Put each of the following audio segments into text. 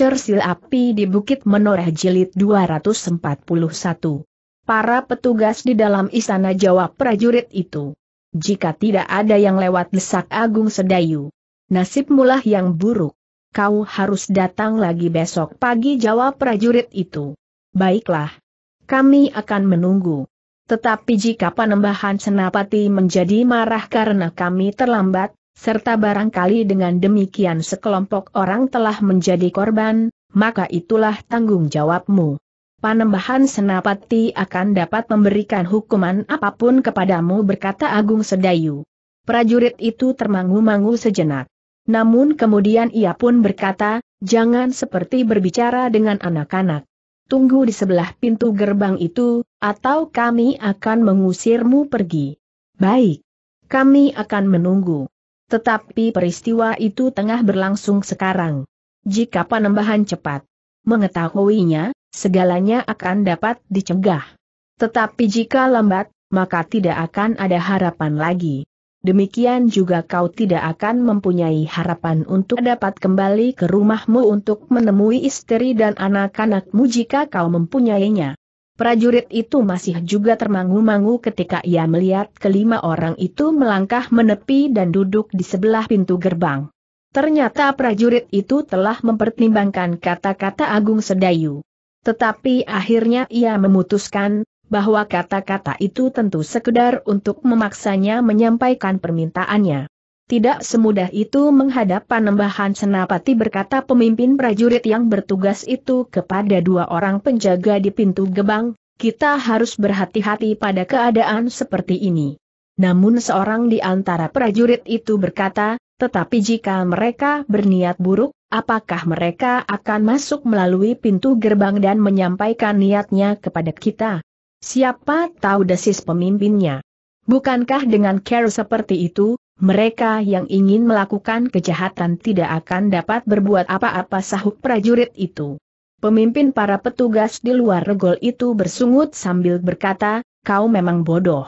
Cersil Api di Bukit Menoreh Jilid 241. Para petugas di dalam istana jawab prajurit itu. Jika tidak ada yang lewat desak Agung Sedayu, nasib mulah yang buruk. Kau harus datang lagi besok pagi jawab prajurit itu. Baiklah. Kami akan menunggu. Tetapi jika panembahan Senapati menjadi marah karena kami terlambat, serta barangkali dengan demikian sekelompok orang telah menjadi korban, maka itulah tanggung jawabmu. Panembahan Senapati akan dapat memberikan hukuman apapun kepadamu berkata Agung Sedayu. Prajurit itu termangu-mangu sejenak. Namun kemudian ia pun berkata, jangan seperti berbicara dengan anak-anak. Tunggu di sebelah pintu gerbang itu, atau kami akan mengusirmu pergi. Baik. Kami akan menunggu. Tetapi peristiwa itu tengah berlangsung sekarang. Jika penambahan cepat mengetahuinya, segalanya akan dapat dicegah. Tetapi jika lambat, maka tidak akan ada harapan lagi. Demikian juga kau tidak akan mempunyai harapan untuk dapat kembali ke rumahmu untuk menemui istri dan anak-anakmu jika kau mempunyainya. Prajurit itu masih juga termangu-mangu ketika ia melihat kelima orang itu melangkah menepi dan duduk di sebelah pintu gerbang. Ternyata prajurit itu telah mempertimbangkan kata-kata Agung Sedayu. Tetapi akhirnya ia memutuskan, bahwa kata-kata itu tentu sekedar untuk memaksanya menyampaikan permintaannya. Tidak semudah itu menghadap panembahan senapati berkata pemimpin prajurit yang bertugas itu kepada dua orang penjaga di pintu gebang, kita harus berhati-hati pada keadaan seperti ini. Namun seorang di antara prajurit itu berkata, tetapi jika mereka berniat buruk, apakah mereka akan masuk melalui pintu gerbang dan menyampaikan niatnya kepada kita? Siapa tahu desis pemimpinnya. Bukankah dengan care seperti itu, mereka yang ingin melakukan kejahatan tidak akan dapat berbuat apa-apa sahut prajurit itu. Pemimpin para petugas di luar regol itu bersungut sambil berkata, kau memang bodoh.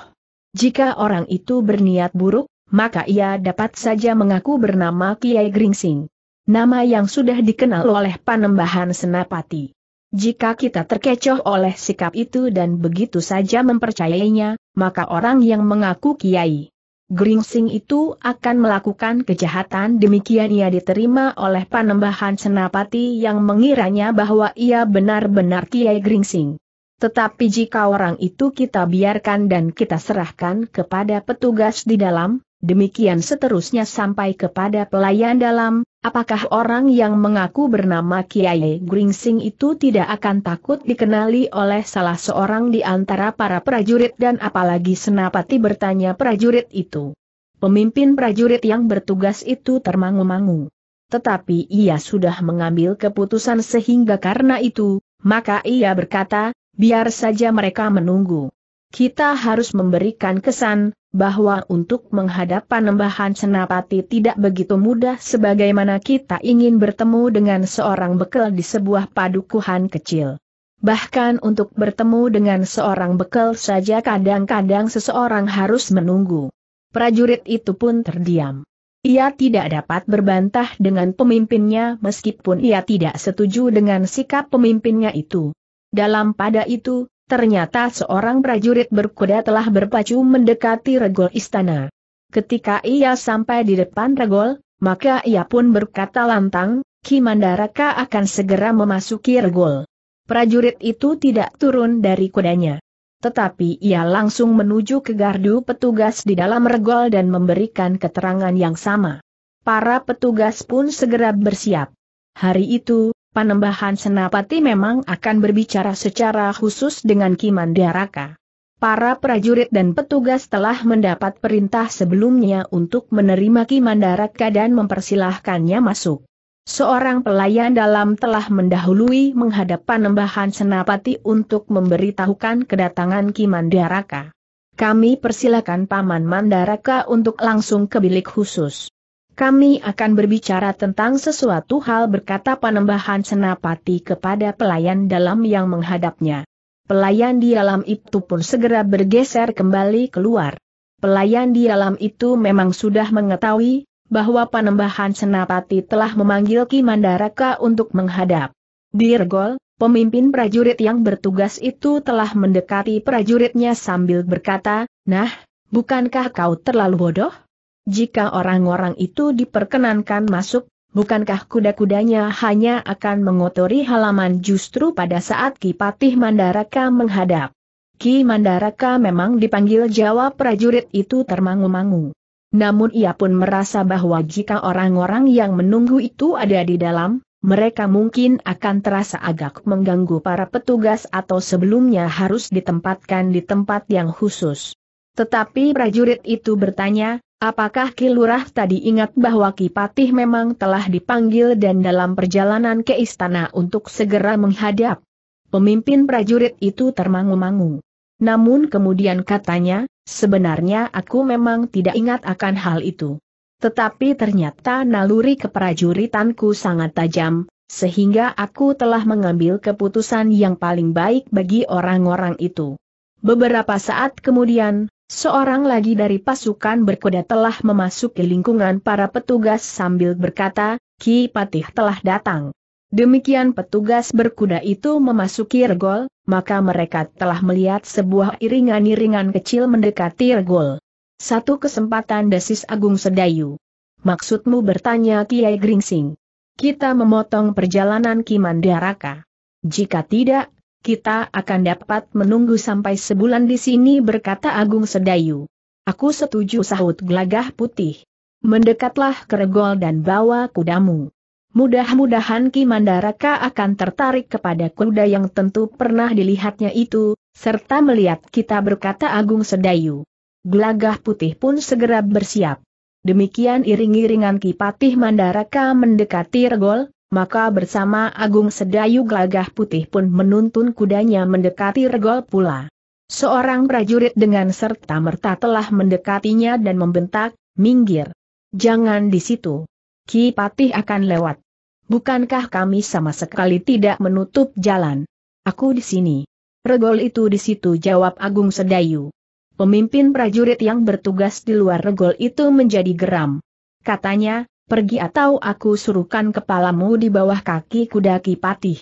Jika orang itu berniat buruk, maka ia dapat saja mengaku bernama Kiai Gringsing. Nama yang sudah dikenal oleh panembahan Senapati. Jika kita terkecoh oleh sikap itu dan begitu saja mempercayainya, maka orang yang mengaku Kiai Gringsing itu akan melakukan kejahatan demikian ia diterima oleh panembahan senapati yang mengiranya bahwa ia benar-benar Kiai Gringsing. Tetapi jika orang itu kita biarkan dan kita serahkan kepada petugas di dalam, Demikian seterusnya sampai kepada pelayan dalam, apakah orang yang mengaku bernama Kiai Gringsing itu tidak akan takut dikenali oleh salah seorang di antara para prajurit dan apalagi senapati bertanya prajurit itu. Pemimpin prajurit yang bertugas itu termangu-mangu. Tetapi ia sudah mengambil keputusan sehingga karena itu, maka ia berkata, biar saja mereka menunggu kita harus memberikan kesan bahwa untuk menghadap panembahan senapati tidak begitu mudah sebagaimana kita ingin bertemu dengan seorang bekel di sebuah padukuhan kecil. Bahkan untuk bertemu dengan seorang bekel saja kadang-kadang seseorang harus menunggu. Prajurit itu pun terdiam. Ia tidak dapat berbantah dengan pemimpinnya meskipun ia tidak setuju dengan sikap pemimpinnya itu. Dalam pada itu, Ternyata seorang prajurit berkuda telah berpacu mendekati regol istana. Ketika ia sampai di depan regol, maka ia pun berkata lantang, Kimandaraka akan segera memasuki regol. Prajurit itu tidak turun dari kudanya. Tetapi ia langsung menuju ke gardu petugas di dalam regol dan memberikan keterangan yang sama. Para petugas pun segera bersiap. Hari itu, Panembahan Senapati memang akan berbicara secara khusus dengan Kimandaraka. Para prajurit dan petugas telah mendapat perintah sebelumnya untuk menerima Kimandaraka dan mempersilahkannya masuk. Seorang pelayan dalam telah mendahului menghadap Panembahan Senapati untuk memberitahukan kedatangan Kimandaraka. Kami persilakan Paman Mandaraka untuk langsung ke bilik khusus. Kami akan berbicara tentang sesuatu hal berkata panembahan senapati kepada pelayan dalam yang menghadapnya. Pelayan di dalam itu pun segera bergeser kembali keluar. Pelayan di dalam itu memang sudah mengetahui bahwa panembahan senapati telah memanggil Ki Mandaraka untuk menghadap. Dirgol, pemimpin prajurit yang bertugas itu telah mendekati prajuritnya sambil berkata, Nah, bukankah kau terlalu bodoh? Jika orang-orang itu diperkenankan masuk, bukankah kuda-kudanya hanya akan mengotori halaman justru pada saat Ki Patih Mandaraka menghadap? Ki Mandaraka memang dipanggil Jawa prajurit itu termangu-mangu. Namun ia pun merasa bahwa jika orang-orang yang menunggu itu ada di dalam, mereka mungkin akan terasa agak mengganggu para petugas atau sebelumnya harus ditempatkan di tempat yang khusus. Tetapi prajurit itu bertanya, Apakah Kilurah tadi ingat bahwa Kipatih memang telah dipanggil dan dalam perjalanan ke istana untuk segera menghadap? Pemimpin prajurit itu termangu-mangu. Namun kemudian katanya, sebenarnya aku memang tidak ingat akan hal itu. Tetapi ternyata naluri keprajuritanku sangat tajam, sehingga aku telah mengambil keputusan yang paling baik bagi orang-orang itu. Beberapa saat kemudian, Seorang lagi dari pasukan berkuda telah memasuki lingkungan para petugas sambil berkata, Ki Patih telah datang. Demikian petugas berkuda itu memasuki regol, maka mereka telah melihat sebuah iringan-iringan kecil mendekati regol. Satu kesempatan desis Agung Sedayu. Maksudmu bertanya Kiai Gringsing. Kita memotong perjalanan Ki Mandaraka. Jika tidak, kita akan dapat menunggu sampai sebulan di sini berkata Agung Sedayu. Aku setuju sahut gelagah putih. Mendekatlah ke regol dan bawa kudamu. Mudah-mudahan Ki Mandaraka akan tertarik kepada kuda yang tentu pernah dilihatnya itu, serta melihat kita berkata Agung Sedayu. Gelagah putih pun segera bersiap. Demikian iring-iringan Ki Patih Mandaraka mendekati regol, maka bersama Agung Sedayu Gagah Putih pun menuntun kudanya mendekati regol pula. Seorang prajurit dengan serta merta telah mendekatinya dan membentak, minggir. Jangan di situ. Ki Patih akan lewat. Bukankah kami sama sekali tidak menutup jalan? Aku di sini. Regol itu di situ jawab Agung Sedayu. Pemimpin prajurit yang bertugas di luar regol itu menjadi geram. Katanya, pergi atau aku suruhkan kepalamu di bawah kaki kuda Kipatih.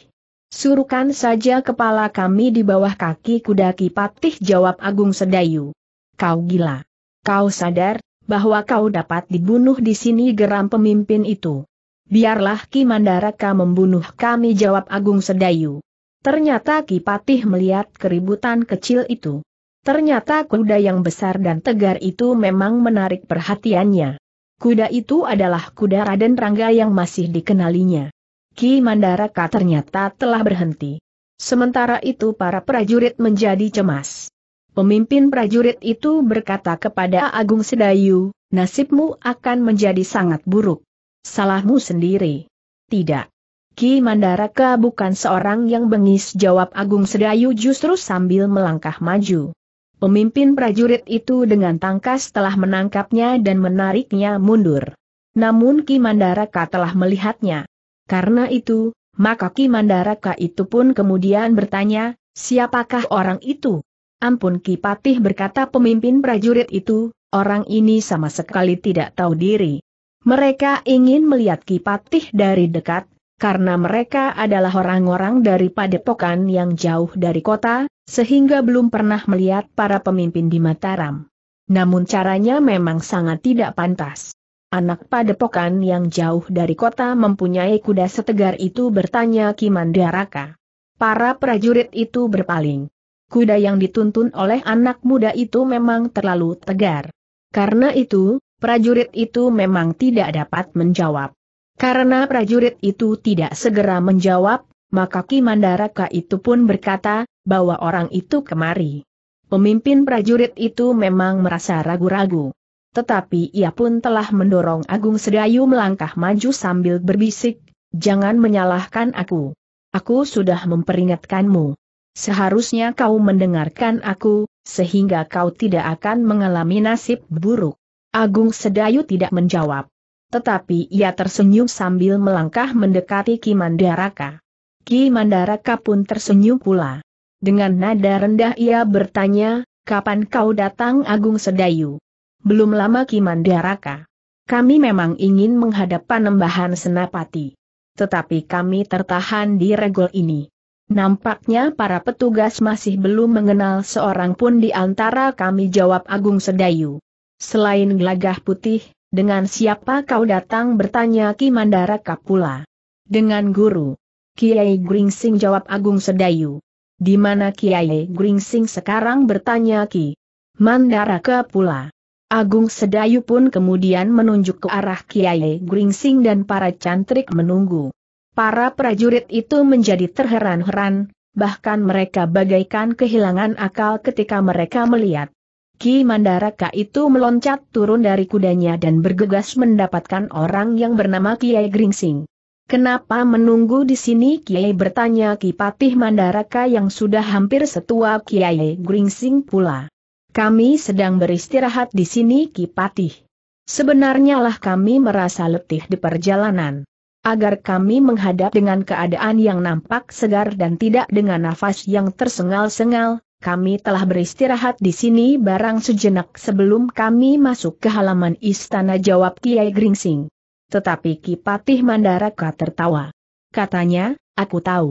Suruhkan saja kepala kami di bawah kaki kuda Kipatih jawab Agung Sedayu. Kau gila. Kau sadar, bahwa kau dapat dibunuh di sini geram pemimpin itu. Biarlah Ki Mandaraka membunuh kami jawab Agung Sedayu. Ternyata Ki Patih melihat keributan kecil itu. Ternyata kuda yang besar dan tegar itu memang menarik perhatiannya. Kuda itu adalah kuda Raden Rangga yang masih dikenalinya. Ki Mandaraka ternyata telah berhenti. Sementara itu para prajurit menjadi cemas. Pemimpin prajurit itu berkata kepada Agung Sedayu, nasibmu akan menjadi sangat buruk. Salahmu sendiri. Tidak. Ki Mandaraka bukan seorang yang bengis jawab Agung Sedayu justru sambil melangkah maju. Pemimpin prajurit itu dengan tangkas telah menangkapnya dan menariknya mundur. Namun Ki Mandaraka telah melihatnya. Karena itu, maka Ki Mandaraka itu pun kemudian bertanya, siapakah orang itu? Ampun Ki Patih berkata pemimpin prajurit itu, orang ini sama sekali tidak tahu diri. Mereka ingin melihat Ki Patih dari dekat, karena mereka adalah orang-orang dari padepokan yang jauh dari kota, sehingga belum pernah melihat para pemimpin di Mataram. Namun caranya memang sangat tidak pantas. Anak padepokan yang jauh dari kota mempunyai kuda setegar itu bertanya Kimandaraka. Para prajurit itu berpaling. Kuda yang dituntun oleh anak muda itu memang terlalu tegar. Karena itu, prajurit itu memang tidak dapat menjawab. Karena prajurit itu tidak segera menjawab, maka Ki Mandaraka itu pun berkata, bahwa orang itu kemari. Pemimpin prajurit itu memang merasa ragu-ragu. Tetapi ia pun telah mendorong Agung Sedayu melangkah maju sambil berbisik, jangan menyalahkan aku. Aku sudah memperingatkanmu. Seharusnya kau mendengarkan aku, sehingga kau tidak akan mengalami nasib buruk. Agung Sedayu tidak menjawab tetapi ia tersenyum sambil melangkah mendekati Ki Mandaraka. Ki Mandaraka pun tersenyum pula. Dengan nada rendah ia bertanya, kapan kau datang Agung Sedayu? Belum lama Ki Mandaraka. Kami memang ingin menghadap panembahan Senapati. Tetapi kami tertahan di regol ini. Nampaknya para petugas masih belum mengenal seorang pun di antara kami jawab Agung Sedayu. Selain gelagah putih, dengan siapa kau datang bertanya Ki Mandara Kapula? Dengan guru. Kiai Gringsing jawab Agung Sedayu. Di mana Kiai Gringsing sekarang bertanya Ki Mandara Kapula? Agung Sedayu pun kemudian menunjuk ke arah Kiai Gringsing dan para cantrik menunggu. Para prajurit itu menjadi terheran-heran, bahkan mereka bagaikan kehilangan akal ketika mereka melihat Ki Mandaraka itu meloncat turun dari kudanya dan bergegas mendapatkan orang yang bernama Kiai Gringsing. Kenapa menunggu di sini Kiai bertanya Ki Patih Mandaraka yang sudah hampir setua Kiai Gringsing pula. Kami sedang beristirahat di sini Ki Patih. Sebenarnya lah kami merasa letih di perjalanan. Agar kami menghadap dengan keadaan yang nampak segar dan tidak dengan nafas yang tersengal-sengal, kami telah beristirahat di sini barang sejenak sebelum kami masuk ke halaman istana jawab Kiai Gringsing. Tetapi Kipatih Mandaraka tertawa. Katanya, aku tahu.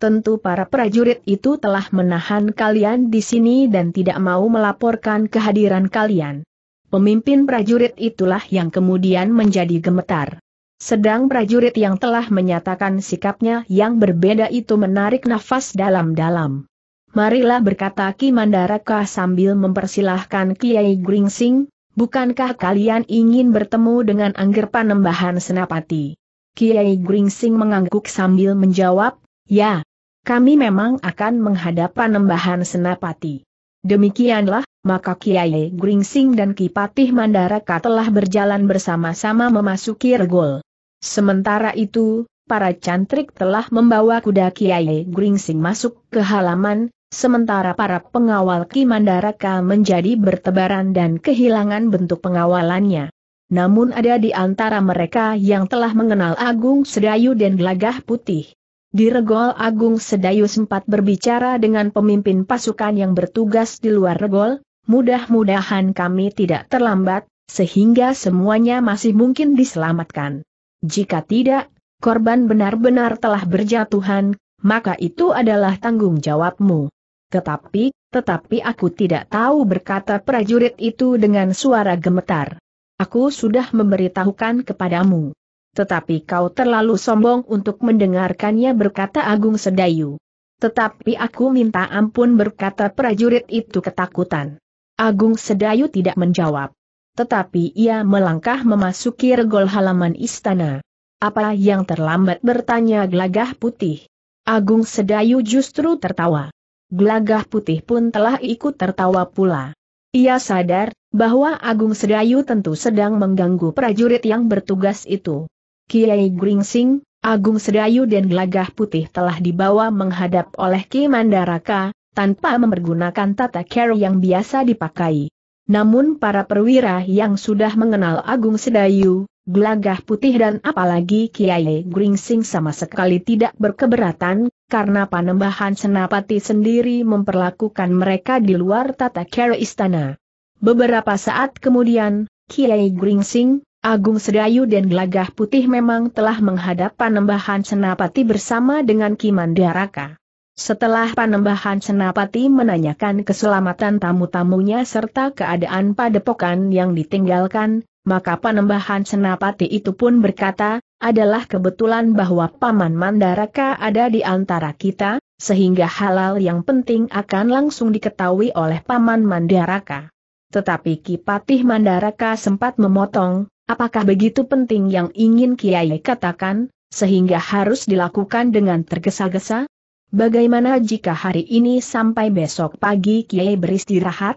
Tentu para prajurit itu telah menahan kalian di sini dan tidak mau melaporkan kehadiran kalian. Pemimpin prajurit itulah yang kemudian menjadi gemetar. Sedang prajurit yang telah menyatakan sikapnya yang berbeda itu menarik nafas dalam-dalam marilah berkata Ki Mandaraka sambil mempersilahkan Kiai Gringsing, bukankah kalian ingin bertemu dengan Angger Panembahan Senapati? Kiai Gringsing mengangguk sambil menjawab, ya, kami memang akan menghadap Panembahan Senapati. Demikianlah, maka Kiai Gringsing dan Ki Patih Mandaraka telah berjalan bersama-sama memasuki regol. Sementara itu, para cantrik telah membawa kuda Kiai Gringsing masuk ke halaman, Sementara para pengawal Kimandaraka menjadi bertebaran dan kehilangan bentuk pengawalannya. Namun ada di antara mereka yang telah mengenal Agung Sedayu dan Gelagah Putih. Di Regol Agung Sedayu sempat berbicara dengan pemimpin pasukan yang bertugas di luar Regol, mudah-mudahan kami tidak terlambat, sehingga semuanya masih mungkin diselamatkan. Jika tidak, korban benar-benar telah berjatuhan, maka itu adalah tanggung jawabmu. Tetapi, tetapi aku tidak tahu berkata prajurit itu dengan suara gemetar. Aku sudah memberitahukan kepadamu. Tetapi kau terlalu sombong untuk mendengarkannya berkata Agung Sedayu. Tetapi aku minta ampun berkata prajurit itu ketakutan. Agung Sedayu tidak menjawab. Tetapi ia melangkah memasuki regol halaman istana. Apa yang terlambat bertanya gelagah putih. Agung Sedayu justru tertawa. Gelagah putih pun telah ikut tertawa pula. Ia sadar, bahwa Agung Sedayu tentu sedang mengganggu prajurit yang bertugas itu. Kiai Gringsing, Agung Sedayu dan Gelagah Putih telah dibawa menghadap oleh Ki Mandaraka, tanpa mempergunakan tata care yang biasa dipakai. Namun para perwira yang sudah mengenal Agung Sedayu, gelagah putih dan apalagi Kiai Gringsing sama sekali tidak berkeberatan, karena panembahan senapati sendiri memperlakukan mereka di luar tata kera istana. Beberapa saat kemudian, Kiai Gringsing, Agung Sedayu dan Gelagah Putih memang telah menghadap panembahan senapati bersama dengan Kimandaraka. Setelah panembahan senapati menanyakan keselamatan tamu-tamunya serta keadaan padepokan yang ditinggalkan, maka penembahan senapati itu pun berkata, adalah kebetulan bahwa Paman Mandaraka ada di antara kita, sehingga halal yang penting akan langsung diketahui oleh Paman Mandaraka. Tetapi Kipatih Mandaraka sempat memotong, apakah begitu penting yang ingin Kiai katakan, sehingga harus dilakukan dengan tergesa-gesa? Bagaimana jika hari ini sampai besok pagi Kiai beristirahat?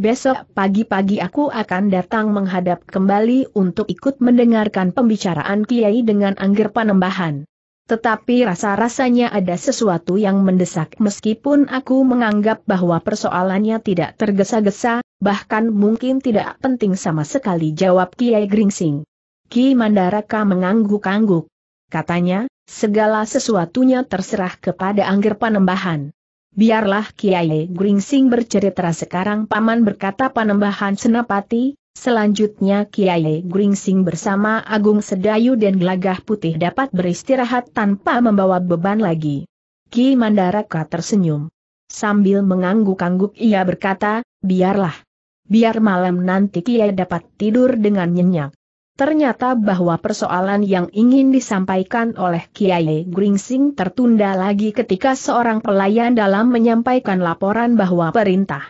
Besok pagi-pagi aku akan datang menghadap kembali untuk ikut mendengarkan pembicaraan Kiai dengan Angger Panembahan. Tetapi rasa-rasanya ada sesuatu yang mendesak meskipun aku menganggap bahwa persoalannya tidak tergesa-gesa, bahkan mungkin tidak penting sama sekali jawab Kiai Gringsing. Ki Mandaraka mengangguk-angguk. Katanya, segala sesuatunya terserah kepada Angger Panembahan. Biarlah Kiai Gringsing bercerita sekarang paman berkata panembahan senapati, selanjutnya Kiai Gringsing bersama Agung Sedayu dan Gelagah Putih dapat beristirahat tanpa membawa beban lagi. Ki Mandaraka tersenyum. Sambil mengangguk-angguk ia berkata, biarlah. Biar malam nanti Kiai dapat tidur dengan nyenyak. Ternyata bahwa persoalan yang ingin disampaikan oleh Kiai Gringsing tertunda lagi ketika seorang pelayan dalam menyampaikan laporan bahwa perintah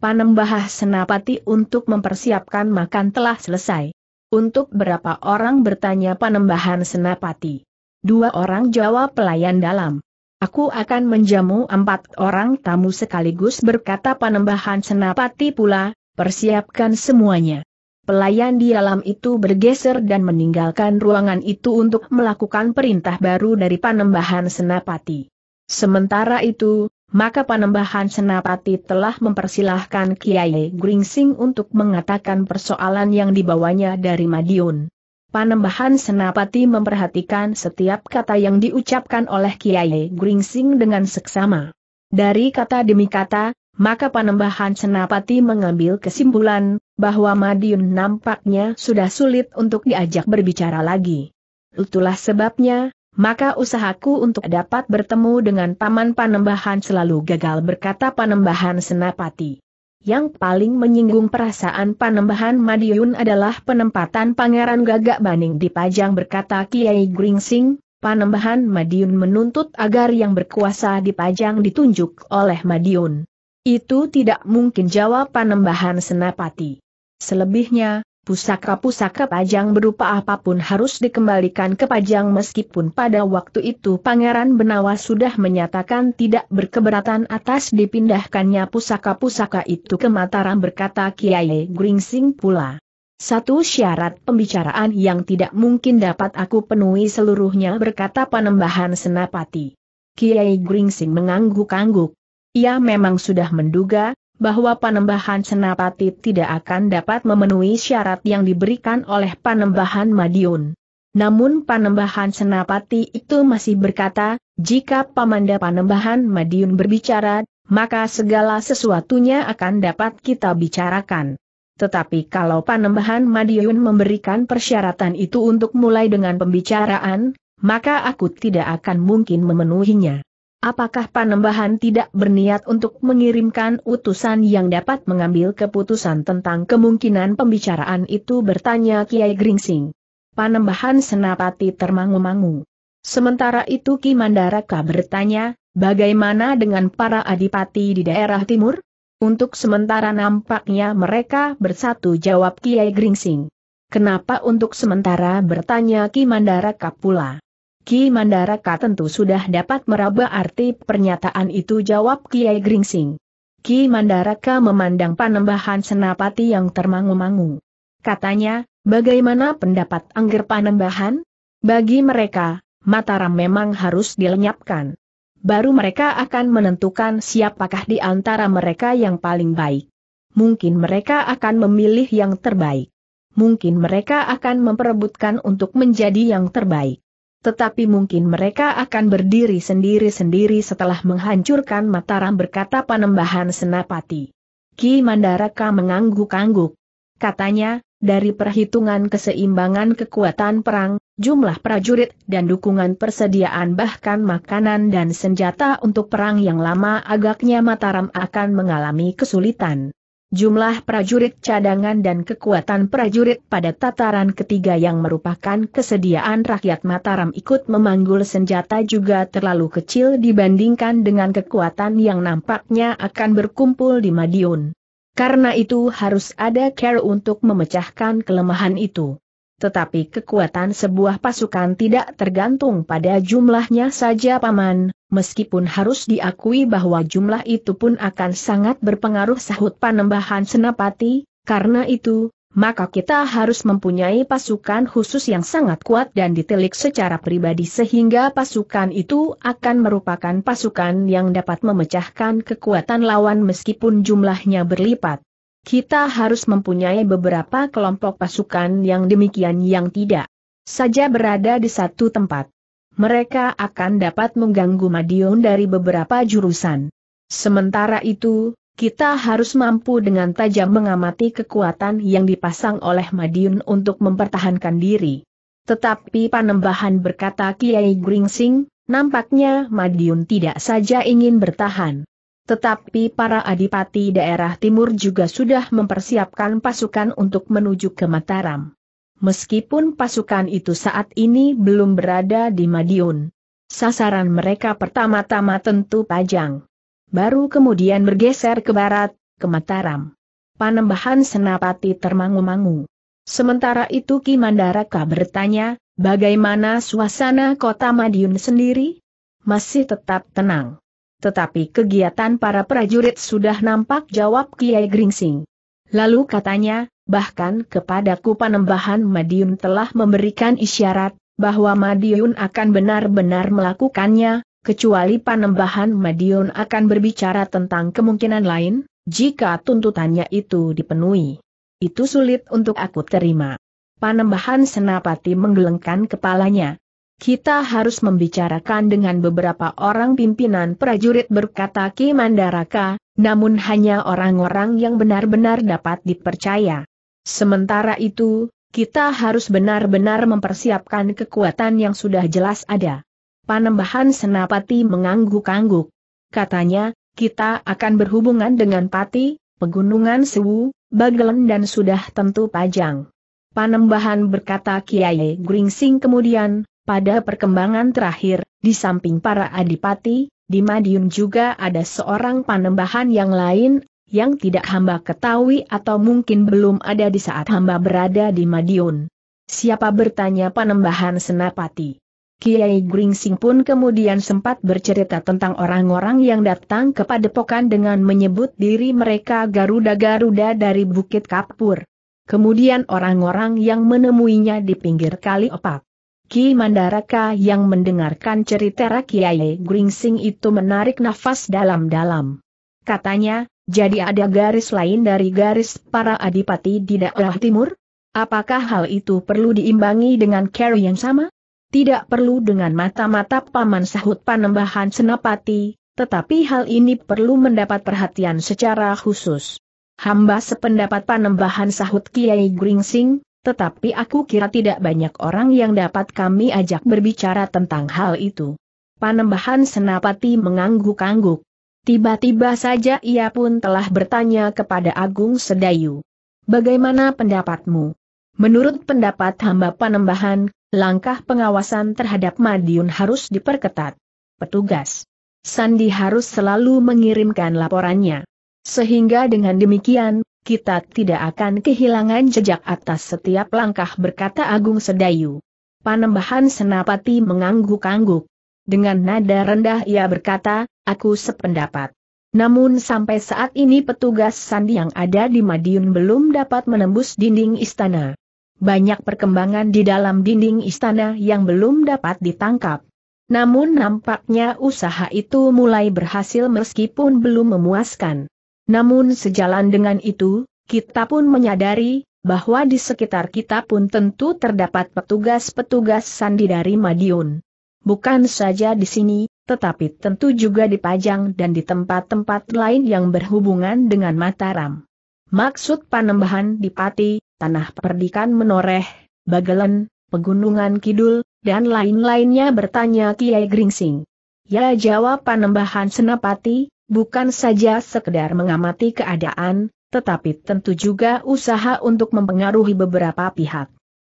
Panembahah Senapati untuk mempersiapkan makan telah selesai. Untuk berapa orang bertanya Panembahan Senapati? Dua orang jawab pelayan dalam. Aku akan menjamu empat orang tamu sekaligus berkata Panembahan Senapati pula, persiapkan semuanya pelayan di alam itu bergeser dan meninggalkan ruangan itu untuk melakukan perintah baru dari Panembahan Senapati. Sementara itu, maka Panembahan Senapati telah mempersilahkan Kiai Gringsing untuk mengatakan persoalan yang dibawanya dari Madiun. Panembahan Senapati memperhatikan setiap kata yang diucapkan oleh Kiai Gringsing dengan seksama. Dari kata demi kata, maka Panembahan Senapati mengambil kesimpulan, bahwa Madiun nampaknya sudah sulit untuk diajak berbicara lagi. Itulah sebabnya, maka usahaku untuk dapat bertemu dengan Paman Panembahan selalu gagal berkata Panembahan Senapati. Yang paling menyinggung perasaan Panembahan Madiun adalah penempatan Pangeran Gagak Baning di Pajang berkata Kiai Gringsing, Panembahan Madiun menuntut agar yang berkuasa di Pajang ditunjuk oleh Madiun. Itu tidak mungkin jawab Panembahan senapati. Selebihnya, pusaka-pusaka pajang berupa apapun harus dikembalikan ke pajang meskipun pada waktu itu Pangeran Benawa sudah menyatakan tidak berkeberatan atas dipindahkannya pusaka-pusaka itu ke Mataram berkata Kiai Gringsing pula. Satu syarat pembicaraan yang tidak mungkin dapat aku penuhi seluruhnya berkata Panembahan senapati. Kiai Gringsing mengangguk-angguk, ia memang sudah menduga, bahwa panembahan Senapati tidak akan dapat memenuhi syarat yang diberikan oleh panembahan Madiun. Namun panembahan Senapati itu masih berkata, jika pamanda panembahan Madiun berbicara, maka segala sesuatunya akan dapat kita bicarakan. Tetapi kalau panembahan Madiun memberikan persyaratan itu untuk mulai dengan pembicaraan, maka aku tidak akan mungkin memenuhinya. Apakah Panembahan tidak berniat untuk mengirimkan utusan yang dapat mengambil keputusan tentang kemungkinan pembicaraan itu bertanya Kiai Gringsing. Panembahan senapati termangu-mangu. Sementara itu Ki Mandaraka bertanya, bagaimana dengan para adipati di daerah timur? Untuk sementara nampaknya mereka bersatu jawab Kiai Gringsing. Kenapa untuk sementara bertanya Ki Mandaraka pula? Ki Mandaraka tentu sudah dapat meraba arti pernyataan itu jawab Kiai Gringsing. Ki Mandaraka memandang panembahan senapati yang termangu-mangu. Katanya, bagaimana pendapat Angger Panembahan? Bagi mereka, Mataram memang harus dilenyapkan. Baru mereka akan menentukan siapakah di antara mereka yang paling baik. Mungkin mereka akan memilih yang terbaik. Mungkin mereka akan memperebutkan untuk menjadi yang terbaik. Tetapi mungkin mereka akan berdiri sendiri-sendiri setelah menghancurkan Mataram berkata Panembahan Senapati. Ki Mandaraka mengangguk-angguk. Katanya, dari perhitungan keseimbangan kekuatan perang, jumlah prajurit dan dukungan persediaan bahkan makanan dan senjata untuk perang yang lama agaknya Mataram akan mengalami kesulitan jumlah prajurit cadangan dan kekuatan prajurit pada tataran ketiga yang merupakan kesediaan rakyat Mataram ikut memanggul senjata juga terlalu kecil dibandingkan dengan kekuatan yang nampaknya akan berkumpul di Madiun. Karena itu harus ada care untuk memecahkan kelemahan itu. Tetapi kekuatan sebuah pasukan tidak tergantung pada jumlahnya saja paman, meskipun harus diakui bahwa jumlah itu pun akan sangat berpengaruh sahut panembahan senapati, karena itu, maka kita harus mempunyai pasukan khusus yang sangat kuat dan ditelik secara pribadi sehingga pasukan itu akan merupakan pasukan yang dapat memecahkan kekuatan lawan meskipun jumlahnya berlipat. Kita harus mempunyai beberapa kelompok pasukan yang demikian yang tidak saja berada di satu tempat mereka akan dapat mengganggu Madiun dari beberapa jurusan. Sementara itu, kita harus mampu dengan tajam mengamati kekuatan yang dipasang oleh Madiun untuk mempertahankan diri. Tetapi Panembahan berkata Kiai Gringsing, nampaknya Madiun tidak saja ingin bertahan. Tetapi para adipati daerah timur juga sudah mempersiapkan pasukan untuk menuju ke Mataram meskipun pasukan itu saat ini belum berada di Madiun. Sasaran mereka pertama-tama tentu Pajang. Baru kemudian bergeser ke barat, ke Mataram. Panembahan Senapati termangu-mangu. Sementara itu Ki Mandaraka bertanya, bagaimana suasana kota Madiun sendiri? Masih tetap tenang. Tetapi kegiatan para prajurit sudah nampak jawab Kiai Gringsing. Lalu katanya, bahkan kepadaku panembahan Madiun telah memberikan isyarat, bahwa Madiun akan benar-benar melakukannya, kecuali panembahan Madiun akan berbicara tentang kemungkinan lain, jika tuntutannya itu dipenuhi. Itu sulit untuk aku terima. Panembahan Senapati menggelengkan kepalanya. Kita harus membicarakan dengan beberapa orang pimpinan prajurit berkata Ki Mandaraka, namun hanya orang-orang yang benar-benar dapat dipercaya. Sementara itu, kita harus benar-benar mempersiapkan kekuatan yang sudah jelas ada. Panembahan Senapati mengangguk-angguk. Katanya, kita akan berhubungan dengan Pati, Pegunungan Sewu, Bagelen dan sudah tentu Pajang. Panembahan berkata Kiai Gringsing kemudian, pada perkembangan terakhir, di samping para adipati, di Madiun juga ada seorang panembahan yang lain, yang tidak hamba ketahui atau mungkin belum ada di saat hamba berada di Madiun. Siapa bertanya panembahan Senapati? Kiai Gringsing pun kemudian sempat bercerita tentang orang-orang yang datang ke padepokan dengan menyebut diri mereka Garuda-Garuda dari Bukit Kapur. Kemudian orang-orang yang menemuinya di pinggir kali opak. Ki Mandaraka yang mendengarkan cerita Kiai Gringsing itu menarik nafas dalam-dalam. Katanya, jadi ada garis lain dari garis para adipati di daerah timur? Apakah hal itu perlu diimbangi dengan carry yang sama? Tidak perlu dengan mata-mata paman sahut panembahan senapati, tetapi hal ini perlu mendapat perhatian secara khusus. Hamba sependapat panembahan sahut Kiai Gringsing, tetapi aku kira tidak banyak orang yang dapat kami ajak berbicara tentang hal itu. Panembahan senapati mengangguk-angguk. Tiba-tiba saja ia pun telah bertanya kepada Agung Sedayu. Bagaimana pendapatmu? Menurut pendapat hamba Panembahan, langkah pengawasan terhadap Madiun harus diperketat. Petugas. Sandi harus selalu mengirimkan laporannya. Sehingga dengan demikian, kita tidak akan kehilangan jejak atas setiap langkah berkata Agung Sedayu. Panembahan Senapati mengangguk-angguk. Dengan nada rendah ia berkata, Aku sependapat. Namun sampai saat ini petugas sandi yang ada di Madiun belum dapat menembus dinding istana. Banyak perkembangan di dalam dinding istana yang belum dapat ditangkap. Namun nampaknya usaha itu mulai berhasil meskipun belum memuaskan. Namun sejalan dengan itu, kita pun menyadari bahwa di sekitar kita pun tentu terdapat petugas-petugas sandi dari Madiun. Bukan saja di sini, tetapi tentu juga dipajang dan di tempat-tempat lain yang berhubungan dengan Mataram. Maksud panembahan di Pati, tanah perdikan menoreh, bagelen, pegunungan kidul, dan lain-lainnya bertanya Kiai Gringsing. Ya jawab panembahan Senapati, bukan saja sekedar mengamati keadaan, tetapi tentu juga usaha untuk mempengaruhi beberapa pihak.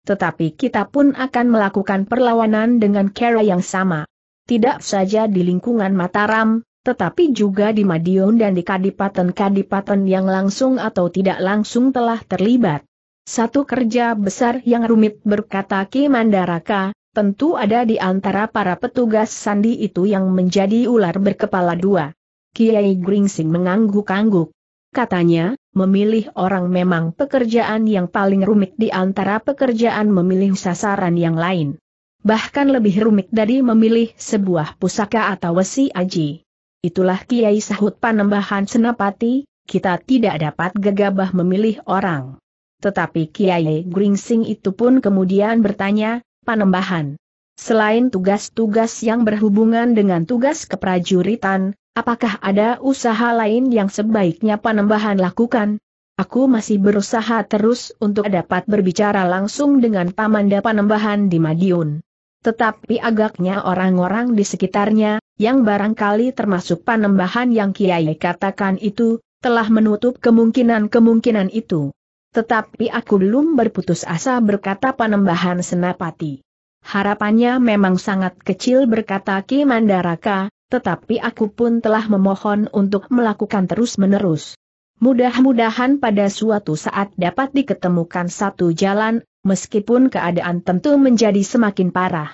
Tetapi kita pun akan melakukan perlawanan dengan cara yang sama tidak saja di lingkungan Mataram, tetapi juga di Madiun dan di kadipaten-kadipaten yang langsung atau tidak langsung telah terlibat. Satu kerja besar yang rumit berkata Ki Mandaraka, tentu ada di antara para petugas sandi itu yang menjadi ular berkepala dua. Kiai Gringsing mengangguk-angguk. Katanya, memilih orang memang pekerjaan yang paling rumit di antara pekerjaan memilih sasaran yang lain bahkan lebih rumit dari memilih sebuah pusaka atau wesi aji. Itulah Kiai Sahut Panembahan Senapati, kita tidak dapat gegabah memilih orang. Tetapi Kiai Gringsing itu pun kemudian bertanya, Panembahan, selain tugas-tugas yang berhubungan dengan tugas keprajuritan, apakah ada usaha lain yang sebaiknya Panembahan lakukan? Aku masih berusaha terus untuk dapat berbicara langsung dengan Pamanda Panembahan di Madiun. Tetapi agaknya orang-orang di sekitarnya, yang barangkali termasuk panembahan yang Kiai katakan itu, telah menutup kemungkinan-kemungkinan itu. Tetapi aku belum berputus asa berkata panembahan Senapati. Harapannya memang sangat kecil berkata Ki Mandaraka, tetapi aku pun telah memohon untuk melakukan terus-menerus. Mudah-mudahan pada suatu saat dapat diketemukan satu jalan, meskipun keadaan tentu menjadi semakin parah.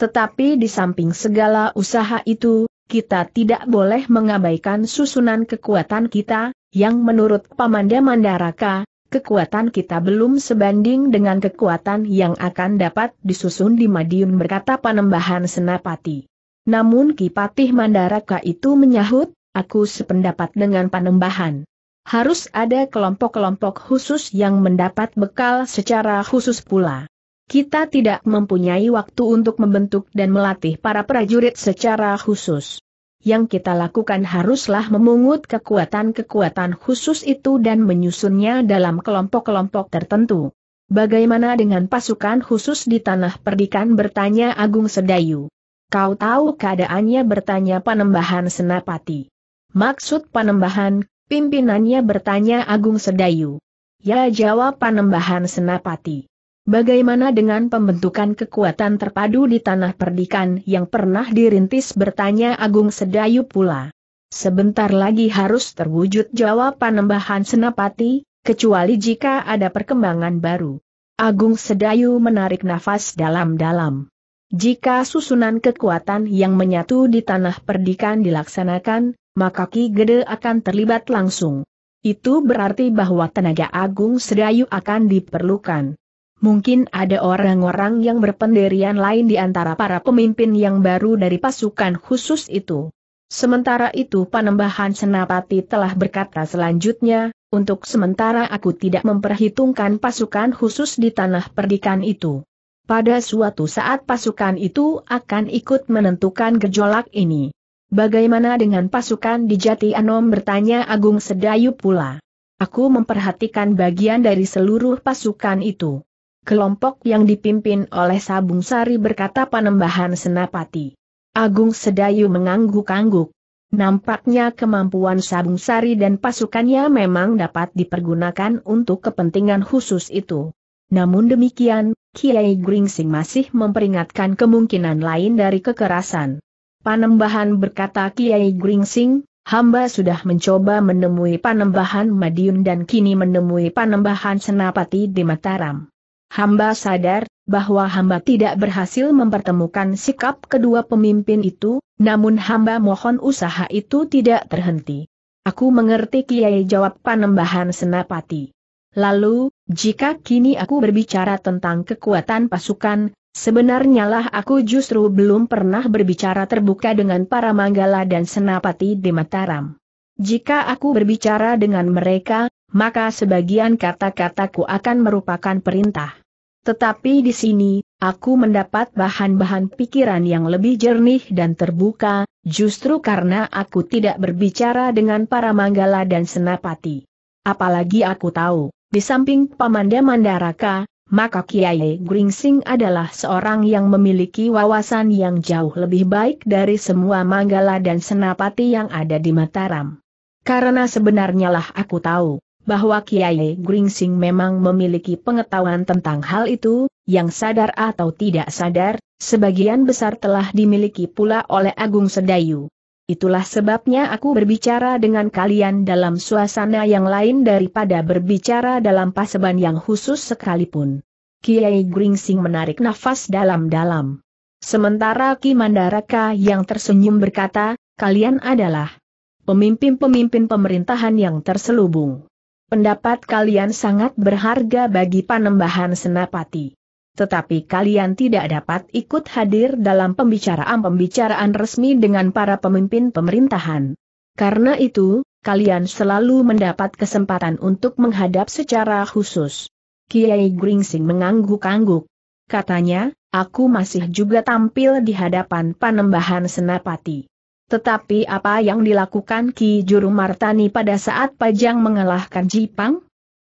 Tetapi di samping segala usaha itu, kita tidak boleh mengabaikan susunan kekuatan kita, yang menurut Pamanda Mandaraka, kekuatan kita belum sebanding dengan kekuatan yang akan dapat disusun di Madiun berkata Panembahan Senapati. Namun Kipatih Mandaraka itu menyahut, aku sependapat dengan Panembahan harus ada kelompok-kelompok khusus yang mendapat bekal secara khusus pula. Kita tidak mempunyai waktu untuk membentuk dan melatih para prajurit secara khusus. Yang kita lakukan haruslah memungut kekuatan-kekuatan khusus itu dan menyusunnya dalam kelompok-kelompok tertentu. Bagaimana dengan pasukan khusus di tanah perdikan bertanya Agung Sedayu. Kau tahu keadaannya bertanya Panembahan Senapati. Maksud Panembahan Pimpinannya bertanya Agung Sedayu. Ya jawab Panembahan Senapati. Bagaimana dengan pembentukan kekuatan terpadu di tanah perdikan yang pernah dirintis bertanya Agung Sedayu pula. Sebentar lagi harus terwujud jawab Panembahan Senapati, kecuali jika ada perkembangan baru. Agung Sedayu menarik nafas dalam-dalam. Jika susunan kekuatan yang menyatu di tanah perdikan dilaksanakan, maka Ki Gede akan terlibat langsung. Itu berarti bahwa tenaga agung sedayu akan diperlukan. Mungkin ada orang-orang yang berpendirian lain di antara para pemimpin yang baru dari pasukan khusus itu. Sementara itu Panembahan Senapati telah berkata selanjutnya, untuk sementara aku tidak memperhitungkan pasukan khusus di tanah perdikan itu. Pada suatu saat pasukan itu akan ikut menentukan gejolak ini. Bagaimana dengan pasukan di Jati Anom bertanya Agung Sedayu pula. Aku memperhatikan bagian dari seluruh pasukan itu. Kelompok yang dipimpin oleh Sabung Sari berkata Panembahan Senapati. Agung Sedayu mengangguk-angguk. Nampaknya kemampuan Sabung Sari dan pasukannya memang dapat dipergunakan untuk kepentingan khusus itu. Namun demikian, Kiai Gringsing masih memperingatkan kemungkinan lain dari kekerasan. Panembahan berkata Kiai Gringsing, hamba sudah mencoba menemui panembahan Madiun dan kini menemui panembahan Senapati di Mataram. Hamba sadar, bahwa hamba tidak berhasil mempertemukan sikap kedua pemimpin itu, namun hamba mohon usaha itu tidak terhenti. Aku mengerti Kiai jawab panembahan Senapati. Lalu, jika kini aku berbicara tentang kekuatan pasukan, Sebenarnya lah aku justru belum pernah berbicara terbuka dengan para Manggala dan Senapati di Mataram. Jika aku berbicara dengan mereka, maka sebagian kata-kataku akan merupakan perintah. Tetapi di sini, aku mendapat bahan-bahan pikiran yang lebih jernih dan terbuka, justru karena aku tidak berbicara dengan para Manggala dan Senapati. Apalagi aku tahu, di samping Pamanda Mandaraka, maka Kiai Gringsing adalah seorang yang memiliki wawasan yang jauh lebih baik dari semua manggala dan senapati yang ada di Mataram. Karena sebenarnya lah aku tahu, bahwa Kiai Gringsing memang memiliki pengetahuan tentang hal itu, yang sadar atau tidak sadar, sebagian besar telah dimiliki pula oleh Agung Sedayu. Itulah sebabnya aku berbicara dengan kalian dalam suasana yang lain daripada berbicara dalam paseban yang khusus sekalipun. Kiai Gringsing menarik nafas dalam-dalam. Sementara Ki Mandaraka yang tersenyum berkata, kalian adalah pemimpin-pemimpin pemerintahan yang terselubung. Pendapat kalian sangat berharga bagi panembahan senapati tetapi kalian tidak dapat ikut hadir dalam pembicaraan-pembicaraan resmi dengan para pemimpin pemerintahan. Karena itu, kalian selalu mendapat kesempatan untuk menghadap secara khusus. Kiai Gringsing mengangguk-angguk. Katanya, aku masih juga tampil di hadapan panembahan senapati. Tetapi apa yang dilakukan Ki Juru Martani pada saat Pajang mengalahkan Jipang?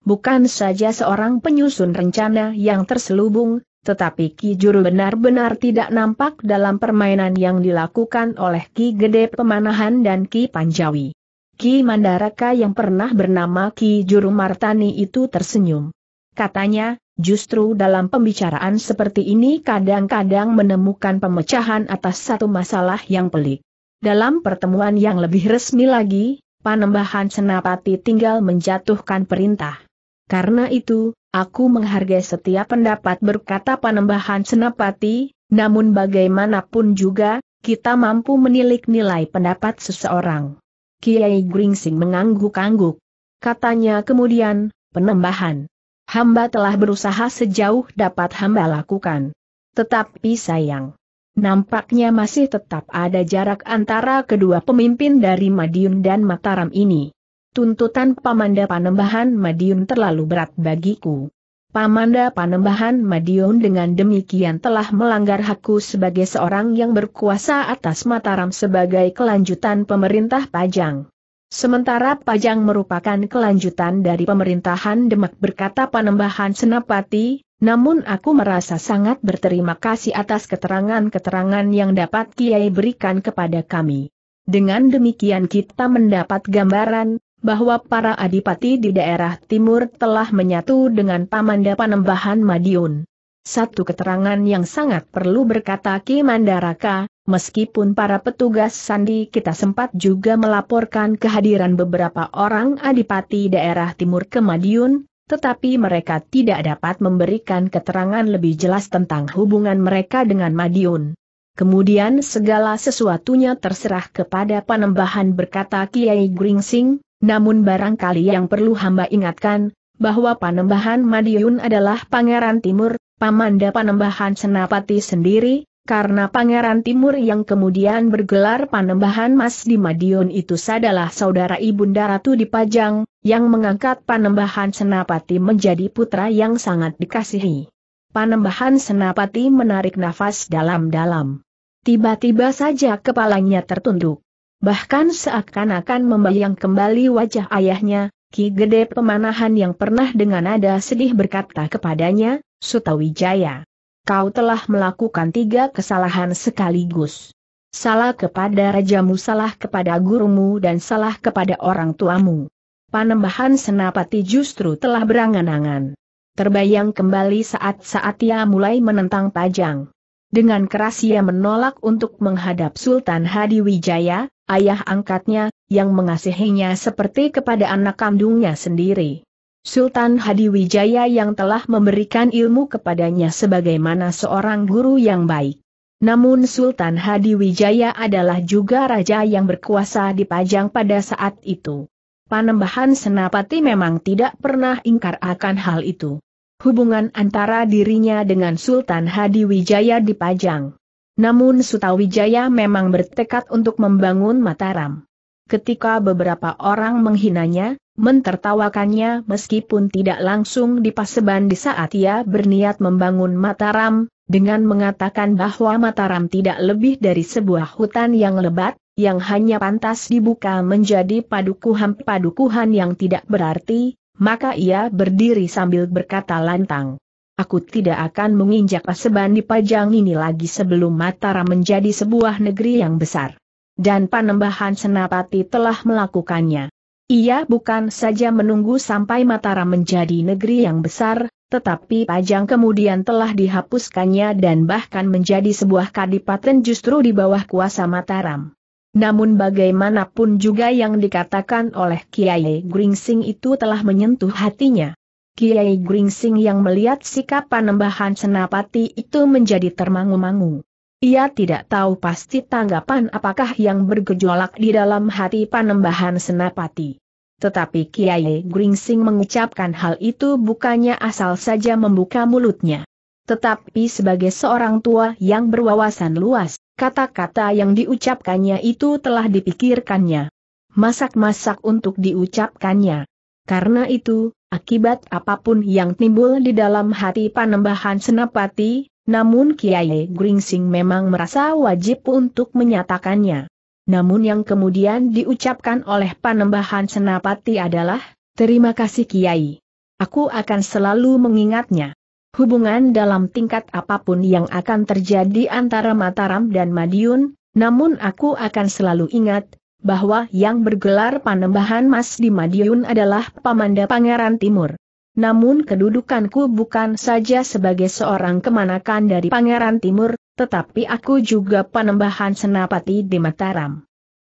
bukan saja seorang penyusun rencana yang terselubung, tetapi Ki Juru benar-benar tidak nampak dalam permainan yang dilakukan oleh Ki Gede Pemanahan dan Ki Panjawi. Ki Mandaraka yang pernah bernama Ki Juru Martani itu tersenyum. Katanya, justru dalam pembicaraan seperti ini kadang-kadang menemukan pemecahan atas satu masalah yang pelik. Dalam pertemuan yang lebih resmi lagi, Panembahan Senapati tinggal menjatuhkan perintah. Karena itu, aku menghargai setiap pendapat berkata Panembahan Senapati, namun bagaimanapun juga, kita mampu menilik nilai pendapat seseorang. Kiai Gringsing mengangguk-angguk. Katanya kemudian, penembahan. Hamba telah berusaha sejauh dapat hamba lakukan. Tetapi sayang. Nampaknya masih tetap ada jarak antara kedua pemimpin dari Madiun dan Mataram ini tuntutan Pamanda Panembahan Madiun terlalu berat bagiku. Pamanda Panembahan Madiun dengan demikian telah melanggar hakku sebagai seorang yang berkuasa atas Mataram sebagai kelanjutan pemerintah Pajang. Sementara Pajang merupakan kelanjutan dari pemerintahan Demak berkata Panembahan Senapati, namun aku merasa sangat berterima kasih atas keterangan-keterangan yang dapat Kiai berikan kepada kami. Dengan demikian kita mendapat gambaran, bahwa para adipati di daerah timur telah menyatu dengan Pamanda Panembahan Madiun. Satu keterangan yang sangat perlu berkata Ki Mandaraka, meskipun para petugas sandi kita sempat juga melaporkan kehadiran beberapa orang adipati daerah timur ke Madiun, tetapi mereka tidak dapat memberikan keterangan lebih jelas tentang hubungan mereka dengan Madiun. Kemudian segala sesuatunya terserah kepada Panembahan berkata Kiai Gringsing, namun barangkali yang perlu hamba ingatkan, bahwa Panembahan Madiun adalah Pangeran Timur, Pamanda Panembahan Senapati sendiri, karena Pangeran Timur yang kemudian bergelar Panembahan Mas di Madiun itu adalah saudara Ibunda Ratu di Pajang, yang mengangkat Panembahan Senapati menjadi putra yang sangat dikasihi. Panembahan Senapati menarik nafas dalam-dalam. Tiba-tiba saja kepalanya tertunduk. Bahkan seakan-akan membayang kembali wajah ayahnya, Ki Gede Pemanahan yang pernah dengan nada sedih berkata kepadanya, Sutawijaya. Kau telah melakukan tiga kesalahan sekaligus. Salah kepada rajamu, salah kepada gurumu dan salah kepada orang tuamu. Panembahan Senapati justru telah berangan-angan. Terbayang kembali saat-saat ia mulai menentang Pajang. Dengan keras ia menolak untuk menghadap Sultan Hadiwijaya ayah angkatnya, yang mengasihinya seperti kepada anak kandungnya sendiri. Sultan Hadi Wijaya yang telah memberikan ilmu kepadanya sebagaimana seorang guru yang baik. Namun Sultan Hadi Wijaya adalah juga raja yang berkuasa di Pajang pada saat itu. Panembahan Senapati memang tidak pernah ingkar akan hal itu. Hubungan antara dirinya dengan Sultan Hadi Wijaya di Pajang namun Sutawijaya memang bertekad untuk membangun Mataram. Ketika beberapa orang menghinanya, mentertawakannya meskipun tidak langsung di paseban di saat ia berniat membangun Mataram, dengan mengatakan bahwa Mataram tidak lebih dari sebuah hutan yang lebat, yang hanya pantas dibuka menjadi padukuhan-padukuhan yang tidak berarti, maka ia berdiri sambil berkata lantang aku tidak akan menginjak paseban di pajang ini lagi sebelum Mataram menjadi sebuah negeri yang besar. Dan Panembahan Senapati telah melakukannya. Ia bukan saja menunggu sampai Mataram menjadi negeri yang besar, tetapi Pajang kemudian telah dihapuskannya dan bahkan menjadi sebuah kadipaten justru di bawah kuasa Mataram. Namun bagaimanapun juga yang dikatakan oleh Kiai Gringsing itu telah menyentuh hatinya. Kiai Gringsing yang melihat sikap panembahan senapati itu menjadi termangu-mangu. Ia tidak tahu pasti tanggapan apakah yang bergejolak di dalam hati panembahan senapati. Tetapi Kiai Gringsing mengucapkan hal itu bukannya asal saja membuka mulutnya. Tetapi sebagai seorang tua yang berwawasan luas, kata-kata yang diucapkannya itu telah dipikirkannya. Masak-masak untuk diucapkannya. Karena itu, akibat apapun yang timbul di dalam hati panembahan senapati, namun Kiai Gringsing memang merasa wajib untuk menyatakannya. Namun yang kemudian diucapkan oleh panembahan senapati adalah, terima kasih Kiai. Aku akan selalu mengingatnya. Hubungan dalam tingkat apapun yang akan terjadi antara Mataram dan Madiun, namun aku akan selalu ingat, bahwa yang bergelar Panembahan Mas di Madiun adalah Pamanda Pangeran Timur. Namun kedudukanku bukan saja sebagai seorang kemanakan dari Pangeran Timur, tetapi aku juga Panembahan Senapati di Mataram.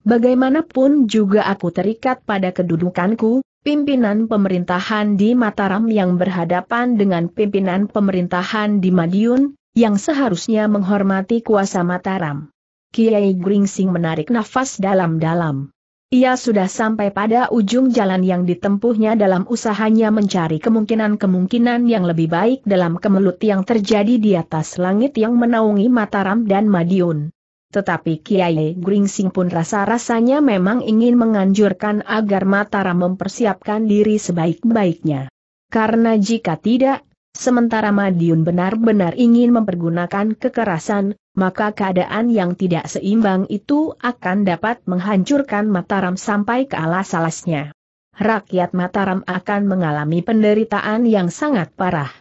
Bagaimanapun juga aku terikat pada kedudukanku, pimpinan pemerintahan di Mataram yang berhadapan dengan pimpinan pemerintahan di Madiun, yang seharusnya menghormati kuasa Mataram. Kiai Gringsing menarik nafas dalam-dalam. Ia sudah sampai pada ujung jalan yang ditempuhnya dalam usahanya mencari kemungkinan-kemungkinan yang lebih baik dalam kemelut yang terjadi di atas langit yang menaungi Mataram dan Madiun. Tetapi Kiai Gringsing pun rasa-rasanya memang ingin menganjurkan agar Mataram mempersiapkan diri sebaik-baiknya. Karena jika tidak, sementara Madiun benar-benar ingin mempergunakan kekerasan, maka keadaan yang tidak seimbang itu akan dapat menghancurkan Mataram sampai ke alas-alasnya. Rakyat Mataram akan mengalami penderitaan yang sangat parah.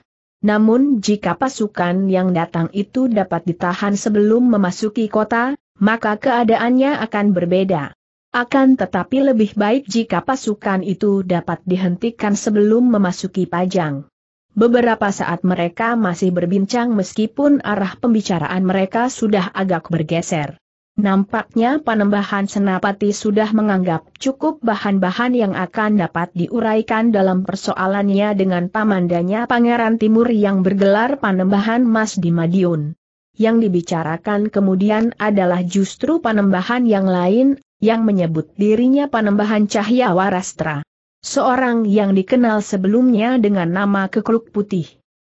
Namun jika pasukan yang datang itu dapat ditahan sebelum memasuki kota, maka keadaannya akan berbeda. Akan tetapi lebih baik jika pasukan itu dapat dihentikan sebelum memasuki Pajang. Beberapa saat mereka masih berbincang meskipun arah pembicaraan mereka sudah agak bergeser. Nampaknya panembahan senapati sudah menganggap cukup bahan-bahan yang akan dapat diuraikan dalam persoalannya dengan pamandanya Pangeran Timur yang bergelar panembahan Mas di Madiun. Yang dibicarakan kemudian adalah justru panembahan yang lain, yang menyebut dirinya panembahan Cahya Warastra. Seorang yang dikenal sebelumnya dengan nama Kekluk Putih.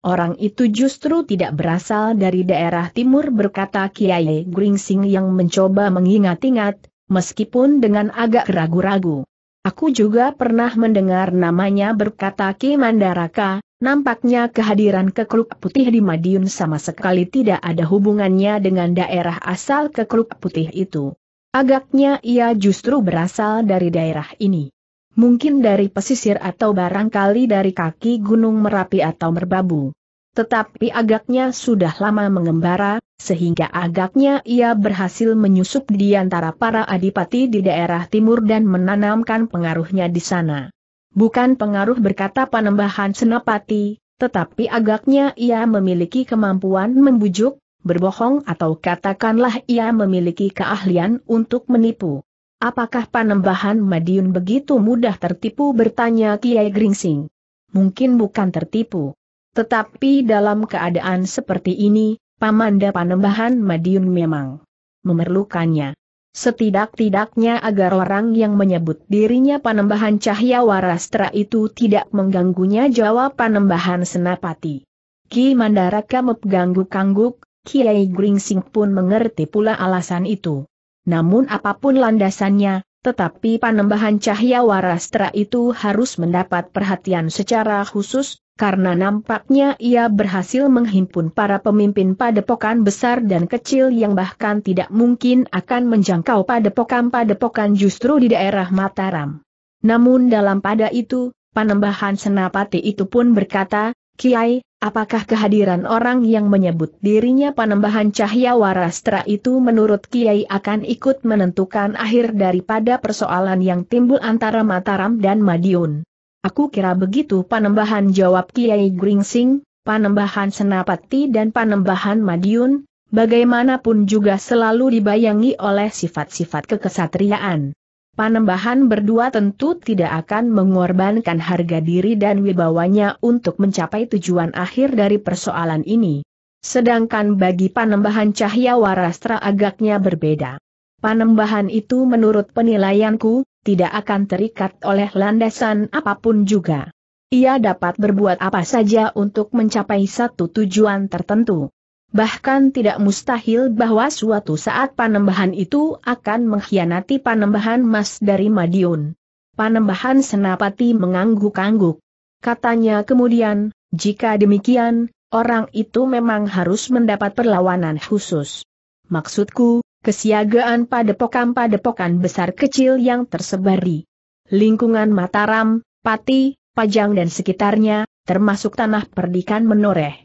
Orang itu justru tidak berasal dari daerah timur berkata Kiai Gringsing yang mencoba mengingat-ingat, meskipun dengan agak ragu-ragu. Aku juga pernah mendengar namanya berkata Ki Mandaraka, nampaknya kehadiran kekluk putih di Madiun sama sekali tidak ada hubungannya dengan daerah asal kekluk putih itu. Agaknya ia justru berasal dari daerah ini mungkin dari pesisir atau barangkali dari kaki gunung Merapi atau Merbabu. Tetapi agaknya sudah lama mengembara, sehingga agaknya ia berhasil menyusup di antara para adipati di daerah timur dan menanamkan pengaruhnya di sana. Bukan pengaruh berkata panembahan senapati, tetapi agaknya ia memiliki kemampuan membujuk, berbohong atau katakanlah ia memiliki keahlian untuk menipu. Apakah panembahan Madiun begitu mudah tertipu bertanya Kiai Gringsing? Mungkin bukan tertipu. Tetapi dalam keadaan seperti ini, pamanda panembahan Madiun memang memerlukannya. Setidak-tidaknya agar orang yang menyebut dirinya panembahan cahaya warastra itu tidak mengganggunya jawab panembahan senapati. Ki Mandaraka ganggu kangguk, Kiai Gringsing pun mengerti pula alasan itu namun apapun landasannya, tetapi panembahan cahaya warastra itu harus mendapat perhatian secara khusus, karena nampaknya ia berhasil menghimpun para pemimpin padepokan besar dan kecil yang bahkan tidak mungkin akan menjangkau padepokan-padepokan justru di daerah Mataram. Namun dalam pada itu, panembahan senapati itu pun berkata, Kiai, Apakah kehadiran orang yang menyebut dirinya panembahan Cahya warastra itu menurut Kiai akan ikut menentukan akhir daripada persoalan yang timbul antara Mataram dan Madiun? Aku kira begitu panembahan jawab Kiai Gringsing, panembahan Senapati dan panembahan Madiun, bagaimanapun juga selalu dibayangi oleh sifat-sifat kekesatriaan. Panembahan berdua tentu tidak akan mengorbankan harga diri dan wibawanya untuk mencapai tujuan akhir dari persoalan ini. Sedangkan bagi panembahan cahaya warastra agaknya berbeda. Panembahan itu menurut penilaianku, tidak akan terikat oleh landasan apapun juga. Ia dapat berbuat apa saja untuk mencapai satu tujuan tertentu. Bahkan tidak mustahil bahwa suatu saat panembahan itu akan mengkhianati panembahan mas dari Madiun. Panembahan Senapati mengangguk-angguk. Katanya kemudian, jika demikian, orang itu memang harus mendapat perlawanan khusus. Maksudku, kesiagaan padepokan-padepokan besar kecil yang tersebar di lingkungan Mataram, Pati, Pajang dan sekitarnya, termasuk tanah perdikan menoreh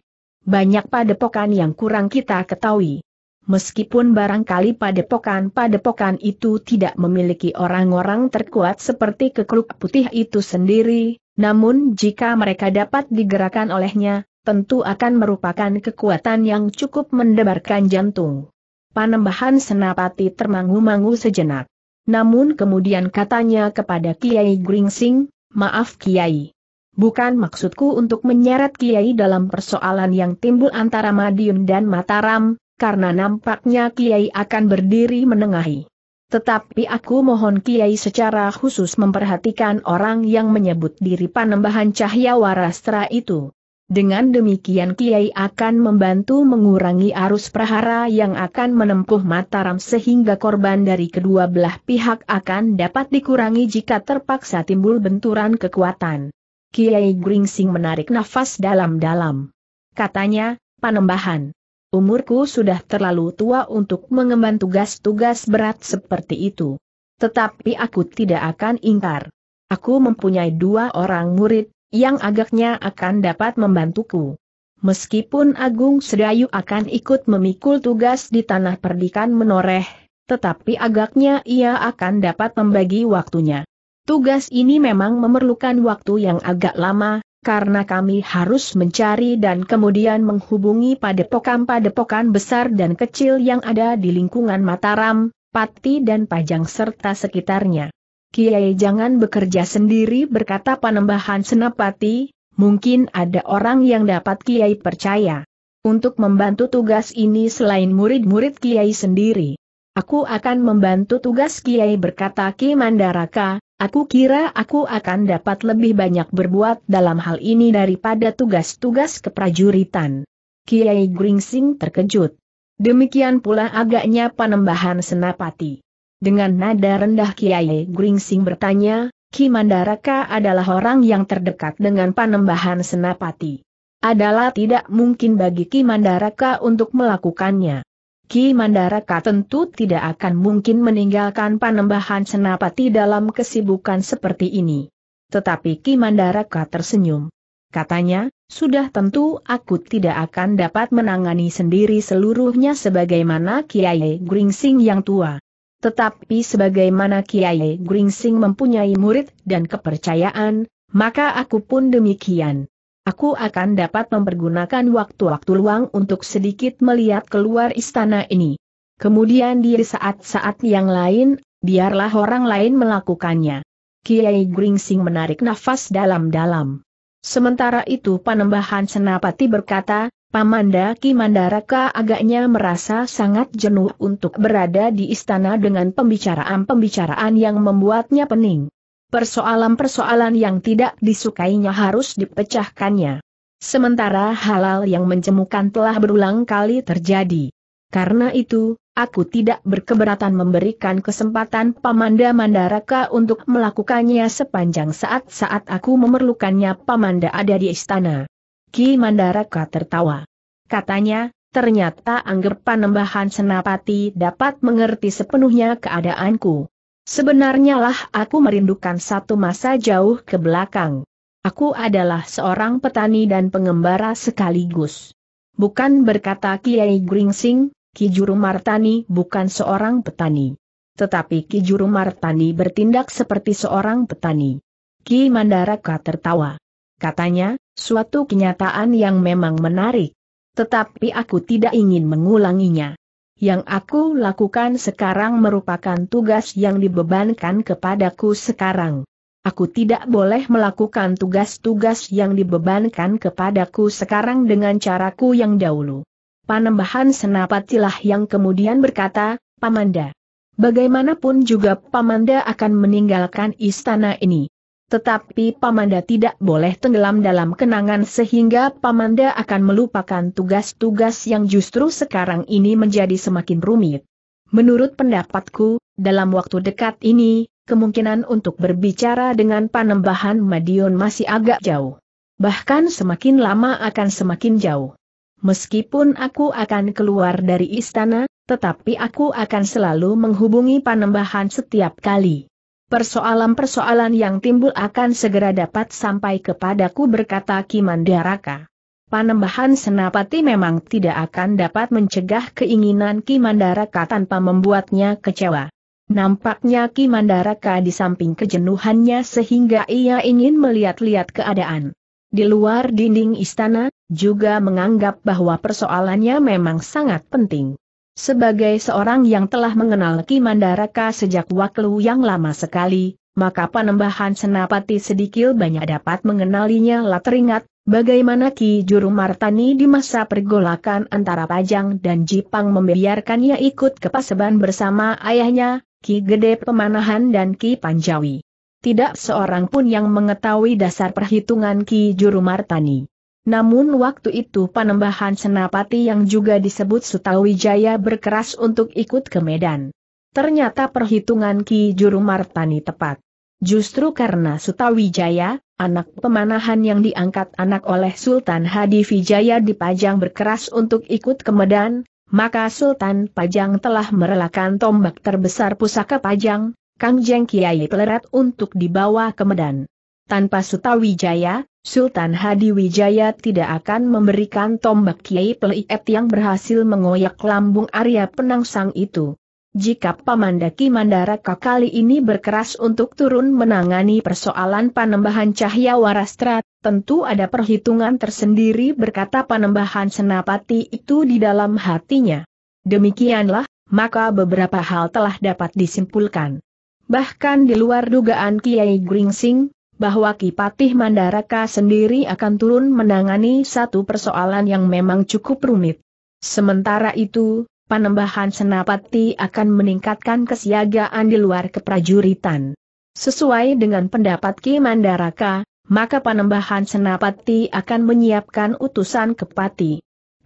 banyak padepokan yang kurang kita ketahui. Meskipun barangkali padepokan-padepokan itu tidak memiliki orang-orang terkuat seperti kekluk putih itu sendiri, namun jika mereka dapat digerakkan olehnya, tentu akan merupakan kekuatan yang cukup mendebarkan jantung. Panembahan Senapati termangu-mangu sejenak. Namun kemudian katanya kepada Kiai Gringsing, maaf Kiai. Bukan maksudku untuk menyeret Kiai dalam persoalan yang timbul antara Madiun dan Mataram, karena nampaknya Kiai akan berdiri menengahi. Tetapi aku mohon Kiai secara khusus memperhatikan orang yang menyebut diri Panembahan Cahya Warastra itu. Dengan demikian Kiai akan membantu mengurangi arus prahara yang akan menempuh Mataram sehingga korban dari kedua belah pihak akan dapat dikurangi jika terpaksa timbul benturan kekuatan. Kiai Gringsing menarik nafas dalam-dalam. Katanya, panembahan. Umurku sudah terlalu tua untuk mengemban tugas-tugas berat seperti itu. Tetapi aku tidak akan ingkar. Aku mempunyai dua orang murid, yang agaknya akan dapat membantuku. Meskipun Agung Sedayu akan ikut memikul tugas di tanah perdikan menoreh, tetapi agaknya ia akan dapat membagi waktunya. Tugas ini memang memerlukan waktu yang agak lama, karena kami harus mencari dan kemudian menghubungi padepokan-padepokan besar dan kecil yang ada di lingkungan Mataram, Pati dan Pajang serta sekitarnya. Kiai jangan bekerja sendiri berkata panembahan Senapati, mungkin ada orang yang dapat Kiai percaya. Untuk membantu tugas ini selain murid-murid Kiai sendiri. Aku akan membantu tugas Kiai berkata Ki Mandaraka, Aku kira aku akan dapat lebih banyak berbuat dalam hal ini daripada tugas-tugas keprajuritan. Kiai Gringsing terkejut. Demikian pula agaknya panembahan senapati. Dengan nada rendah Kiai Gringsing bertanya, Ki Mandaraka adalah orang yang terdekat dengan panembahan senapati. Adalah tidak mungkin bagi Ki Mandaraka untuk melakukannya. Ki Mandaraka tentu tidak akan mungkin meninggalkan panembahan senapati dalam kesibukan seperti ini. Tetapi Ki Mandaraka tersenyum. Katanya, sudah tentu aku tidak akan dapat menangani sendiri seluruhnya sebagaimana Kiai Gringsing yang tua. Tetapi sebagaimana Kiai Gringsing mempunyai murid dan kepercayaan, maka aku pun demikian aku akan dapat mempergunakan waktu-waktu luang untuk sedikit melihat keluar istana ini. Kemudian di saat-saat yang lain, biarlah orang lain melakukannya. Kiai Gringsing menarik nafas dalam-dalam. Sementara itu Panembahan Senapati berkata, Pamanda Ki Mandaraka agaknya merasa sangat jenuh untuk berada di istana dengan pembicaraan-pembicaraan yang membuatnya pening persoalan-persoalan yang tidak disukainya harus dipecahkannya. Sementara halal yang mencemukan telah berulang kali terjadi. Karena itu, aku tidak berkeberatan memberikan kesempatan Pamanda Mandaraka untuk melakukannya sepanjang saat-saat aku memerlukannya Pamanda ada di istana. Ki Mandaraka tertawa. Katanya, ternyata Angger Panembahan Senapati dapat mengerti sepenuhnya keadaanku. Sebenarnya lah aku merindukan satu masa jauh ke belakang. Aku adalah seorang petani dan pengembara sekaligus. Bukan berkata Kiai Gringsing, Juru Martani bukan seorang petani. Tetapi Juru Martani bertindak seperti seorang petani. Ki Mandaraka tertawa. Katanya, suatu kenyataan yang memang menarik. Tetapi aku tidak ingin mengulanginya yang aku lakukan sekarang merupakan tugas yang dibebankan kepadaku sekarang. Aku tidak boleh melakukan tugas-tugas yang dibebankan kepadaku sekarang dengan caraku yang dahulu. Panembahan senapatilah yang kemudian berkata, Pamanda. Bagaimanapun juga Pamanda akan meninggalkan istana ini. Tetapi Pamanda tidak boleh tenggelam dalam kenangan sehingga Pamanda akan melupakan tugas-tugas yang justru sekarang ini menjadi semakin rumit. Menurut pendapatku, dalam waktu dekat ini, kemungkinan untuk berbicara dengan Panembahan Madiun masih agak jauh. Bahkan semakin lama akan semakin jauh. Meskipun aku akan keluar dari istana, tetapi aku akan selalu menghubungi Panembahan setiap kali. Persoalan-persoalan yang timbul akan segera dapat sampai kepadaku berkata Kimandaraka. Panembahan senapati memang tidak akan dapat mencegah keinginan Kimandaraka tanpa membuatnya kecewa. Nampaknya Kimandaraka di samping kejenuhannya sehingga ia ingin melihat-lihat keadaan. Di luar dinding istana, juga menganggap bahwa persoalannya memang sangat penting. Sebagai seorang yang telah mengenal Ki Mandaraka sejak waktu yang lama sekali, maka penembahan senapati sedikit banyak dapat mengenalinya lah teringat, bagaimana Ki Juru Martani di masa pergolakan antara Pajang dan Jipang membiarkannya ikut ke Paseban bersama ayahnya, Ki Gede Pemanahan dan Ki Panjawi. Tidak seorang pun yang mengetahui dasar perhitungan Ki Juru Martani. Namun waktu itu Panembahan Senapati yang juga disebut Sutawijaya berkeras untuk ikut ke Medan. Ternyata perhitungan Ki Juru Martani tepat. Justru karena Sutawijaya, anak pemanahan yang diangkat anak oleh Sultan Hadi Vijaya dipajang berkeras untuk ikut ke Medan, maka Sultan Pajang telah merelakan tombak terbesar pusaka Pajang, Kang Kiai untuk dibawa ke Medan. Tanpa Sutawijaya, Sultan Hadi Wijaya tidak akan memberikan tombak Kiai Pleiet yang berhasil mengoyak lambung Arya Penangsang itu. Jika Pamandaki Mandaraka kali ini berkeras untuk turun menangani persoalan panembahan Cahya warastra, tentu ada perhitungan tersendiri berkata panembahan senapati itu di dalam hatinya. Demikianlah, maka beberapa hal telah dapat disimpulkan. Bahkan di luar dugaan Kiai Gringsing, bahwa Kipatih Mandaraka sendiri akan turun menangani satu persoalan yang memang cukup rumit. Sementara itu, Panembahan Senapati akan meningkatkan kesiagaan di luar keprajuritan. Sesuai dengan pendapat Ki Mandaraka, maka Panembahan Senapati akan menyiapkan utusan ke Pati,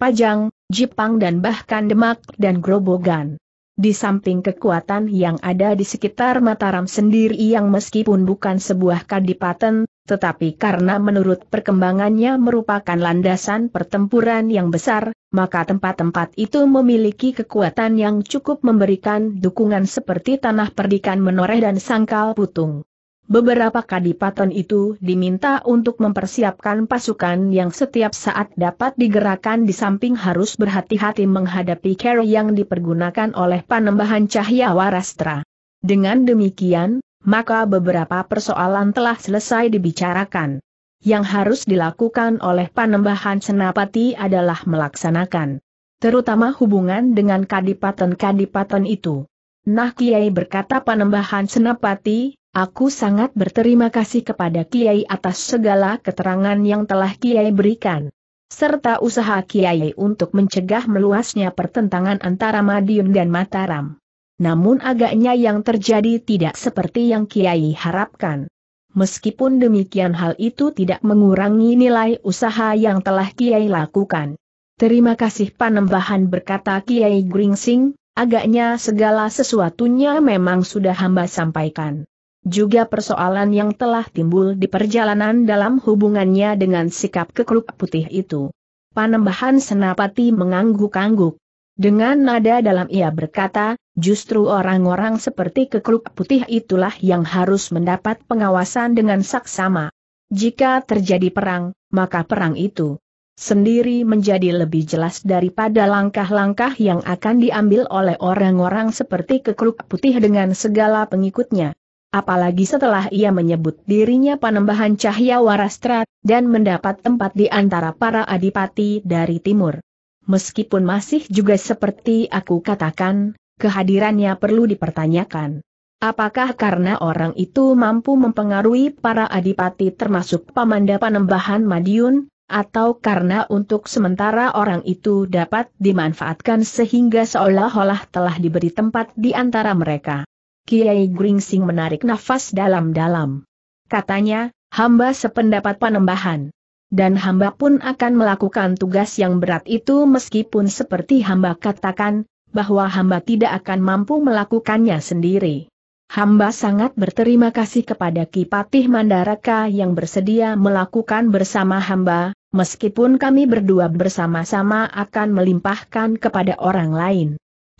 Pajang, Jipang dan bahkan Demak dan Grobogan. Di samping kekuatan yang ada di sekitar Mataram sendiri yang meskipun bukan sebuah kadipaten, tetapi karena menurut perkembangannya merupakan landasan pertempuran yang besar, maka tempat-tempat itu memiliki kekuatan yang cukup memberikan dukungan seperti tanah perdikan menoreh dan sangkal putung beberapa kadipaten itu diminta untuk mempersiapkan pasukan yang setiap saat dapat digerakkan di samping harus berhati-hati menghadapi care yang dipergunakan oleh panembahan cahaya warastra. Dengan demikian, maka beberapa persoalan telah selesai dibicarakan. Yang harus dilakukan oleh panembahan senapati adalah melaksanakan terutama hubungan dengan kadipaten-kadipaten itu. Nah Kiai berkata panembahan senapati, Aku sangat berterima kasih kepada Kiai atas segala keterangan yang telah Kiai berikan serta usaha Kiai untuk mencegah meluasnya pertentangan antara Madiun dan Mataram. Namun agaknya yang terjadi tidak seperti yang Kiai harapkan. Meskipun demikian hal itu tidak mengurangi nilai usaha yang telah Kiai lakukan. Terima kasih panembahan berkata Kiai Gringsing, agaknya segala sesuatunya memang sudah hamba sampaikan juga persoalan yang telah timbul di perjalanan dalam hubungannya dengan sikap kekluk putih itu. Panembahan Senapati mengangguk-angguk. Dengan nada dalam ia berkata, justru orang-orang seperti kekluk putih itulah yang harus mendapat pengawasan dengan saksama. Jika terjadi perang, maka perang itu sendiri menjadi lebih jelas daripada langkah-langkah yang akan diambil oleh orang-orang seperti kekluk putih dengan segala pengikutnya. Apalagi setelah ia menyebut dirinya panembahan Cahya warastra, dan mendapat tempat di antara para adipati dari timur. Meskipun masih juga seperti aku katakan, kehadirannya perlu dipertanyakan. Apakah karena orang itu mampu mempengaruhi para adipati termasuk pamanda panembahan Madiun, atau karena untuk sementara orang itu dapat dimanfaatkan sehingga seolah-olah telah diberi tempat di antara mereka. Kiai Gringsing menarik nafas dalam-dalam. Katanya, hamba sependapat panembahan. Dan hamba pun akan melakukan tugas yang berat itu meskipun seperti hamba katakan, bahwa hamba tidak akan mampu melakukannya sendiri. Hamba sangat berterima kasih kepada Ki Patih Mandaraka yang bersedia melakukan bersama hamba, meskipun kami berdua bersama-sama akan melimpahkan kepada orang lain.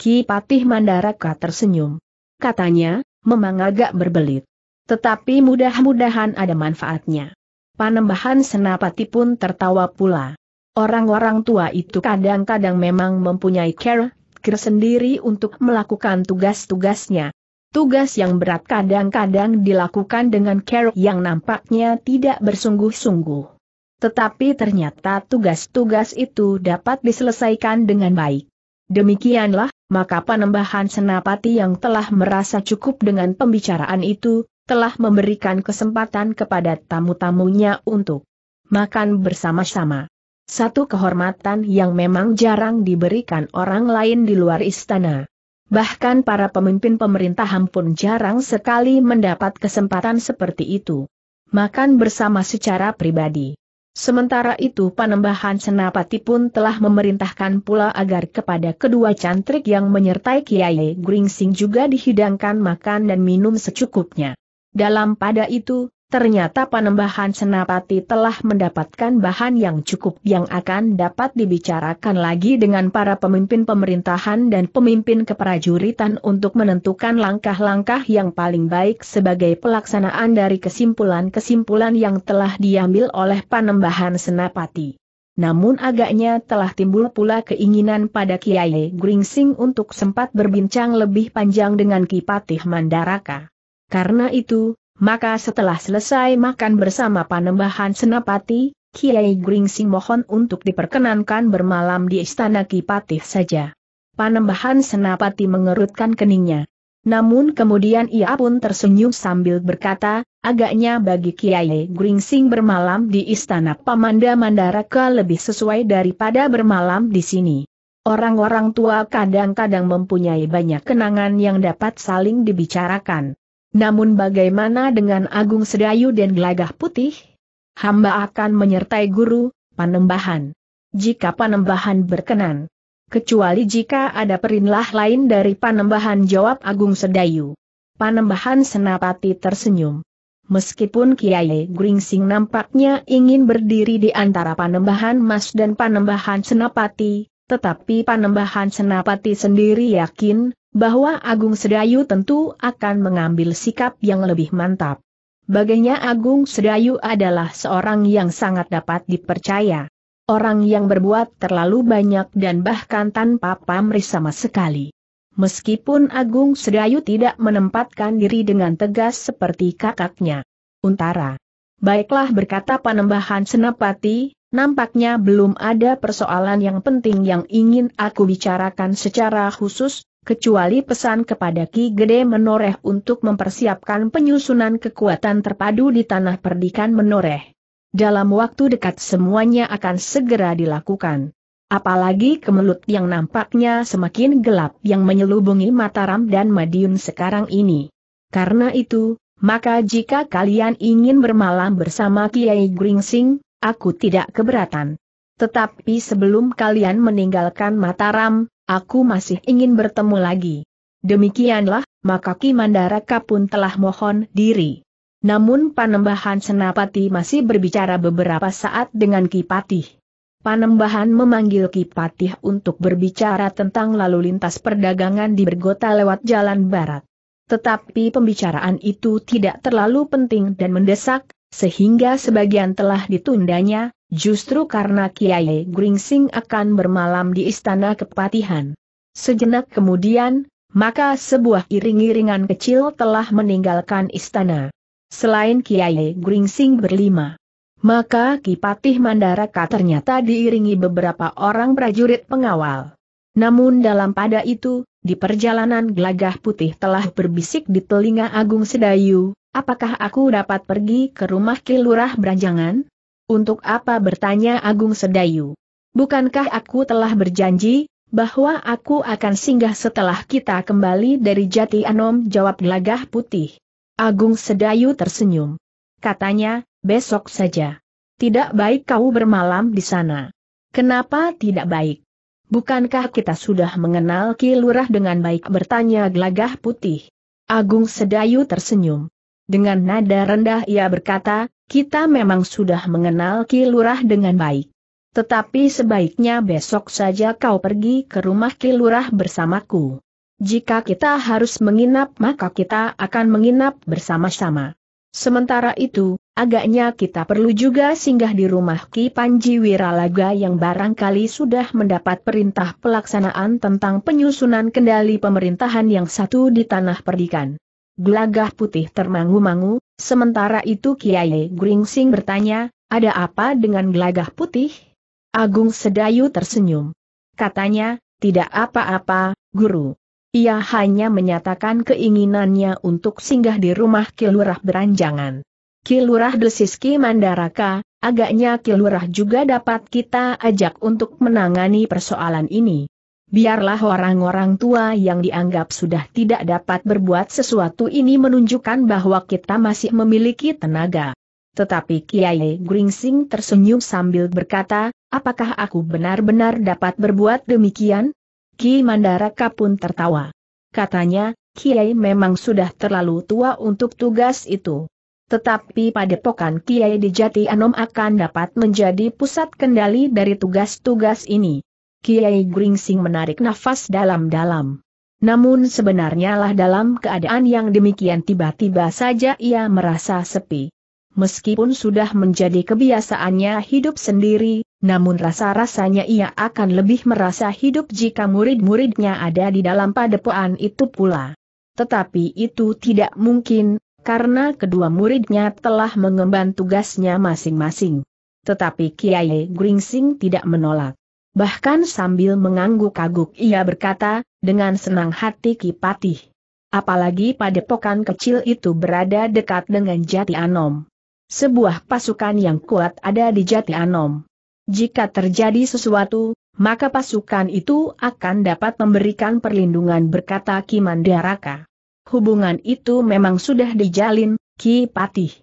Ki Patih Mandaraka tersenyum katanya, memang agak berbelit. Tetapi mudah-mudahan ada manfaatnya. Panembahan senapati pun tertawa pula. Orang-orang tua itu kadang-kadang memang mempunyai care, care sendiri untuk melakukan tugas-tugasnya. Tugas yang berat kadang-kadang dilakukan dengan care yang nampaknya tidak bersungguh-sungguh. Tetapi ternyata tugas-tugas itu dapat diselesaikan dengan baik. Demikianlah maka penembahan senapati yang telah merasa cukup dengan pembicaraan itu, telah memberikan kesempatan kepada tamu-tamunya untuk makan bersama-sama. Satu kehormatan yang memang jarang diberikan orang lain di luar istana. Bahkan para pemimpin pemerintahan pun jarang sekali mendapat kesempatan seperti itu. Makan bersama secara pribadi. Sementara itu panembahan Senapati pun telah memerintahkan pula agar kepada kedua cantrik yang menyertai Kiai Gringsing juga dihidangkan makan dan minum secukupnya. Dalam pada itu, Ternyata Panembahan Senapati telah mendapatkan bahan yang cukup yang akan dapat dibicarakan lagi dengan para pemimpin pemerintahan dan pemimpin keprajuritan untuk menentukan langkah-langkah yang paling baik sebagai pelaksanaan dari kesimpulan-kesimpulan yang telah diambil oleh Panembahan Senapati. Namun agaknya telah timbul pula keinginan pada Kiai Gringsing untuk sempat berbincang lebih panjang dengan Kipatih Mandaraka. Karena itu, maka setelah selesai makan bersama panembahan senapati, Kiai Gringsing mohon untuk diperkenankan bermalam di istana Kipatih saja. Panembahan senapati mengerutkan keningnya. Namun kemudian ia pun tersenyum sambil berkata, agaknya bagi Kiai Gringsing bermalam di istana Pamanda Mandaraka lebih sesuai daripada bermalam di sini. Orang-orang tua kadang-kadang mempunyai banyak kenangan yang dapat saling dibicarakan. Namun bagaimana dengan Agung Sedayu dan Gelagah Putih? Hamba akan menyertai guru, panembahan. Jika panembahan berkenan. Kecuali jika ada perintah lain dari panembahan jawab Agung Sedayu. Panembahan Senapati tersenyum. Meskipun Kiai Gringsing nampaknya ingin berdiri di antara panembahan Mas dan panembahan Senapati, tetapi panembahan Senapati sendiri yakin, bahwa Agung Sedayu tentu akan mengambil sikap yang lebih mantap. Baginya Agung Sedayu adalah seorang yang sangat dapat dipercaya. Orang yang berbuat terlalu banyak dan bahkan tanpa pamrih sama sekali. Meskipun Agung Sedayu tidak menempatkan diri dengan tegas seperti kakaknya. Untara. Baiklah berkata Panembahan Senapati, Nampaknya belum ada persoalan yang penting yang ingin aku bicarakan secara khusus, kecuali pesan kepada Ki Gede Menoreh untuk mempersiapkan penyusunan kekuatan terpadu di tanah perdikan Menoreh. Dalam waktu dekat semuanya akan segera dilakukan. Apalagi kemelut yang nampaknya semakin gelap yang menyelubungi Mataram dan Madiun sekarang ini. Karena itu, maka jika kalian ingin bermalam bersama Kiai Gringsing, aku tidak keberatan. Tetapi sebelum kalian meninggalkan Mataram, aku masih ingin bertemu lagi. Demikianlah, maka Ki Mandaraka pun telah mohon diri. Namun Panembahan Senapati masih berbicara beberapa saat dengan Ki Patih. Panembahan memanggil Ki Patih untuk berbicara tentang lalu lintas perdagangan di Bergota lewat jalan barat. Tetapi pembicaraan itu tidak terlalu penting dan mendesak, sehingga sebagian telah ditundanya, justru karena Kiai Gringsing akan bermalam di Istana Kepatihan. Sejenak kemudian, maka sebuah iring-iringan kecil telah meninggalkan istana. Selain Kiai Gringsing berlima, maka Kipatih Mandaraka ternyata diiringi beberapa orang prajurit pengawal. Namun dalam pada itu, di perjalanan gelagah putih telah berbisik di telinga Agung Sedayu, Apakah aku dapat pergi ke rumah Kilurah Beranjangan? Untuk apa bertanya Agung Sedayu? Bukankah aku telah berjanji, bahwa aku akan singgah setelah kita kembali dari Jati Anom jawab gelagah putih. Agung Sedayu tersenyum. Katanya, besok saja. Tidak baik kau bermalam di sana. Kenapa tidak baik? Bukankah kita sudah mengenal Kilurah dengan baik bertanya gelagah putih? Agung Sedayu tersenyum. Dengan nada rendah ia berkata, kita memang sudah mengenal Ki Lurah dengan baik. Tetapi sebaiknya besok saja kau pergi ke rumah Ki Lurah bersamaku. Jika kita harus menginap maka kita akan menginap bersama-sama. Sementara itu, agaknya kita perlu juga singgah di rumah Ki Panji Wiralaga yang barangkali sudah mendapat perintah pelaksanaan tentang penyusunan kendali pemerintahan yang satu di tanah perdikan. Gelagah putih termangu-mangu, sementara itu Kiai Gringsing bertanya, ada apa dengan gelagah putih? Agung Sedayu tersenyum. Katanya, tidak apa-apa, guru. Ia hanya menyatakan keinginannya untuk singgah di rumah Kilurah Beranjangan. Kilurah Desiski Mandaraka, agaknya Kilurah juga dapat kita ajak untuk menangani persoalan ini. Biarlah orang-orang tua yang dianggap sudah tidak dapat berbuat sesuatu ini menunjukkan bahwa kita masih memiliki tenaga. Tetapi Kiai Gringsing tersenyum sambil berkata, apakah aku benar-benar dapat berbuat demikian? Ki Mandaraka pun tertawa. Katanya, Kiai memang sudah terlalu tua untuk tugas itu. Tetapi pada padepokan Kiai di Jati Anom akan dapat menjadi pusat kendali dari tugas-tugas ini. Kiai Gringsing menarik nafas dalam-dalam. Namun sebenarnya lah dalam keadaan yang demikian tiba-tiba saja ia merasa sepi. Meskipun sudah menjadi kebiasaannya hidup sendiri, namun rasa-rasanya ia akan lebih merasa hidup jika murid-muridnya ada di dalam padepokan itu pula. Tetapi itu tidak mungkin, karena kedua muridnya telah mengemban tugasnya masing-masing. Tetapi Kiai Gringsing tidak menolak. Bahkan sambil mengangguk angguk ia berkata, dengan senang hati Kipatih. Apalagi pada padepokan kecil itu berada dekat dengan Jati Anom. Sebuah pasukan yang kuat ada di Jati Anom. Jika terjadi sesuatu, maka pasukan itu akan dapat memberikan perlindungan berkata Kimandaraka. Hubungan itu memang sudah dijalin, Ki Patih.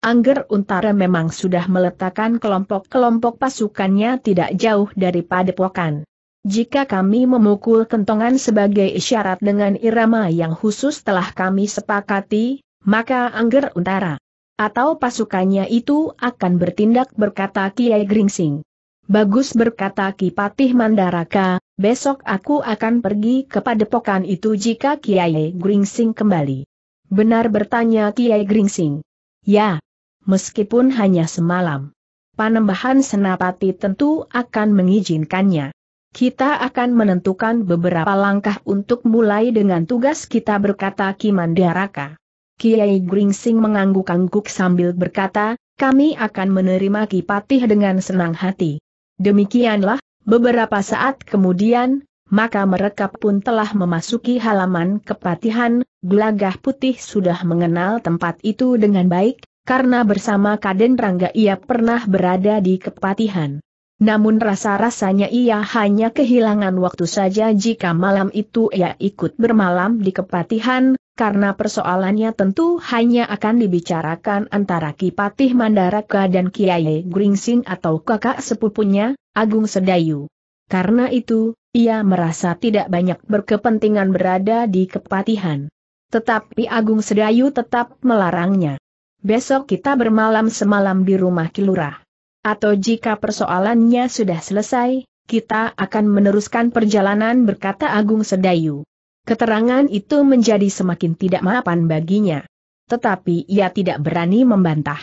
Angger Untara memang sudah meletakkan kelompok-kelompok pasukannya tidak jauh dari padepokan. Jika kami memukul kentongan sebagai isyarat dengan irama yang khusus telah kami sepakati, maka Angger Untara atau pasukannya itu akan bertindak berkata Kiai Gringsing. Bagus berkata Patih Mandaraka, besok aku akan pergi ke padepokan itu jika Kiai Gringsing kembali. Benar bertanya Kiai Gringsing. Ya, meskipun hanya semalam. Panembahan Senapati tentu akan mengizinkannya. Kita akan menentukan beberapa langkah untuk mulai dengan tugas kita berkata Kimandaraka. Kiai Gringsing mengangguk-angguk sambil berkata, kami akan menerima Kipatih dengan senang hati. Demikianlah, beberapa saat kemudian, maka mereka pun telah memasuki halaman kepatihan, gelagah putih sudah mengenal tempat itu dengan baik, karena bersama Kaden Rangga ia pernah berada di kepatihan. Namun rasa-rasanya ia hanya kehilangan waktu saja jika malam itu ia ikut bermalam di kepatihan, karena persoalannya tentu hanya akan dibicarakan antara Kipatih Mandaraka dan Kiai Gringsing atau kakak sepupunya, Agung Sedayu. Karena itu, ia merasa tidak banyak berkepentingan berada di kepatihan. Tetapi Agung Sedayu tetap melarangnya besok kita bermalam semalam di rumah Kilurah. Atau jika persoalannya sudah selesai, kita akan meneruskan perjalanan berkata Agung Sedayu. Keterangan itu menjadi semakin tidak mapan baginya. Tetapi ia tidak berani membantah.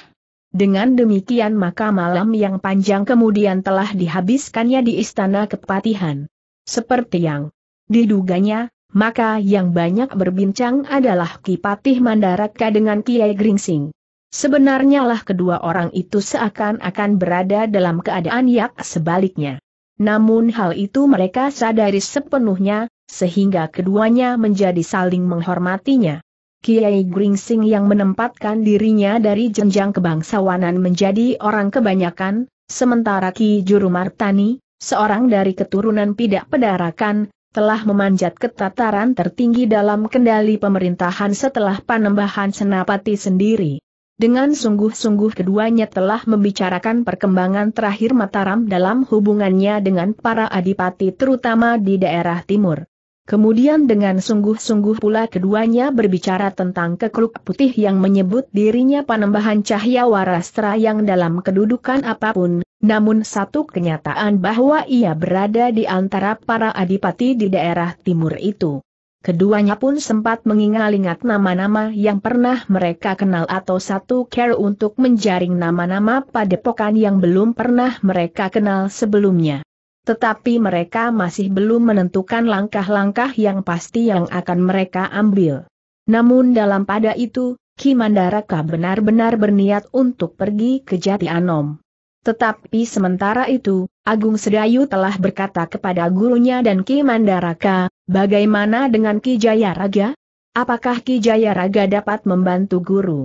Dengan demikian maka malam yang panjang kemudian telah dihabiskannya di istana kepatihan. Seperti yang diduganya, maka yang banyak berbincang adalah kipatih Mandaraka dengan Kiai Gringsing. Sebenarnya lah kedua orang itu seakan-akan berada dalam keadaan yang sebaliknya. Namun hal itu mereka sadari sepenuhnya, sehingga keduanya menjadi saling menghormatinya. Kiai Gringsing yang menempatkan dirinya dari jenjang kebangsawanan menjadi orang kebanyakan, sementara Ki Juru Martani, seorang dari keturunan pidak pedarakan, telah memanjat ke tataran tertinggi dalam kendali pemerintahan setelah panembahan Senapati sendiri. Dengan sungguh-sungguh keduanya telah membicarakan perkembangan terakhir Mataram dalam hubungannya dengan para adipati terutama di daerah timur. Kemudian dengan sungguh-sungguh pula keduanya berbicara tentang kekluk putih yang menyebut dirinya panembahan Cahya warastra yang dalam kedudukan apapun, namun satu kenyataan bahwa ia berada di antara para adipati di daerah timur itu. Keduanya pun sempat mengingat-ingat nama-nama yang pernah mereka kenal atau satu care untuk menjaring nama-nama pada padepokan yang belum pernah mereka kenal sebelumnya. Tetapi mereka masih belum menentukan langkah-langkah yang pasti yang akan mereka ambil. Namun dalam pada itu, Kimandaraka benar-benar berniat untuk pergi ke Jati Anom. Tetapi sementara itu, Agung Sedayu telah berkata kepada gurunya dan Ki Mandaraka, bagaimana dengan Ki Jayaraga? Apakah Ki Jayaraga dapat membantu guru?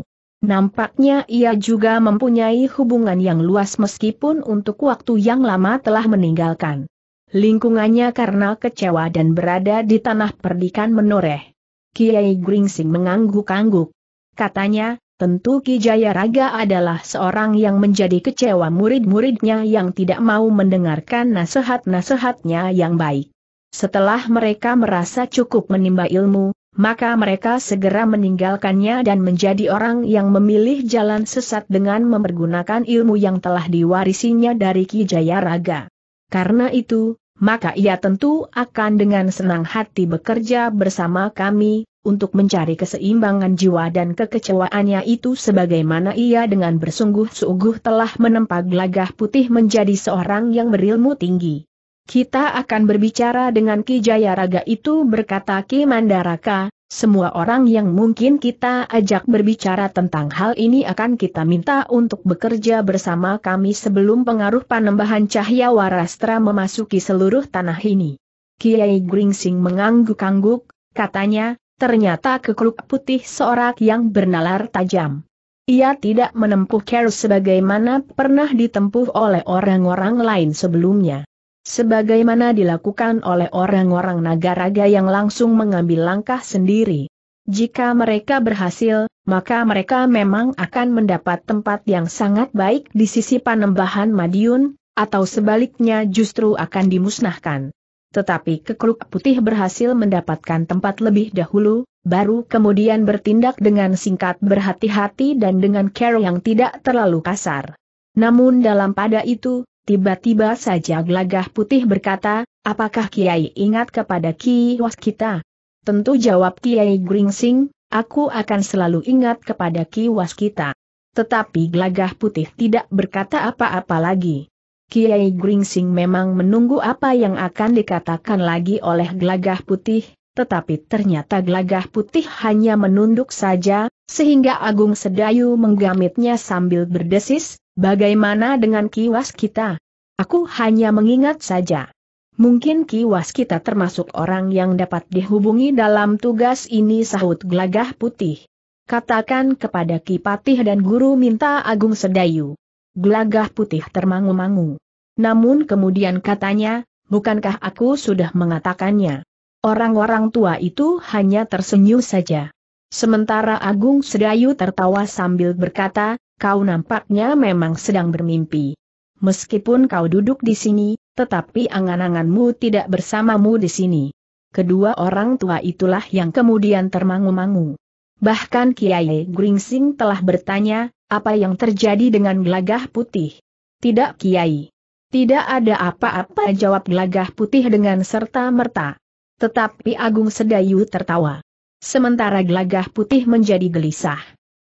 Nampaknya ia juga mempunyai hubungan yang luas meskipun untuk waktu yang lama telah meninggalkan lingkungannya karena kecewa dan berada di tanah perdikan menoreh. Kiai Gringsing mengangguk-angguk. Katanya, Tentu Ki Jayaraga adalah seorang yang menjadi kecewa murid-muridnya yang tidak mau mendengarkan nasihat-nasihatnya yang baik. Setelah mereka merasa cukup menimba ilmu, maka mereka segera meninggalkannya dan menjadi orang yang memilih jalan sesat dengan mempergunakan ilmu yang telah diwarisinya dari Ki Jayaraga. Karena itu, maka ia tentu akan dengan senang hati bekerja bersama kami, untuk mencari keseimbangan jiwa dan kekecewaannya itu sebagaimana ia dengan bersungguh-sungguh telah menempa gelagah putih menjadi seorang yang berilmu tinggi. Kita akan berbicara dengan Ki Jayaraga itu berkata Ki Mandaraka, semua orang yang mungkin kita ajak berbicara tentang hal ini akan kita minta untuk bekerja bersama kami sebelum pengaruh panembahan cahaya warastra memasuki seluruh tanah ini. Kiai Gringsing mengangguk-angguk, katanya, ternyata kekluk putih seorang yang bernalar tajam. Ia tidak menempuh care sebagaimana pernah ditempuh oleh orang-orang lain sebelumnya. Sebagaimana dilakukan oleh orang-orang nagaraga yang langsung mengambil langkah sendiri. Jika mereka berhasil, maka mereka memang akan mendapat tempat yang sangat baik di sisi panembahan Madiun, atau sebaliknya justru akan dimusnahkan. Tetapi kekruk putih berhasil mendapatkan tempat lebih dahulu, baru kemudian bertindak dengan singkat berhati-hati dan dengan care yang tidak terlalu kasar. Namun dalam pada itu, Tiba-tiba saja Glagah putih berkata, apakah Kiai ingat kepada Was kita? Tentu jawab Kiai Gringsing, aku akan selalu ingat kepada Was kita. Tetapi Glagah putih tidak berkata apa-apa lagi. Kiai Gringsing memang menunggu apa yang akan dikatakan lagi oleh Glagah putih, tetapi ternyata Glagah putih hanya menunduk saja, sehingga Agung Sedayu menggamitnya sambil berdesis, Bagaimana dengan kiwas kita? Aku hanya mengingat saja. Mungkin kiwas kita termasuk orang yang dapat dihubungi dalam tugas ini sahut gelagah putih. Katakan kepada Kipatih dan guru minta Agung Sedayu. Gelagah putih termangu-mangu. Namun kemudian katanya, bukankah aku sudah mengatakannya? Orang-orang tua itu hanya tersenyum saja. Sementara Agung Sedayu tertawa sambil berkata, kau nampaknya memang sedang bermimpi. Meskipun kau duduk di sini, tetapi angan-anganmu tidak bersamamu di sini. Kedua orang tua itulah yang kemudian termangu-mangu. Bahkan Kiai Gringsing telah bertanya, apa yang terjadi dengan gelagah putih? Tidak Kiai. Tidak ada apa-apa jawab gelagah putih dengan serta-merta. Tetapi Agung Sedayu tertawa. Sementara gelagah putih menjadi gelisah.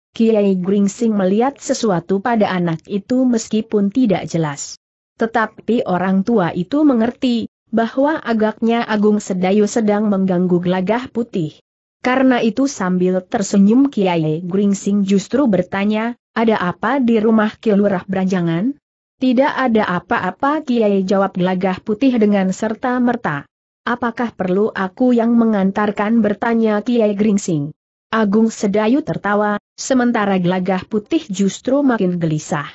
Kiai Gringsing melihat sesuatu pada anak itu meskipun tidak jelas. Tetapi orang tua itu mengerti, bahwa agaknya Agung Sedayu sedang mengganggu gelagah putih. Karena itu sambil tersenyum Kiai Gringsing justru bertanya, ada apa di rumah Kilurah Beranjangan? Tidak ada apa-apa Kiai jawab gelagah putih dengan serta merta. Apakah perlu aku yang mengantarkan bertanya Kiai Gringsing? Agung Sedayu tertawa, sementara gelagah putih justru makin gelisah.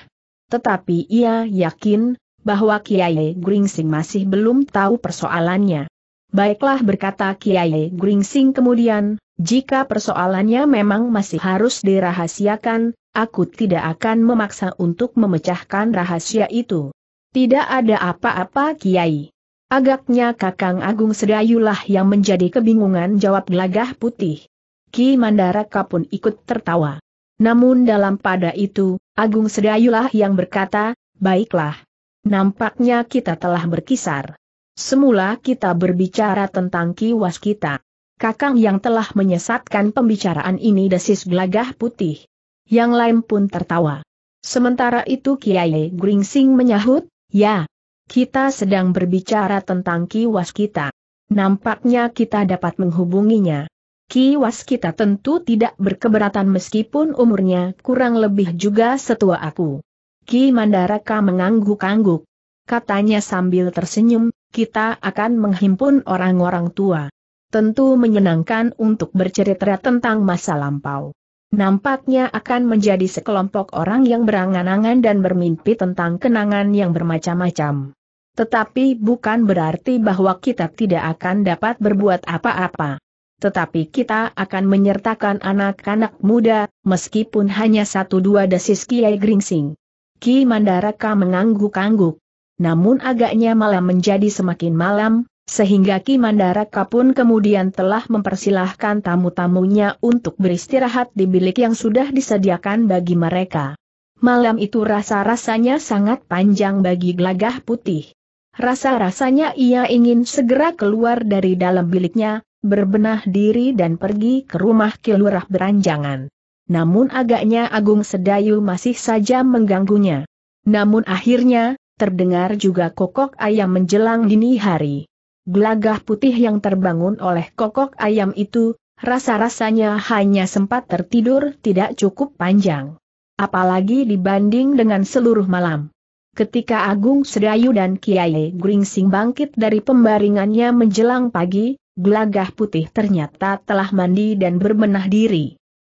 Tetapi ia yakin, bahwa Kiai Gringsing masih belum tahu persoalannya. Baiklah berkata Kiai Gringsing kemudian, jika persoalannya memang masih harus dirahasiakan, aku tidak akan memaksa untuk memecahkan rahasia itu. Tidak ada apa-apa Kiai. Agaknya Kakang Agung Sedayulah yang menjadi kebingungan jawab gelagah putih. Ki Mandaraka pun ikut tertawa. Namun dalam pada itu, Agung Sedayulah yang berkata, baiklah. Nampaknya kita telah berkisar. Semula kita berbicara tentang Ki Waskita. Kakang yang telah menyesatkan pembicaraan ini desis gelagah putih. Yang lain pun tertawa. Sementara itu Kiai Gringsing menyahut, ya, kita sedang berbicara tentang Ki Waskita. Nampaknya kita dapat menghubunginya. Ki kita tentu tidak berkeberatan meskipun umurnya kurang lebih juga setua aku. Ki Mandaraka mengangguk-angguk. Katanya sambil tersenyum, kita akan menghimpun orang-orang tua. Tentu menyenangkan untuk bercerita tentang masa lampau. Nampaknya akan menjadi sekelompok orang yang berangan-angan dan bermimpi tentang kenangan yang bermacam-macam. Tetapi bukan berarti bahwa kita tidak akan dapat berbuat apa-apa tetapi kita akan menyertakan anak-anak muda, meskipun hanya satu dua desis Kiai Gringsing. Ki Mandaraka mengangguk-angguk. Namun agaknya malam menjadi semakin malam, sehingga Ki Mandaraka pun kemudian telah mempersilahkan tamu-tamunya untuk beristirahat di bilik yang sudah disediakan bagi mereka. Malam itu rasa-rasanya sangat panjang bagi gelagah putih. Rasa-rasanya ia ingin segera keluar dari dalam biliknya, berbenah diri dan pergi ke rumah Kilurah beranjangan. Namun agaknya Agung Sedayu masih saja mengganggunya. Namun akhirnya, terdengar juga kokok ayam menjelang dini hari. Gelagah putih yang terbangun oleh kokok ayam itu, rasa-rasanya hanya sempat tertidur tidak cukup panjang. Apalagi dibanding dengan seluruh malam. Ketika Agung Sedayu dan Kiai Gringsing bangkit dari pembaringannya menjelang pagi, gelagah putih ternyata telah mandi dan berbenah diri.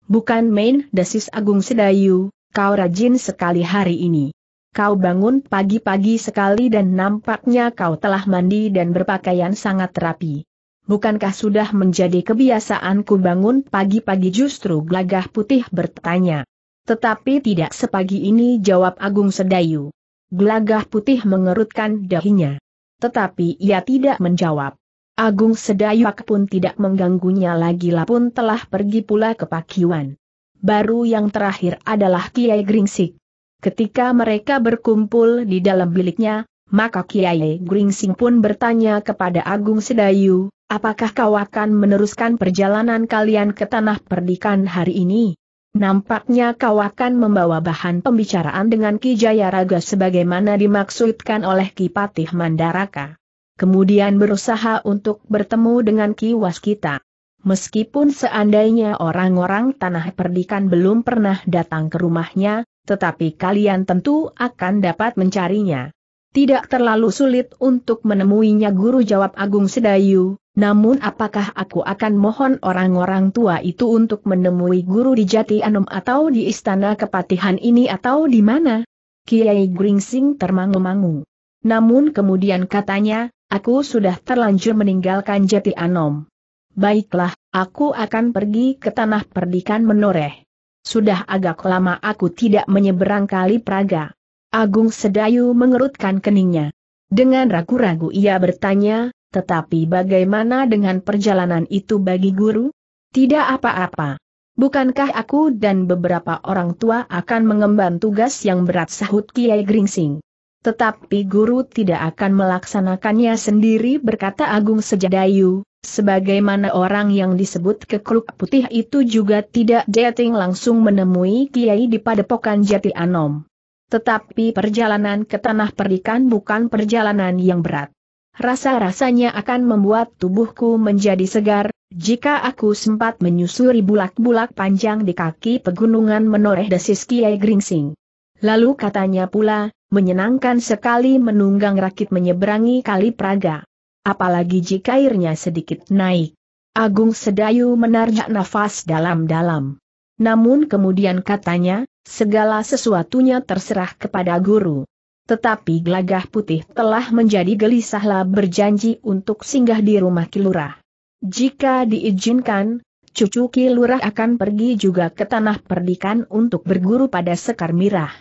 Bukan main desis Agung Sedayu, kau rajin sekali hari ini. Kau bangun pagi-pagi sekali dan nampaknya kau telah mandi dan berpakaian sangat rapi. Bukankah sudah menjadi kebiasaanku bangun pagi-pagi justru gelagah putih bertanya. Tetapi tidak sepagi ini jawab Agung Sedayu. Gelagah putih mengerutkan dahinya. Tetapi ia tidak menjawab. Agung Sedayu pun tidak mengganggunya lagi pun telah pergi pula ke Pakiwan. Baru yang terakhir adalah Kiai Gringsik. Ketika mereka berkumpul di dalam biliknya, maka Kiai Gringsik pun bertanya kepada Agung Sedayu, apakah kau akan meneruskan perjalanan kalian ke tanah perdikan hari ini? Nampaknya kau akan membawa bahan pembicaraan dengan Ki Jayaraga sebagaimana dimaksudkan oleh Ki Patih Mandaraka kemudian berusaha untuk bertemu dengan kiwas kita. Meskipun seandainya orang-orang tanah perdikan belum pernah datang ke rumahnya, tetapi kalian tentu akan dapat mencarinya. Tidak terlalu sulit untuk menemuinya guru jawab Agung Sedayu, namun apakah aku akan mohon orang-orang tua itu untuk menemui guru di Jati Anom atau di Istana Kepatihan ini atau di mana? Kiai Gringsing termangu-mangu. Namun kemudian katanya, Aku sudah terlanjur meninggalkan Jati Anom. Baiklah, aku akan pergi ke tanah perdikan menoreh. Sudah agak lama aku tidak menyeberang kali Praga. Agung Sedayu mengerutkan keningnya. Dengan ragu-ragu ia bertanya, tetapi bagaimana dengan perjalanan itu bagi guru? Tidak apa-apa. Bukankah aku dan beberapa orang tua akan mengemban tugas yang berat sahut Kiai Gringsing? Tetapi guru tidak akan melaksanakannya sendiri berkata Agung Sejadayu, sebagaimana orang yang disebut kekluk putih itu juga tidak dating langsung menemui Kiai di Padepokan Jati Anom. Tetapi perjalanan ke tanah perikan bukan perjalanan yang berat. Rasa-rasanya akan membuat tubuhku menjadi segar, jika aku sempat menyusuri bulak-bulak panjang di kaki pegunungan menoreh desis Kiai Gringsing. Lalu katanya pula, Menyenangkan sekali menunggang rakit menyeberangi kali Praga. Apalagi jika airnya sedikit naik. Agung Sedayu menarik nafas dalam-dalam. Namun kemudian katanya, segala sesuatunya terserah kepada guru. Tetapi gelagah putih telah menjadi gelisahlah berjanji untuk singgah di rumah kilurah. Jika diizinkan, cucu Kilurah akan pergi juga ke tanah perdikan untuk berguru pada Sekar Mirah.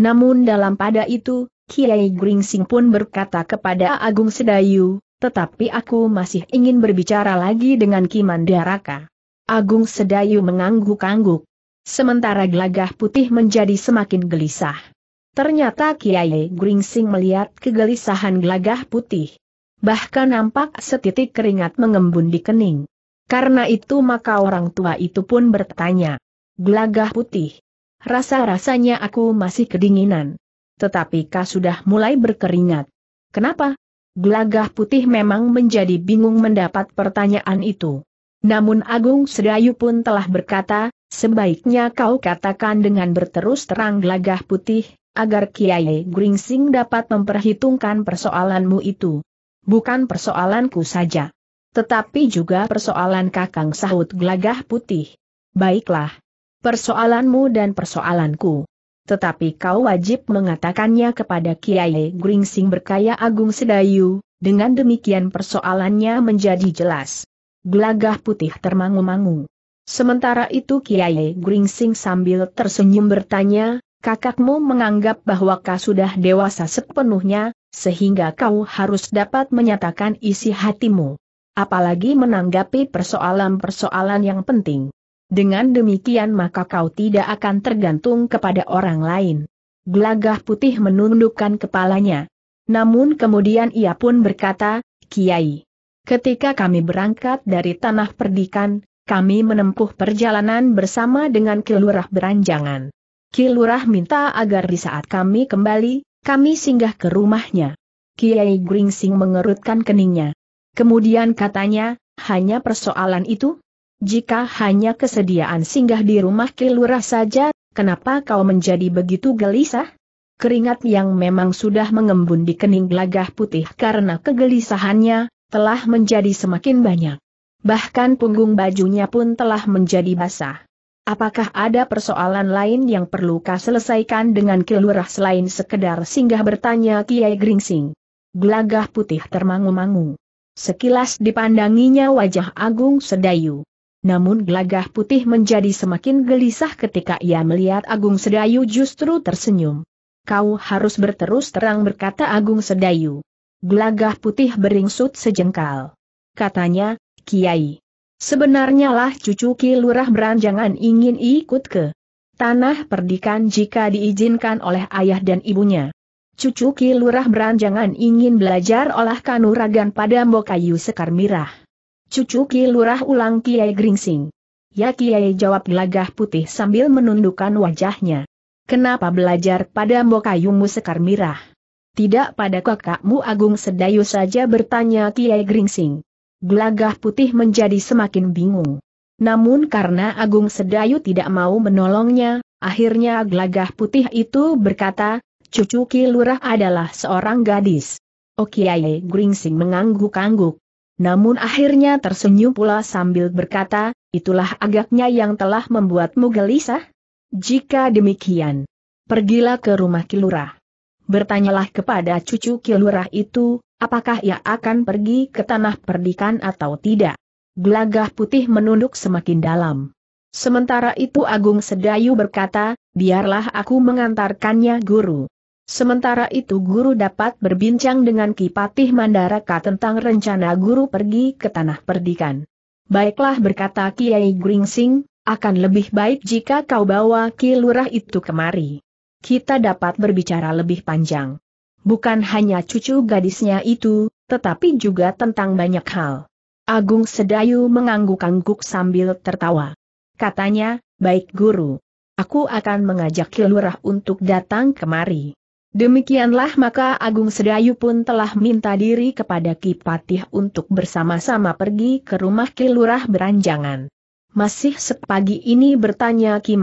Namun dalam pada itu, Kiai Gringsing pun berkata kepada Agung Sedayu, tetapi aku masih ingin berbicara lagi dengan Kimandaraka. Agung Sedayu mengangguk-angguk. Sementara gelagah putih menjadi semakin gelisah. Ternyata Kiai Gringsing melihat kegelisahan gelagah putih. Bahkan nampak setitik keringat mengembun di kening. Karena itu maka orang tua itu pun bertanya. Gelagah putih, Rasa-rasanya aku masih kedinginan. Tetapi kau sudah mulai berkeringat. Kenapa? Gelagah putih memang menjadi bingung mendapat pertanyaan itu. Namun Agung Sedayu pun telah berkata, sebaiknya kau katakan dengan berterus terang gelagah putih, agar Kiai Gringsing dapat memperhitungkan persoalanmu itu. Bukan persoalanku saja. Tetapi juga persoalan kakang sahut gelagah putih. Baiklah, persoalanmu dan persoalanku. Tetapi kau wajib mengatakannya kepada Kiai Gringsing berkaya Agung Sedayu, dengan demikian persoalannya menjadi jelas. Gelagah putih termangu-mangu. Sementara itu Kiai Gringsing sambil tersenyum bertanya, kakakmu menganggap bahwa kau sudah dewasa sepenuhnya, sehingga kau harus dapat menyatakan isi hatimu. Apalagi menanggapi persoalan-persoalan yang penting. Dengan demikian maka kau tidak akan tergantung kepada orang lain. Gelagah putih menundukkan kepalanya. Namun kemudian ia pun berkata, Kiai, ketika kami berangkat dari tanah perdikan, kami menempuh perjalanan bersama dengan Kilurah Beranjangan. Kilurah minta agar di saat kami kembali, kami singgah ke rumahnya. Kiai Gringsing mengerutkan keningnya. Kemudian katanya, hanya persoalan itu? Jika hanya kesediaan singgah di rumah kilurah saja, kenapa kau menjadi begitu gelisah? Keringat yang memang sudah mengembun di kening gelagah putih karena kegelisahannya, telah menjadi semakin banyak. Bahkan punggung bajunya pun telah menjadi basah. Apakah ada persoalan lain yang perlu kau selesaikan dengan kilurah selain sekedar singgah bertanya Kiai Gringsing? Gelagah putih termangu-mangu. Sekilas dipandanginya wajah Agung Sedayu. Namun Glagah putih menjadi semakin gelisah ketika ia melihat Agung Sedayu justru tersenyum. Kau harus berterus terang berkata Agung Sedayu. Glagah putih beringsut sejengkal. Katanya, Kiai. Sebenarnya lah cucu Ki Lurah beranjangan ingin ikut ke tanah perdikan jika diizinkan oleh ayah dan ibunya. Cucu Ki Lurah beranjangan ingin belajar olah kanuragan pada Mbokayu Sekar Mirah. Cucu Ki Lurah ulang Kiai Gringsing. Ya Kiai jawab gelagah putih sambil menundukkan wajahnya. Kenapa belajar pada mbokayungmu sekar mirah? Tidak pada kakakmu Agung Sedayu saja bertanya Kiai Gringsing. Gelagah putih menjadi semakin bingung. Namun karena Agung Sedayu tidak mau menolongnya, akhirnya gelagah putih itu berkata, cucu Ki Lurah adalah seorang gadis. Kiai Gringsing mengangguk-angguk, namun akhirnya tersenyum pula sambil berkata, itulah agaknya yang telah membuatmu gelisah? Jika demikian, pergilah ke rumah Kilurah. Bertanyalah kepada cucu Kilurah itu, apakah ia akan pergi ke tanah perdikan atau tidak. Gelagah putih menunduk semakin dalam. Sementara itu Agung Sedayu berkata, biarlah aku mengantarkannya guru. Sementara itu guru dapat berbincang dengan Kipatih Mandaraka tentang rencana guru pergi ke tanah perdikan. Baiklah berkata Kiai Gringsing, akan lebih baik jika kau bawa Ki itu kemari. Kita dapat berbicara lebih panjang. Bukan hanya cucu gadisnya itu, tetapi juga tentang banyak hal. Agung Sedayu mengangguk-angguk sambil tertawa. Katanya, baik guru. Aku akan mengajak Ki untuk datang kemari. Demikianlah maka Agung Sedayu pun telah minta diri kepada Kipatih untuk bersama-sama pergi ke rumah Ki Beranjangan. Masih sepagi ini bertanya Ki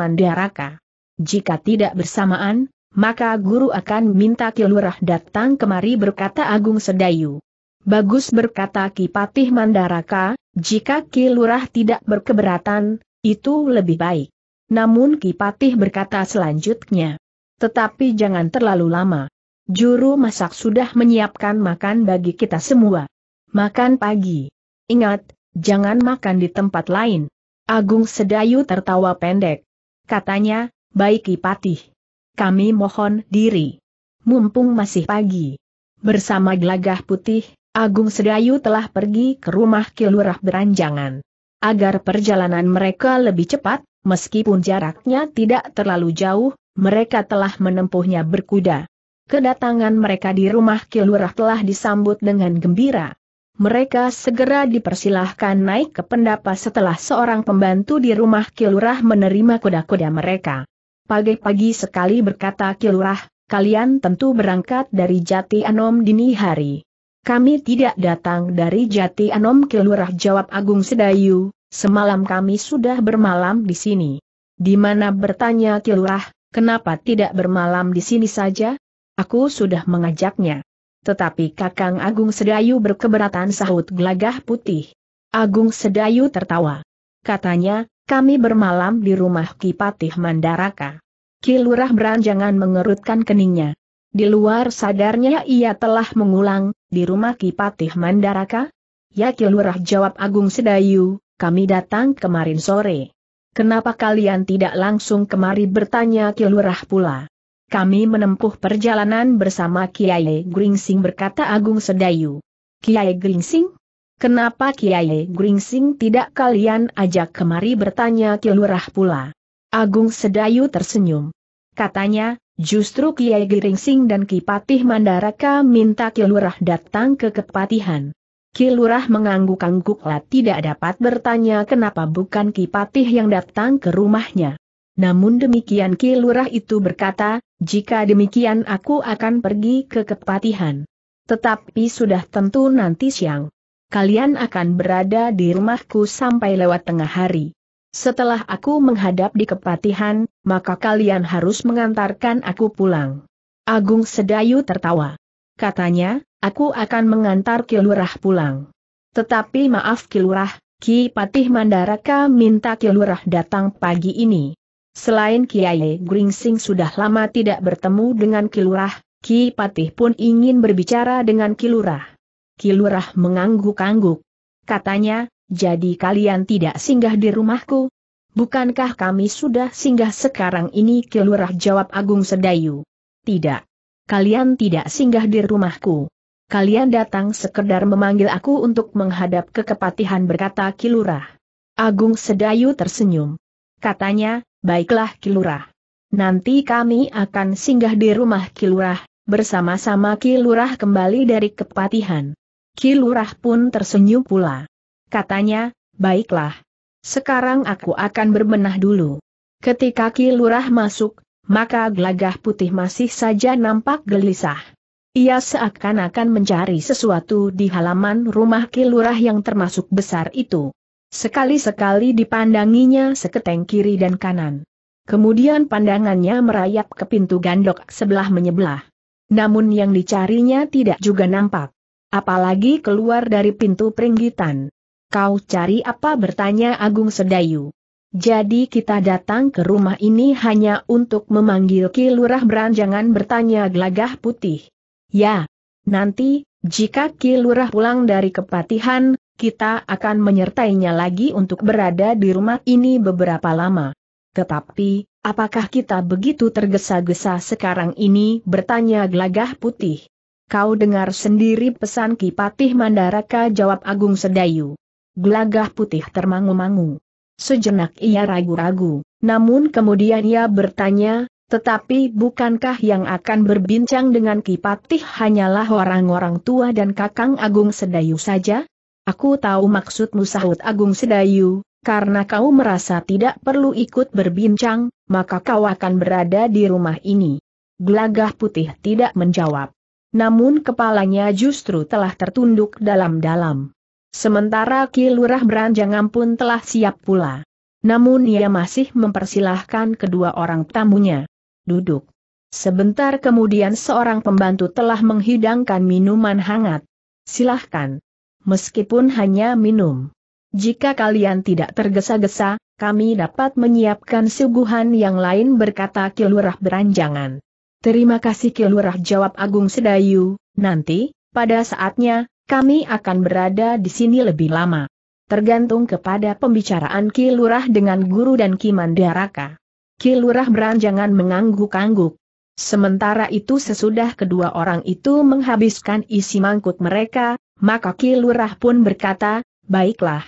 Jika tidak bersamaan, maka guru akan minta Ki datang kemari berkata Agung Sedayu. Bagus berkata Kipatih Mandaraka, jika Ki tidak berkeberatan, itu lebih baik. Namun Kipatih berkata selanjutnya. Tetapi jangan terlalu lama. Juru masak sudah menyiapkan makan bagi kita semua. Makan pagi. Ingat, jangan makan di tempat lain. Agung Sedayu tertawa pendek. Katanya, baik Ipatih. Kami mohon diri. Mumpung masih pagi. Bersama gelagah putih, Agung Sedayu telah pergi ke rumah Kilurah Beranjangan. Agar perjalanan mereka lebih cepat, meskipun jaraknya tidak terlalu jauh, mereka telah menempuhnya berkuda. Kedatangan mereka di rumah Kilurah telah disambut dengan gembira. Mereka segera dipersilahkan naik ke pendapa setelah seorang pembantu di rumah Kilurah menerima kuda-kuda mereka. Pagi-pagi sekali berkata Kilurah, kalian tentu berangkat dari Jati Anom dini hari. Kami tidak datang dari Jati Anom Kilurah jawab Agung Sedayu, semalam kami sudah bermalam di sini. Di mana bertanya Kilurah, Kenapa tidak bermalam di sini saja? Aku sudah mengajaknya. Tetapi Kakang Agung Sedayu berkeberatan sahut gelagah putih. Agung Sedayu tertawa. Katanya, kami bermalam di rumah Kipatih Mandaraka. Kilurah beranjangan mengerutkan keningnya. Di luar sadarnya ia telah mengulang, di rumah Kipatih Mandaraka? Ya Kilurah jawab Agung Sedayu, kami datang kemarin sore. Kenapa kalian tidak langsung kemari bertanya Kilurah pula? Kami menempuh perjalanan bersama Kiai Gringsing berkata Agung Sedayu. Kiai Gringsing? Kenapa Kiai Gringsing tidak kalian ajak kemari bertanya Kilurah pula? Agung Sedayu tersenyum. Katanya, justru Kiai Gringsing dan Kipatih Mandaraka minta Kilurah datang ke Kepatihan. Kilurah mengangguk-angguklah tidak dapat bertanya kenapa bukan Kipatih yang datang ke rumahnya. Namun demikian Kilurah itu berkata, jika demikian aku akan pergi ke Kepatihan. Tetapi sudah tentu nanti siang. Kalian akan berada di rumahku sampai lewat tengah hari. Setelah aku menghadap di Kepatihan, maka kalian harus mengantarkan aku pulang. Agung Sedayu tertawa. Katanya, Aku akan mengantar Kilurah pulang. Tetapi maaf Kilurah, Ki Patih Mandaraka minta Kilurah datang pagi ini. Selain Kiai Gringsing sudah lama tidak bertemu dengan Kilurah, Ki Patih pun ingin berbicara dengan Kilurah. Kilurah mengangguk-angguk. Katanya, jadi kalian tidak singgah di rumahku? Bukankah kami sudah singgah sekarang ini Kilurah jawab Agung Sedayu? Tidak. Kalian tidak singgah di rumahku kalian datang sekedar memanggil aku untuk menghadap ke kepatihan berkata Kilurah. Agung Sedayu tersenyum. Katanya, baiklah Kilurah. Nanti kami akan singgah di rumah Kilurah, bersama-sama Kilurah kembali dari kepatihan. Kilurah pun tersenyum pula. Katanya, baiklah. Sekarang aku akan berbenah dulu. Ketika Kilurah masuk, maka gelagah putih masih saja nampak gelisah. Ia seakan-akan mencari sesuatu di halaman rumah kilurah yang termasuk besar itu. Sekali-sekali dipandanginya seketeng kiri dan kanan. Kemudian pandangannya merayap ke pintu gandok sebelah menyebelah. Namun yang dicarinya tidak juga nampak. Apalagi keluar dari pintu peringgitan. Kau cari apa bertanya Agung Sedayu. Jadi kita datang ke rumah ini hanya untuk memanggil Kilurah Beranjangan bertanya gelagah putih. Ya, nanti, jika Ki Lurah pulang dari kepatihan, kita akan menyertainya lagi untuk berada di rumah ini beberapa lama. Tetapi, apakah kita begitu tergesa-gesa sekarang ini bertanya Glagah putih? Kau dengar sendiri pesan Ki Patih Mandaraka jawab Agung Sedayu. Glagah putih termangu-mangu. Sejenak ia ragu-ragu, namun kemudian ia bertanya, tetapi bukankah yang akan berbincang dengan Kipatih hanyalah orang-orang tua dan Kakang Agung Sedayu saja? Aku tahu maksudmu sahut Agung Sedayu, karena kau merasa tidak perlu ikut berbincang, maka kau akan berada di rumah ini. Gelagah putih tidak menjawab. Namun kepalanya justru telah tertunduk dalam-dalam. Sementara Ki Lurah Beranjangan pun telah siap pula. Namun ia masih mempersilahkan kedua orang tamunya duduk. Sebentar kemudian seorang pembantu telah menghidangkan minuman hangat. Silahkan. Meskipun hanya minum. Jika kalian tidak tergesa-gesa, kami dapat menyiapkan suguhan yang lain berkata Kilurah beranjangan. Terima kasih Kilurah jawab Agung Sedayu, nanti, pada saatnya, kami akan berada di sini lebih lama. Tergantung kepada pembicaraan Kilurah dengan guru dan Kimandaraka. Kilurah beranjangan mengangguk-angguk. Sementara itu sesudah kedua orang itu menghabiskan isi mangkuk mereka, maka Kilurah pun berkata, baiklah.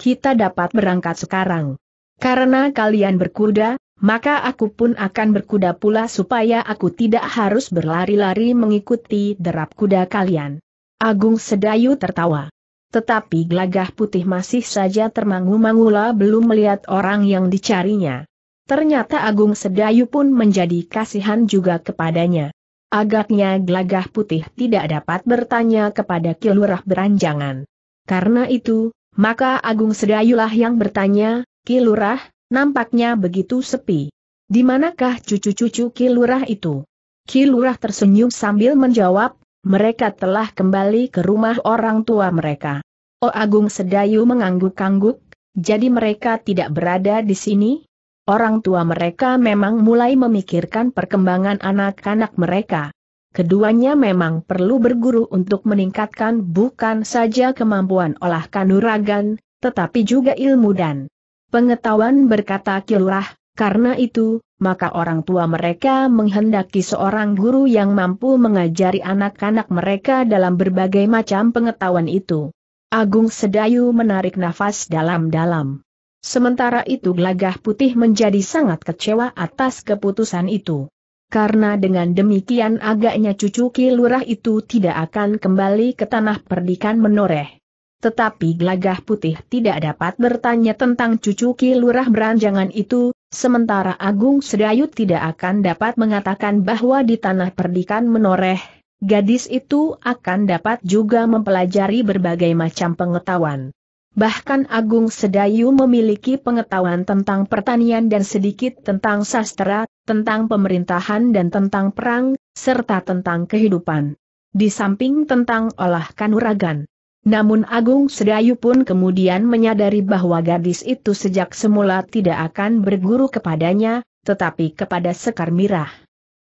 Kita dapat berangkat sekarang. Karena kalian berkuda, maka aku pun akan berkuda pula supaya aku tidak harus berlari-lari mengikuti derap kuda kalian. Agung Sedayu tertawa. Tetapi gelagah putih masih saja termangu-mangula belum melihat orang yang dicarinya. Ternyata Agung Sedayu pun menjadi kasihan juga kepadanya. Agaknya gelagah putih tidak dapat bertanya kepada Kilurah beranjangan. Karena itu, maka Agung Sedayulah yang bertanya, Kilurah, nampaknya begitu sepi. Di manakah cucu-cucu Kilurah itu? Kilurah tersenyum sambil menjawab, mereka telah kembali ke rumah orang tua mereka. Oh Agung Sedayu mengangguk-angguk, jadi mereka tidak berada di sini? orang tua mereka memang mulai memikirkan perkembangan anak-anak mereka. Keduanya memang perlu berguru untuk meningkatkan bukan saja kemampuan olah kanuragan, tetapi juga ilmu dan pengetahuan berkata kilurah, karena itu, maka orang tua mereka menghendaki seorang guru yang mampu mengajari anak-anak mereka dalam berbagai macam pengetahuan itu. Agung Sedayu menarik nafas dalam-dalam. Sementara itu Glagah Putih menjadi sangat kecewa atas keputusan itu. Karena dengan demikian agaknya cucu Ki Lurah itu tidak akan kembali ke tanah perdikan menoreh. Tetapi Glagah Putih tidak dapat bertanya tentang cucu Ki Lurah beranjangan itu, sementara Agung Sedayut tidak akan dapat mengatakan bahwa di tanah perdikan menoreh, gadis itu akan dapat juga mempelajari berbagai macam pengetahuan. Bahkan Agung Sedayu memiliki pengetahuan tentang pertanian dan sedikit tentang sastra, tentang pemerintahan dan tentang perang, serta tentang kehidupan. Di samping tentang olah kanuragan. Namun Agung Sedayu pun kemudian menyadari bahwa gadis itu sejak semula tidak akan berguru kepadanya, tetapi kepada Sekar Mirah.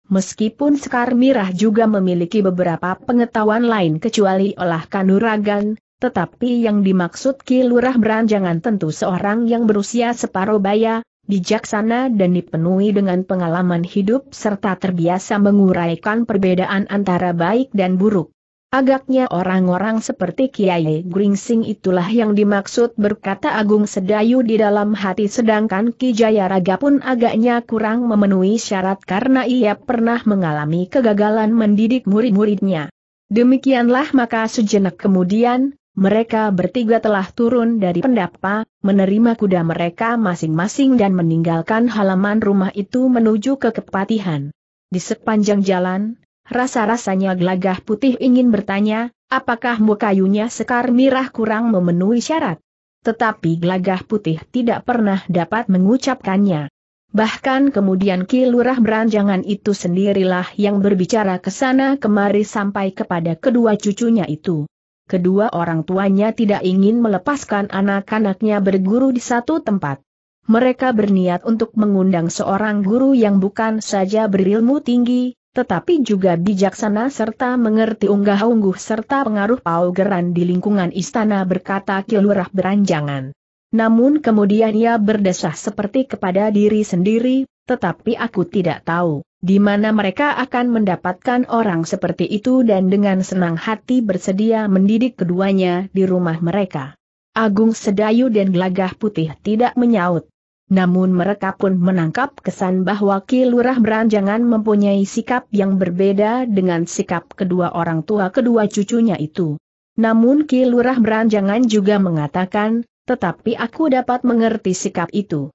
Meskipun Sekar Mirah juga memiliki beberapa pengetahuan lain kecuali olah kanuragan, tetapi yang dimaksud Ki Lurah Beranjangan tentu seorang yang berusia separuh baya, bijaksana dan dipenuhi dengan pengalaman hidup serta terbiasa menguraikan perbedaan antara baik dan buruk. Agaknya orang-orang seperti Kiai Gringsing itulah yang dimaksud berkata Agung Sedayu di dalam hati sedangkan Ki Jayaraga pun agaknya kurang memenuhi syarat karena ia pernah mengalami kegagalan mendidik murid-muridnya. Demikianlah maka sejenak kemudian, mereka bertiga telah turun dari pendapa, menerima kuda mereka masing-masing dan meninggalkan halaman rumah itu menuju ke kepatihan. Di sepanjang jalan, rasa-rasanya gelagah putih ingin bertanya, apakah mukayunya sekar mirah kurang memenuhi syarat? Tetapi gelagah putih tidak pernah dapat mengucapkannya. Bahkan kemudian Ki Beranjangan itu sendirilah yang berbicara ke sana kemari sampai kepada kedua cucunya itu kedua orang tuanya tidak ingin melepaskan anak-anaknya berguru di satu tempat. Mereka berniat untuk mengundang seorang guru yang bukan saja berilmu tinggi, tetapi juga bijaksana serta mengerti unggah-ungguh serta pengaruh paugeran di lingkungan istana berkata Kilurah beranjangan. Namun kemudian ia berdesah seperti kepada diri sendiri, tetapi aku tidak tahu di mana mereka akan mendapatkan orang seperti itu dan dengan senang hati bersedia mendidik keduanya di rumah mereka. Agung Sedayu dan Gelagah Putih tidak menyaut. Namun mereka pun menangkap kesan bahwa Ki Lurah Beranjangan mempunyai sikap yang berbeda dengan sikap kedua orang tua kedua cucunya itu. Namun Ki Lurah Beranjangan juga mengatakan, tetapi aku dapat mengerti sikap itu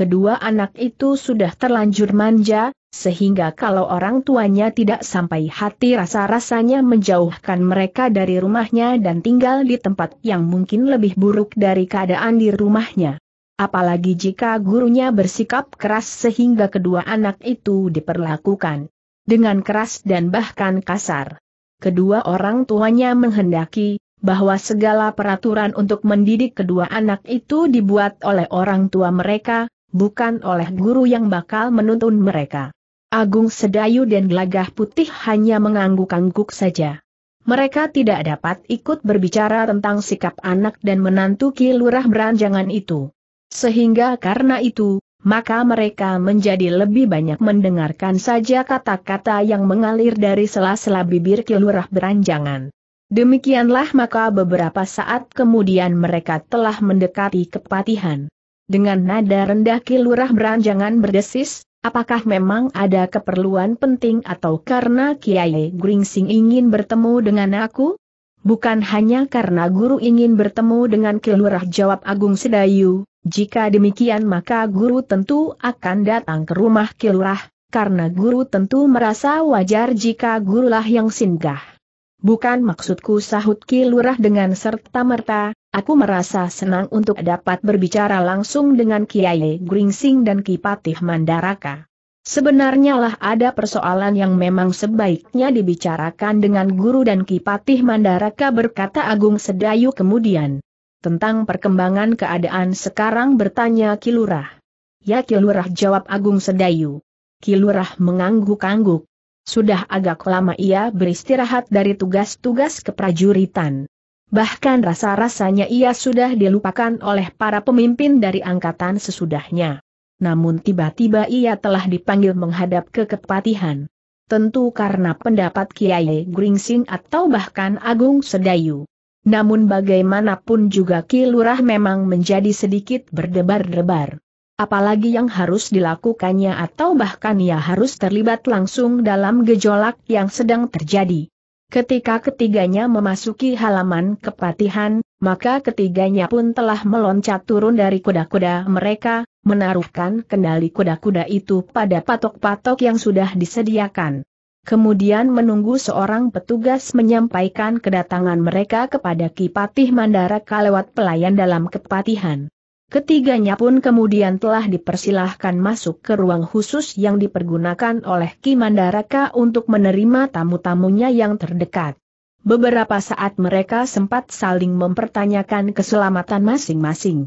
kedua anak itu sudah terlanjur manja, sehingga kalau orang tuanya tidak sampai hati rasa-rasanya menjauhkan mereka dari rumahnya dan tinggal di tempat yang mungkin lebih buruk dari keadaan di rumahnya. Apalagi jika gurunya bersikap keras sehingga kedua anak itu diperlakukan dengan keras dan bahkan kasar. Kedua orang tuanya menghendaki bahwa segala peraturan untuk mendidik kedua anak itu dibuat oleh orang tua mereka, bukan oleh guru yang bakal menuntun mereka. Agung Sedayu dan Gelagah Putih hanya mengangguk-angguk saja. Mereka tidak dapat ikut berbicara tentang sikap anak dan menantu Ki Lurah Beranjangan itu. Sehingga karena itu, maka mereka menjadi lebih banyak mendengarkan saja kata-kata yang mengalir dari sela-sela bibir kilurah beranjangan. Demikianlah maka beberapa saat kemudian mereka telah mendekati kepatihan. Dengan nada rendah Kilurah beranjangan berdesis, apakah memang ada keperluan penting atau karena Kiai Gringsing ingin bertemu dengan aku? Bukan hanya karena guru ingin bertemu dengan Kilurah jawab Agung Sedayu, jika demikian maka guru tentu akan datang ke rumah Kilurah, karena guru tentu merasa wajar jika gurulah yang singgah. Bukan maksudku sahut Ki Lurah dengan serta-merta, aku merasa senang untuk dapat berbicara langsung dengan Kiai Gringsing dan Kipatih Mandaraka. Sebenarnya lah ada persoalan yang memang sebaiknya dibicarakan dengan guru dan Kipatih Mandaraka berkata Agung Sedayu kemudian. Tentang perkembangan keadaan sekarang bertanya Ki Lurah. Ya Ki Lurah jawab Agung Sedayu. Ki Lurah mengangguk-angguk sudah agak lama ia beristirahat dari tugas-tugas keprajuritan. Bahkan rasa-rasanya ia sudah dilupakan oleh para pemimpin dari angkatan sesudahnya. Namun tiba-tiba ia telah dipanggil menghadap ke kepatihan. Tentu karena pendapat Kiai Gringsing atau bahkan Agung Sedayu. Namun bagaimanapun juga Ki Lurah memang menjadi sedikit berdebar-debar apalagi yang harus dilakukannya atau bahkan ia harus terlibat langsung dalam gejolak yang sedang terjadi. Ketika ketiganya memasuki halaman kepatihan, maka ketiganya pun telah meloncat turun dari kuda-kuda mereka, menaruhkan kendali kuda-kuda itu pada patok-patok yang sudah disediakan. Kemudian menunggu seorang petugas menyampaikan kedatangan mereka kepada Kipatih mandara lewat pelayan dalam kepatihan. Ketiganya pun kemudian telah dipersilahkan masuk ke ruang khusus yang dipergunakan oleh Ki Mandaraka untuk menerima tamu-tamunya yang terdekat. Beberapa saat mereka sempat saling mempertanyakan keselamatan masing-masing.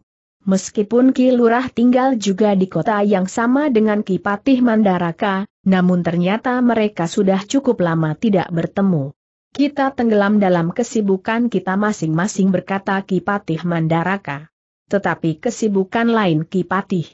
Meskipun Ki Lurah tinggal juga di kota yang sama dengan Ki Patih Mandaraka, namun ternyata mereka sudah cukup lama tidak bertemu. Kita tenggelam dalam kesibukan kita masing-masing berkata Ki Patih Mandaraka. Tetapi kesibukan lain Ki Patih.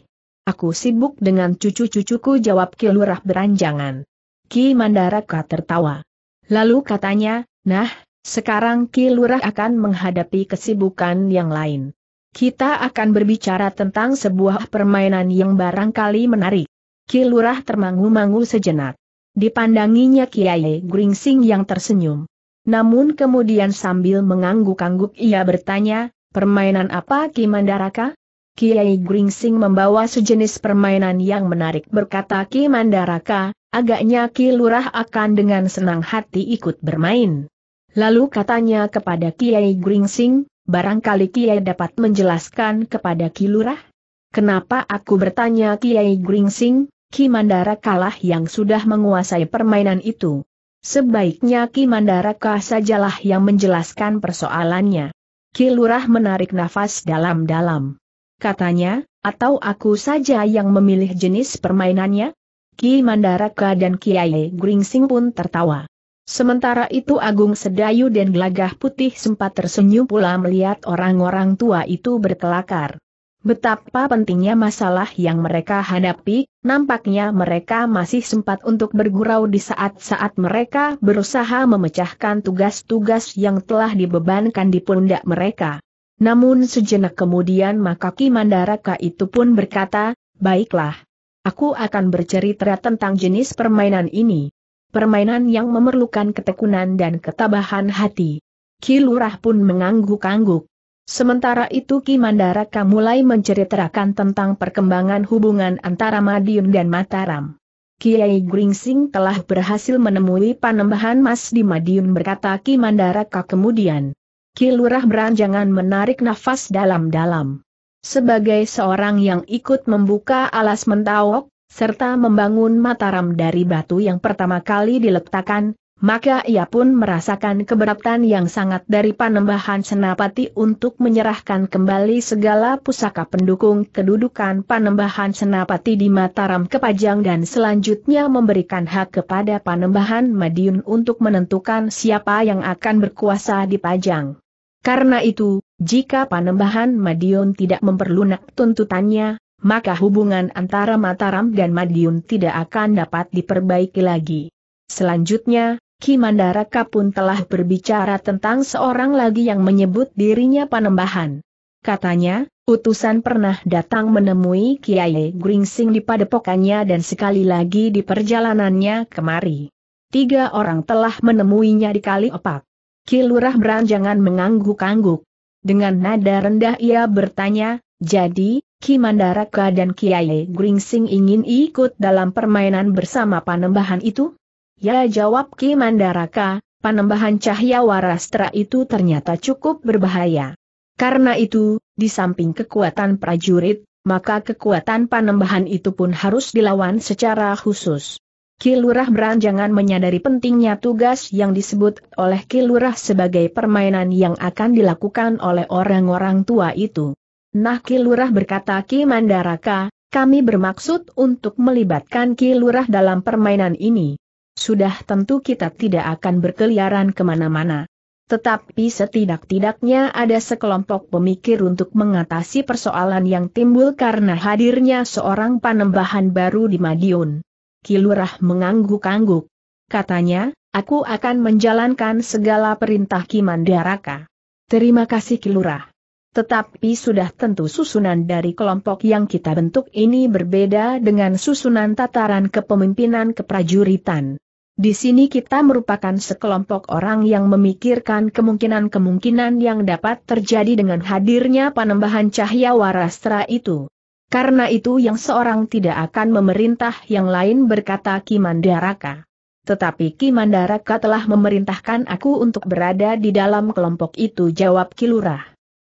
Aku sibuk dengan cucu-cucuku jawab Ki Lurah beranjangan. Ki Mandaraka tertawa. Lalu katanya, nah, sekarang Ki Lurah akan menghadapi kesibukan yang lain. Kita akan berbicara tentang sebuah permainan yang barangkali menarik. Ki Lurah termangu-mangu sejenak. Dipandanginya Kiai Gringsing yang tersenyum. Namun kemudian sambil mengangguk-angguk ia bertanya, Permainan apa Ki Mandaraka? Kiai Gringsing membawa sejenis permainan yang menarik berkata Ki Mandaraka, agaknya Ki Lurah akan dengan senang hati ikut bermain. Lalu katanya kepada Kiai Gringsing, barangkali Kiai dapat menjelaskan kepada Ki Lurah? Kenapa aku bertanya Kiai Gringsing, Ki Mandaraka lah yang sudah menguasai permainan itu. Sebaiknya Ki Mandaraka sajalah yang menjelaskan persoalannya. Kilurah menarik nafas dalam-dalam. Katanya, atau aku saja yang memilih jenis permainannya? Ki Mandaraka dan Kiai Gringsing pun tertawa. Sementara itu Agung Sedayu dan Gelagah Putih sempat tersenyum pula melihat orang-orang tua itu berkelakar. Betapa pentingnya masalah yang mereka hadapi, nampaknya mereka masih sempat untuk bergurau di saat-saat mereka berusaha memecahkan tugas-tugas yang telah dibebankan di pundak mereka. Namun sejenak kemudian maka Ki Mandaraka itu pun berkata, baiklah. Aku akan bercerita tentang jenis permainan ini. Permainan yang memerlukan ketekunan dan ketabahan hati. Kilurah pun mengangguk-angguk. Sementara itu Ki Mandaraka mulai menceritakan tentang perkembangan hubungan antara Madiun dan Mataram. Kiai Gringsing telah berhasil menemui panembahan Mas di Madiun berkata Ki Mandaraka kemudian. Ki Lurah beranjangan menarik nafas dalam-dalam. Sebagai seorang yang ikut membuka alas mentawok, serta membangun Mataram dari batu yang pertama kali diletakkan, maka ia pun merasakan keberatan yang sangat dari Panembahan Senapati untuk menyerahkan kembali segala pusaka pendukung kedudukan Panembahan Senapati di Mataram Kepajang dan selanjutnya memberikan hak kepada Panembahan Madiun untuk menentukan siapa yang akan berkuasa di Pajang. Karena itu, jika Panembahan Madiun tidak memperlunak tuntutannya, maka hubungan antara Mataram dan Madiun tidak akan dapat diperbaiki lagi. Selanjutnya, Kimandaraka pun telah berbicara tentang seorang lagi yang menyebut dirinya Panembahan. Katanya, utusan pernah datang menemui Kiai Gringsing di padepokannya dan sekali lagi di perjalanannya kemari. Tiga orang telah menemuinya di kali opak. Kilurah beranjangan mengangguk-angguk. Dengan nada rendah ia bertanya, jadi, Kimandaraka dan Kiai Gringsing ingin ikut dalam permainan bersama Panembahan itu? Ya jawab Ki Mandaraka, panembahan cahaya warastra itu ternyata cukup berbahaya. Karena itu, di samping kekuatan prajurit, maka kekuatan panembahan itu pun harus dilawan secara khusus. Kilurah beranjangan menyadari pentingnya tugas yang disebut oleh Kilurah sebagai permainan yang akan dilakukan oleh orang-orang tua itu. Nah Kilurah berkata Ki Mandaraka, kami bermaksud untuk melibatkan Kilurah dalam permainan ini sudah tentu kita tidak akan berkeliaran kemana-mana. Tetapi setidak-tidaknya ada sekelompok pemikir untuk mengatasi persoalan yang timbul karena hadirnya seorang panembahan baru di Madiun. Kilurah mengangguk-angguk. Katanya, aku akan menjalankan segala perintah Kimandaraka. Terima kasih Kilurah. Tetapi sudah tentu susunan dari kelompok yang kita bentuk ini berbeda dengan susunan tataran kepemimpinan keprajuritan. Di sini kita merupakan sekelompok orang yang memikirkan kemungkinan-kemungkinan yang dapat terjadi dengan hadirnya penambahan cahaya warastra itu. Karena itu yang seorang tidak akan memerintah yang lain berkata Kimandaraka. Tetapi Kimandaraka telah memerintahkan aku untuk berada di dalam kelompok itu jawab Kilurah.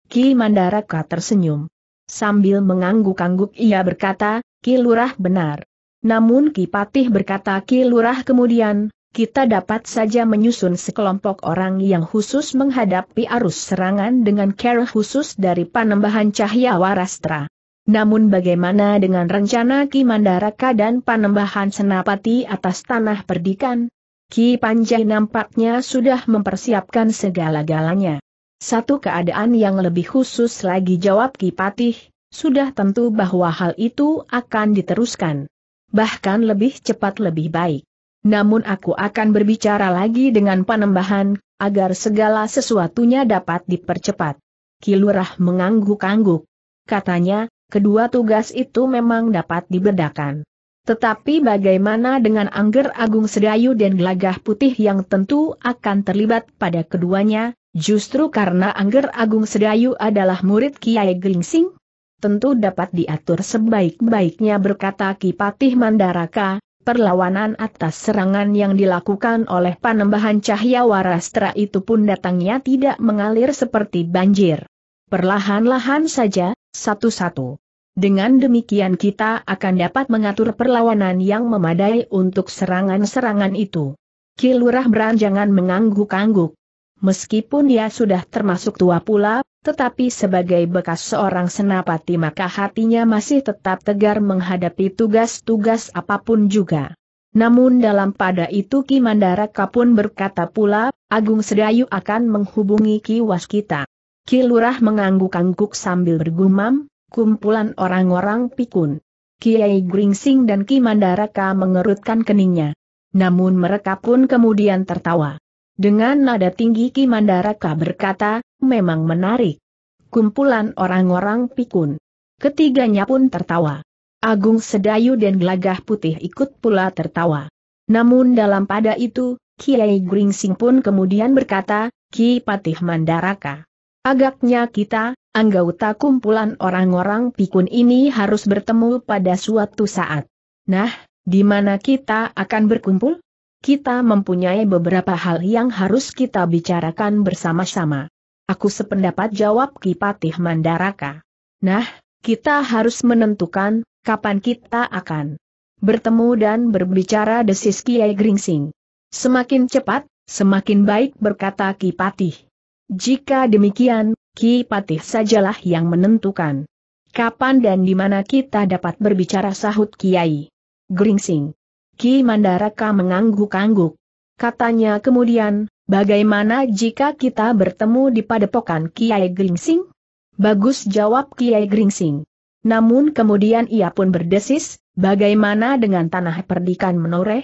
Kimandaraka tersenyum. Sambil mengangguk-angguk ia berkata, Kilurah benar. Namun Kipatih berkata Ki Lurah kemudian, kita dapat saja menyusun sekelompok orang yang khusus menghadapi arus serangan dengan care khusus dari Panembahan Cahya Warastra. Namun bagaimana dengan rencana Ki Mandaraka dan Panembahan Senapati atas tanah perdikan? Ki Panjai nampaknya sudah mempersiapkan segala-galanya. Satu keadaan yang lebih khusus lagi jawab Ki Patih, sudah tentu bahwa hal itu akan diteruskan bahkan lebih cepat lebih baik. Namun aku akan berbicara lagi dengan panembahan, agar segala sesuatunya dapat dipercepat. Kilurah mengangguk-angguk. Katanya, kedua tugas itu memang dapat dibedakan. Tetapi bagaimana dengan Angger Agung Sedayu dan Gelagah Putih yang tentu akan terlibat pada keduanya, justru karena Angger Agung Sedayu adalah murid Kiai Gelingsing? tentu dapat diatur sebaik-baiknya berkata Kipatih Mandaraka, perlawanan atas serangan yang dilakukan oleh panembahan cahaya warastra itu pun datangnya tidak mengalir seperti banjir. Perlahan-lahan saja, satu-satu. Dengan demikian kita akan dapat mengatur perlawanan yang memadai untuk serangan-serangan itu. Kilurah Beranjangan mengangguk-angguk. Meskipun dia sudah termasuk tua pula, tetapi sebagai bekas seorang senapati maka hatinya masih tetap tegar menghadapi tugas-tugas apapun juga. Namun dalam pada itu Ki Mandaraka pun berkata pula, Agung Sedayu akan menghubungi Ki Waskita. Ki Lurah mengangguk-angguk sambil bergumam, kumpulan orang-orang pikun. Kiai Gringsing dan Ki Mandaraka mengerutkan keningnya. Namun mereka pun kemudian tertawa. Dengan nada tinggi Ki Mandaraka berkata, Memang menarik. Kumpulan orang-orang pikun. Ketiganya pun tertawa. Agung Sedayu dan Gelagah Putih ikut pula tertawa. Namun dalam pada itu, Kiai Gringsing pun kemudian berkata, Ki Patih Mandaraka. Agaknya kita, anggota kumpulan orang-orang pikun ini harus bertemu pada suatu saat. Nah, di mana kita akan berkumpul? Kita mempunyai beberapa hal yang harus kita bicarakan bersama-sama. Aku sependapat jawab Ki Patih Mandaraka. Nah, kita harus menentukan, kapan kita akan bertemu dan berbicara desis Kiai Gringsing. Semakin cepat, semakin baik berkata Ki Patih. Jika demikian, Ki Patih sajalah yang menentukan. Kapan dan di mana kita dapat berbicara sahut Kiai. Gringsing. Ki Mandaraka mengangguk-angguk. Katanya kemudian, Bagaimana jika kita bertemu di padepokan Kiai Gringsing? Bagus jawab Kiai Gringsing. Namun kemudian ia pun berdesis, bagaimana dengan tanah perdikan menoreh?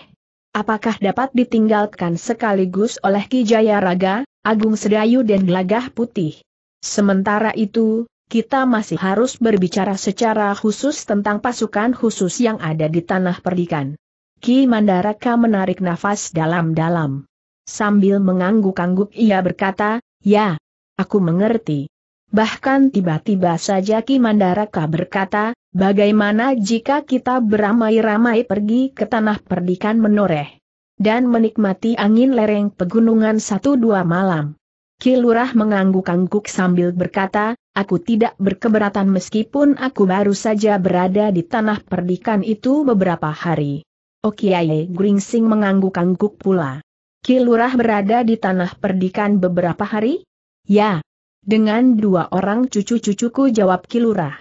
Apakah dapat ditinggalkan sekaligus oleh Ki Jayaraga, Agung Sedayu dan Gelagah Putih? Sementara itu, kita masih harus berbicara secara khusus tentang pasukan khusus yang ada di tanah perdikan. Ki Mandaraka menarik nafas dalam-dalam. Sambil mengangguk-angguk ia berkata, ya, aku mengerti. Bahkan tiba-tiba saja Ki Mandaraka berkata, bagaimana jika kita beramai-ramai pergi ke tanah perdikan menoreh dan menikmati angin lereng pegunungan satu dua malam. Ki Lurah mengangguk-angguk sambil berkata, aku tidak berkeberatan meskipun aku baru saja berada di tanah perdikan itu beberapa hari. Okiaye Gringsing mengangguk-angguk pula. Kilurah berada di tanah perdikan beberapa hari? Ya. Dengan dua orang cucu-cucuku jawab Kilurah.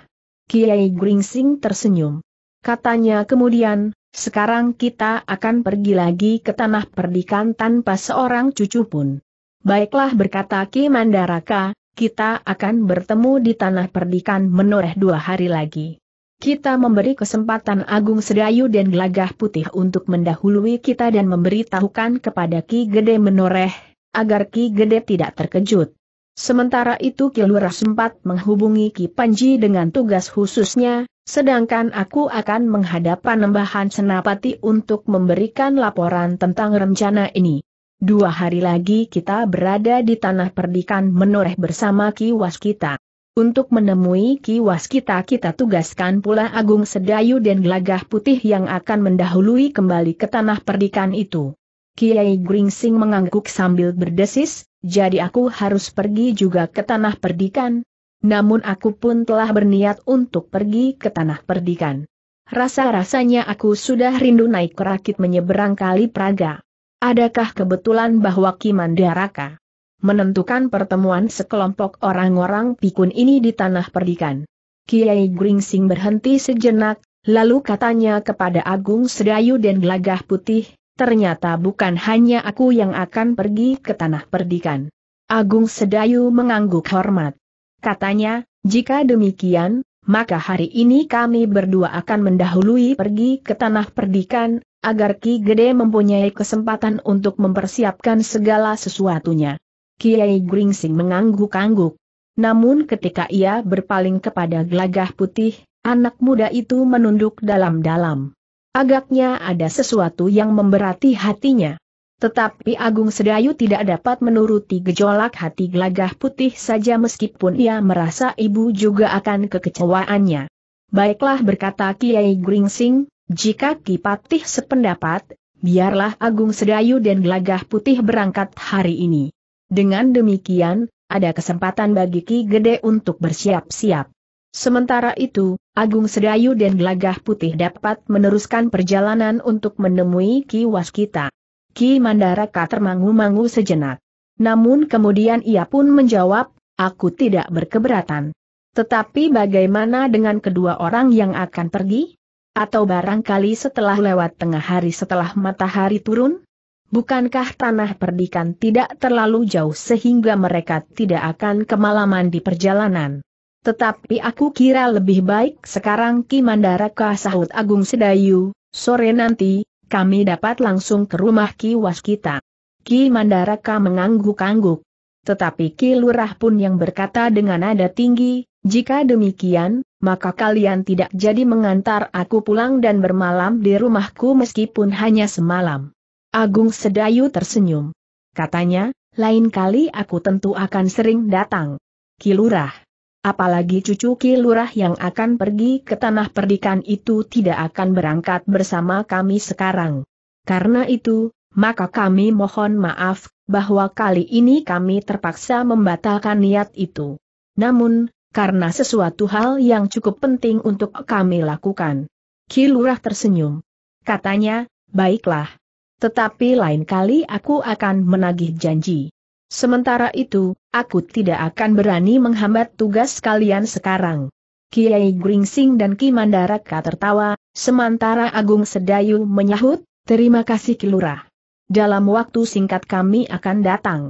Kiai Gringsing tersenyum. Katanya kemudian, sekarang kita akan pergi lagi ke tanah perdikan tanpa seorang cucu pun. Baiklah berkata Ki Mandaraka, kita akan bertemu di tanah perdikan menoreh dua hari lagi kita memberi kesempatan Agung Sedayu dan Gelagah Putih untuk mendahului kita dan memberitahukan kepada Ki Gede menoreh, agar Ki Gede tidak terkejut. Sementara itu Ki Lurah sempat menghubungi Ki Panji dengan tugas khususnya, sedangkan aku akan menghadap Panembahan Senapati untuk memberikan laporan tentang rencana ini. Dua hari lagi kita berada di tanah perdikan menoreh bersama Ki Was kita. Untuk menemui Ki Waskita, kita tugaskan pula Agung Sedayu dan Gelagah Putih yang akan mendahului kembali ke tanah perdikan itu. Kiai Gringsing mengangguk sambil berdesis, jadi aku harus pergi juga ke tanah perdikan. Namun aku pun telah berniat untuk pergi ke tanah perdikan. Rasa-rasanya aku sudah rindu naik rakit menyeberang kali Praga. Adakah kebetulan bahwa Kimandaraka menentukan pertemuan sekelompok orang-orang pikun ini di tanah perdikan. Kiai Gringsing berhenti sejenak, lalu katanya kepada Agung Sedayu dan Gelagah Putih, ternyata bukan hanya aku yang akan pergi ke tanah perdikan. Agung Sedayu mengangguk hormat. Katanya, jika demikian, maka hari ini kami berdua akan mendahului pergi ke tanah perdikan, agar Ki Gede mempunyai kesempatan untuk mempersiapkan segala sesuatunya. Kiai Gringsing mengangguk-angguk. Namun ketika ia berpaling kepada Glagah putih, anak muda itu menunduk dalam-dalam. Agaknya ada sesuatu yang memberati hatinya. Tetapi Agung Sedayu tidak dapat menuruti gejolak hati Glagah putih saja meskipun ia merasa ibu juga akan kekecewaannya. Baiklah berkata Kiai Gringsing, jika Kipatih sependapat, biarlah Agung Sedayu dan Glagah putih berangkat hari ini. Dengan demikian, ada kesempatan bagi Ki Gede untuk bersiap-siap. Sementara itu, Agung Sedayu dan Gelagah Putih dapat meneruskan perjalanan untuk menemui Ki Waskita. Ki Mandaraka termangu-mangu sejenak. Namun kemudian ia pun menjawab, aku tidak berkeberatan. Tetapi bagaimana dengan kedua orang yang akan pergi? Atau barangkali setelah lewat tengah hari setelah matahari turun? Bukankah tanah perdikan tidak terlalu jauh sehingga mereka tidak akan kemalaman di perjalanan? Tetapi aku kira lebih baik sekarang Ki Mandaraka sahut Agung Sedayu, sore nanti, kami dapat langsung ke rumah Ki Waskita. Ki Mandaraka mengangguk-angguk. Tetapi Ki Lurah pun yang berkata dengan nada tinggi, jika demikian, maka kalian tidak jadi mengantar aku pulang dan bermalam di rumahku meskipun hanya semalam. Agung Sedayu tersenyum. Katanya, lain kali aku tentu akan sering datang. Kilurah. Apalagi cucu Kilurah yang akan pergi ke tanah perdikan itu tidak akan berangkat bersama kami sekarang. Karena itu, maka kami mohon maaf, bahwa kali ini kami terpaksa membatalkan niat itu. Namun, karena sesuatu hal yang cukup penting untuk kami lakukan. Kilurah tersenyum. Katanya, baiklah, tetapi lain kali aku akan menagih janji. Sementara itu, aku tidak akan berani menghambat tugas kalian sekarang. Kiai Gringsing dan Ki Mandaraka tertawa, sementara Agung Sedayu menyahut, terima kasih Kilurah. Dalam waktu singkat kami akan datang.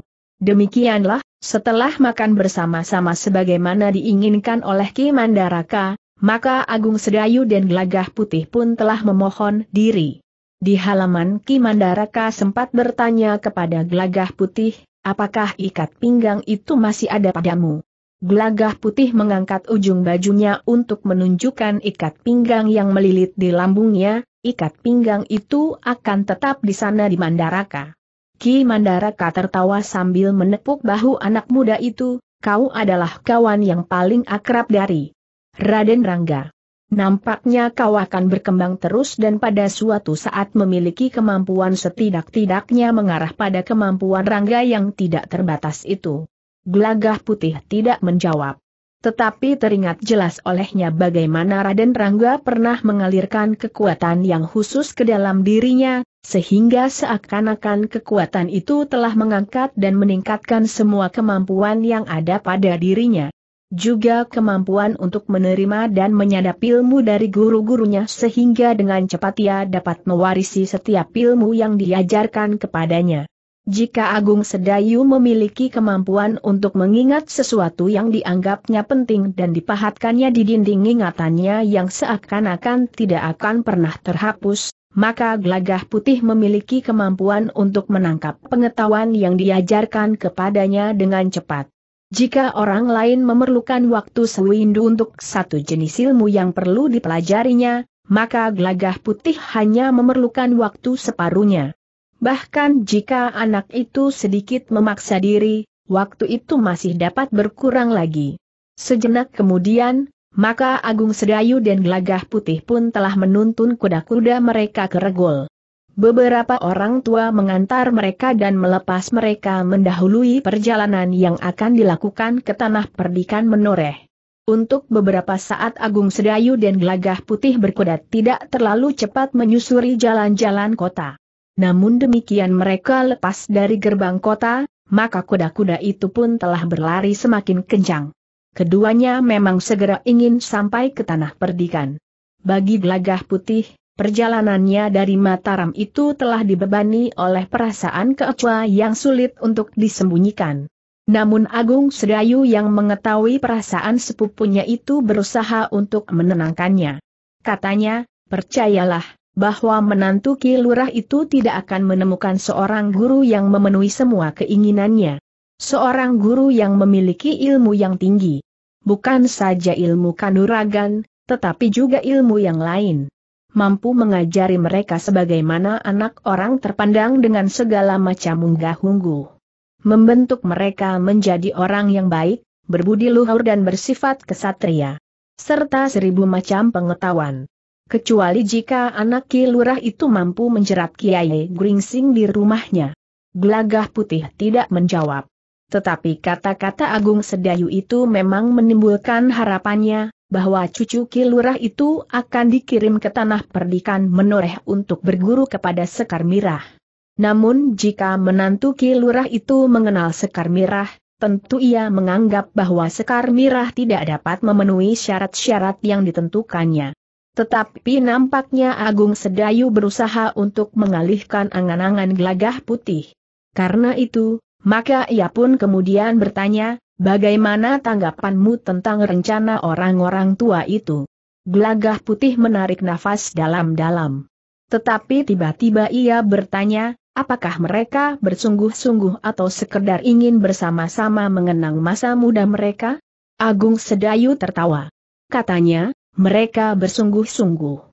Demikianlah, setelah makan bersama-sama sebagaimana diinginkan oleh Ki Mandaraka, maka Agung Sedayu dan Gelagah Putih pun telah memohon diri. Di halaman Ki Mandaraka sempat bertanya kepada Glagah Putih, apakah ikat pinggang itu masih ada padamu? Glagah putih mengangkat ujung bajunya untuk menunjukkan ikat pinggang yang melilit di lambungnya, ikat pinggang itu akan tetap di sana di Mandaraka. Ki Mandaraka tertawa sambil menepuk bahu anak muda itu, kau adalah kawan yang paling akrab dari Raden Rangga. Nampaknya kau akan berkembang terus dan pada suatu saat memiliki kemampuan setidak-tidaknya mengarah pada kemampuan Rangga yang tidak terbatas itu. Gelagah putih tidak menjawab. Tetapi teringat jelas olehnya bagaimana Raden Rangga pernah mengalirkan kekuatan yang khusus ke dalam dirinya, sehingga seakan-akan kekuatan itu telah mengangkat dan meningkatkan semua kemampuan yang ada pada dirinya juga kemampuan untuk menerima dan menyadap ilmu dari guru-gurunya sehingga dengan cepat ia dapat mewarisi setiap ilmu yang diajarkan kepadanya. Jika Agung Sedayu memiliki kemampuan untuk mengingat sesuatu yang dianggapnya penting dan dipahatkannya di dinding ingatannya yang seakan-akan tidak akan pernah terhapus, maka gelagah putih memiliki kemampuan untuk menangkap pengetahuan yang diajarkan kepadanya dengan cepat. Jika orang lain memerlukan waktu sewindu untuk satu jenis ilmu yang perlu dipelajarinya, maka gelagah putih hanya memerlukan waktu separuhnya. Bahkan jika anak itu sedikit memaksa diri, waktu itu masih dapat berkurang lagi. Sejenak kemudian, maka Agung Sedayu dan Gelagah Putih pun telah menuntun kuda-kuda mereka ke regol. Beberapa orang tua mengantar mereka dan melepas mereka mendahului perjalanan yang akan dilakukan ke tanah perdikan menoreh. Untuk beberapa saat Agung Sedayu dan Gelagah Putih berkuda tidak terlalu cepat menyusuri jalan-jalan kota. Namun demikian mereka lepas dari gerbang kota, maka kuda-kuda itu pun telah berlari semakin kencang. Keduanya memang segera ingin sampai ke tanah perdikan. Bagi Gelagah Putih, Perjalanannya dari Mataram itu telah dibebani oleh perasaan kecewa yang sulit untuk disembunyikan. Namun Agung Sedayu yang mengetahui perasaan sepupunya itu berusaha untuk menenangkannya. Katanya, percayalah, bahwa menantu Ki itu tidak akan menemukan seorang guru yang memenuhi semua keinginannya. Seorang guru yang memiliki ilmu yang tinggi. Bukan saja ilmu kanuragan, tetapi juga ilmu yang lain mampu mengajari mereka sebagaimana anak orang terpandang dengan segala macam unggah ungguh. Membentuk mereka menjadi orang yang baik, berbudi luhur dan bersifat kesatria. Serta seribu macam pengetahuan. Kecuali jika anak kilurah itu mampu menjerat Kiai Gringsing di rumahnya. Gelagah putih tidak menjawab. Tetapi kata-kata Agung Sedayu itu memang menimbulkan harapannya, bahwa cucu Kilurah itu akan dikirim ke tanah perdikan menoreh untuk berguru kepada Sekar Mirah. Namun jika menantu Kilurah itu mengenal Sekar Mirah, tentu ia menganggap bahwa Sekar Mirah tidak dapat memenuhi syarat-syarat yang ditentukannya. Tetapi nampaknya Agung Sedayu berusaha untuk mengalihkan angan-angan gelagah putih. Karena itu, maka ia pun kemudian bertanya, Bagaimana tanggapanmu tentang rencana orang-orang tua itu? Gelagah putih menarik nafas dalam-dalam. Tetapi tiba-tiba ia bertanya, apakah mereka bersungguh-sungguh atau sekedar ingin bersama-sama mengenang masa muda mereka? Agung Sedayu tertawa. Katanya, mereka bersungguh-sungguh.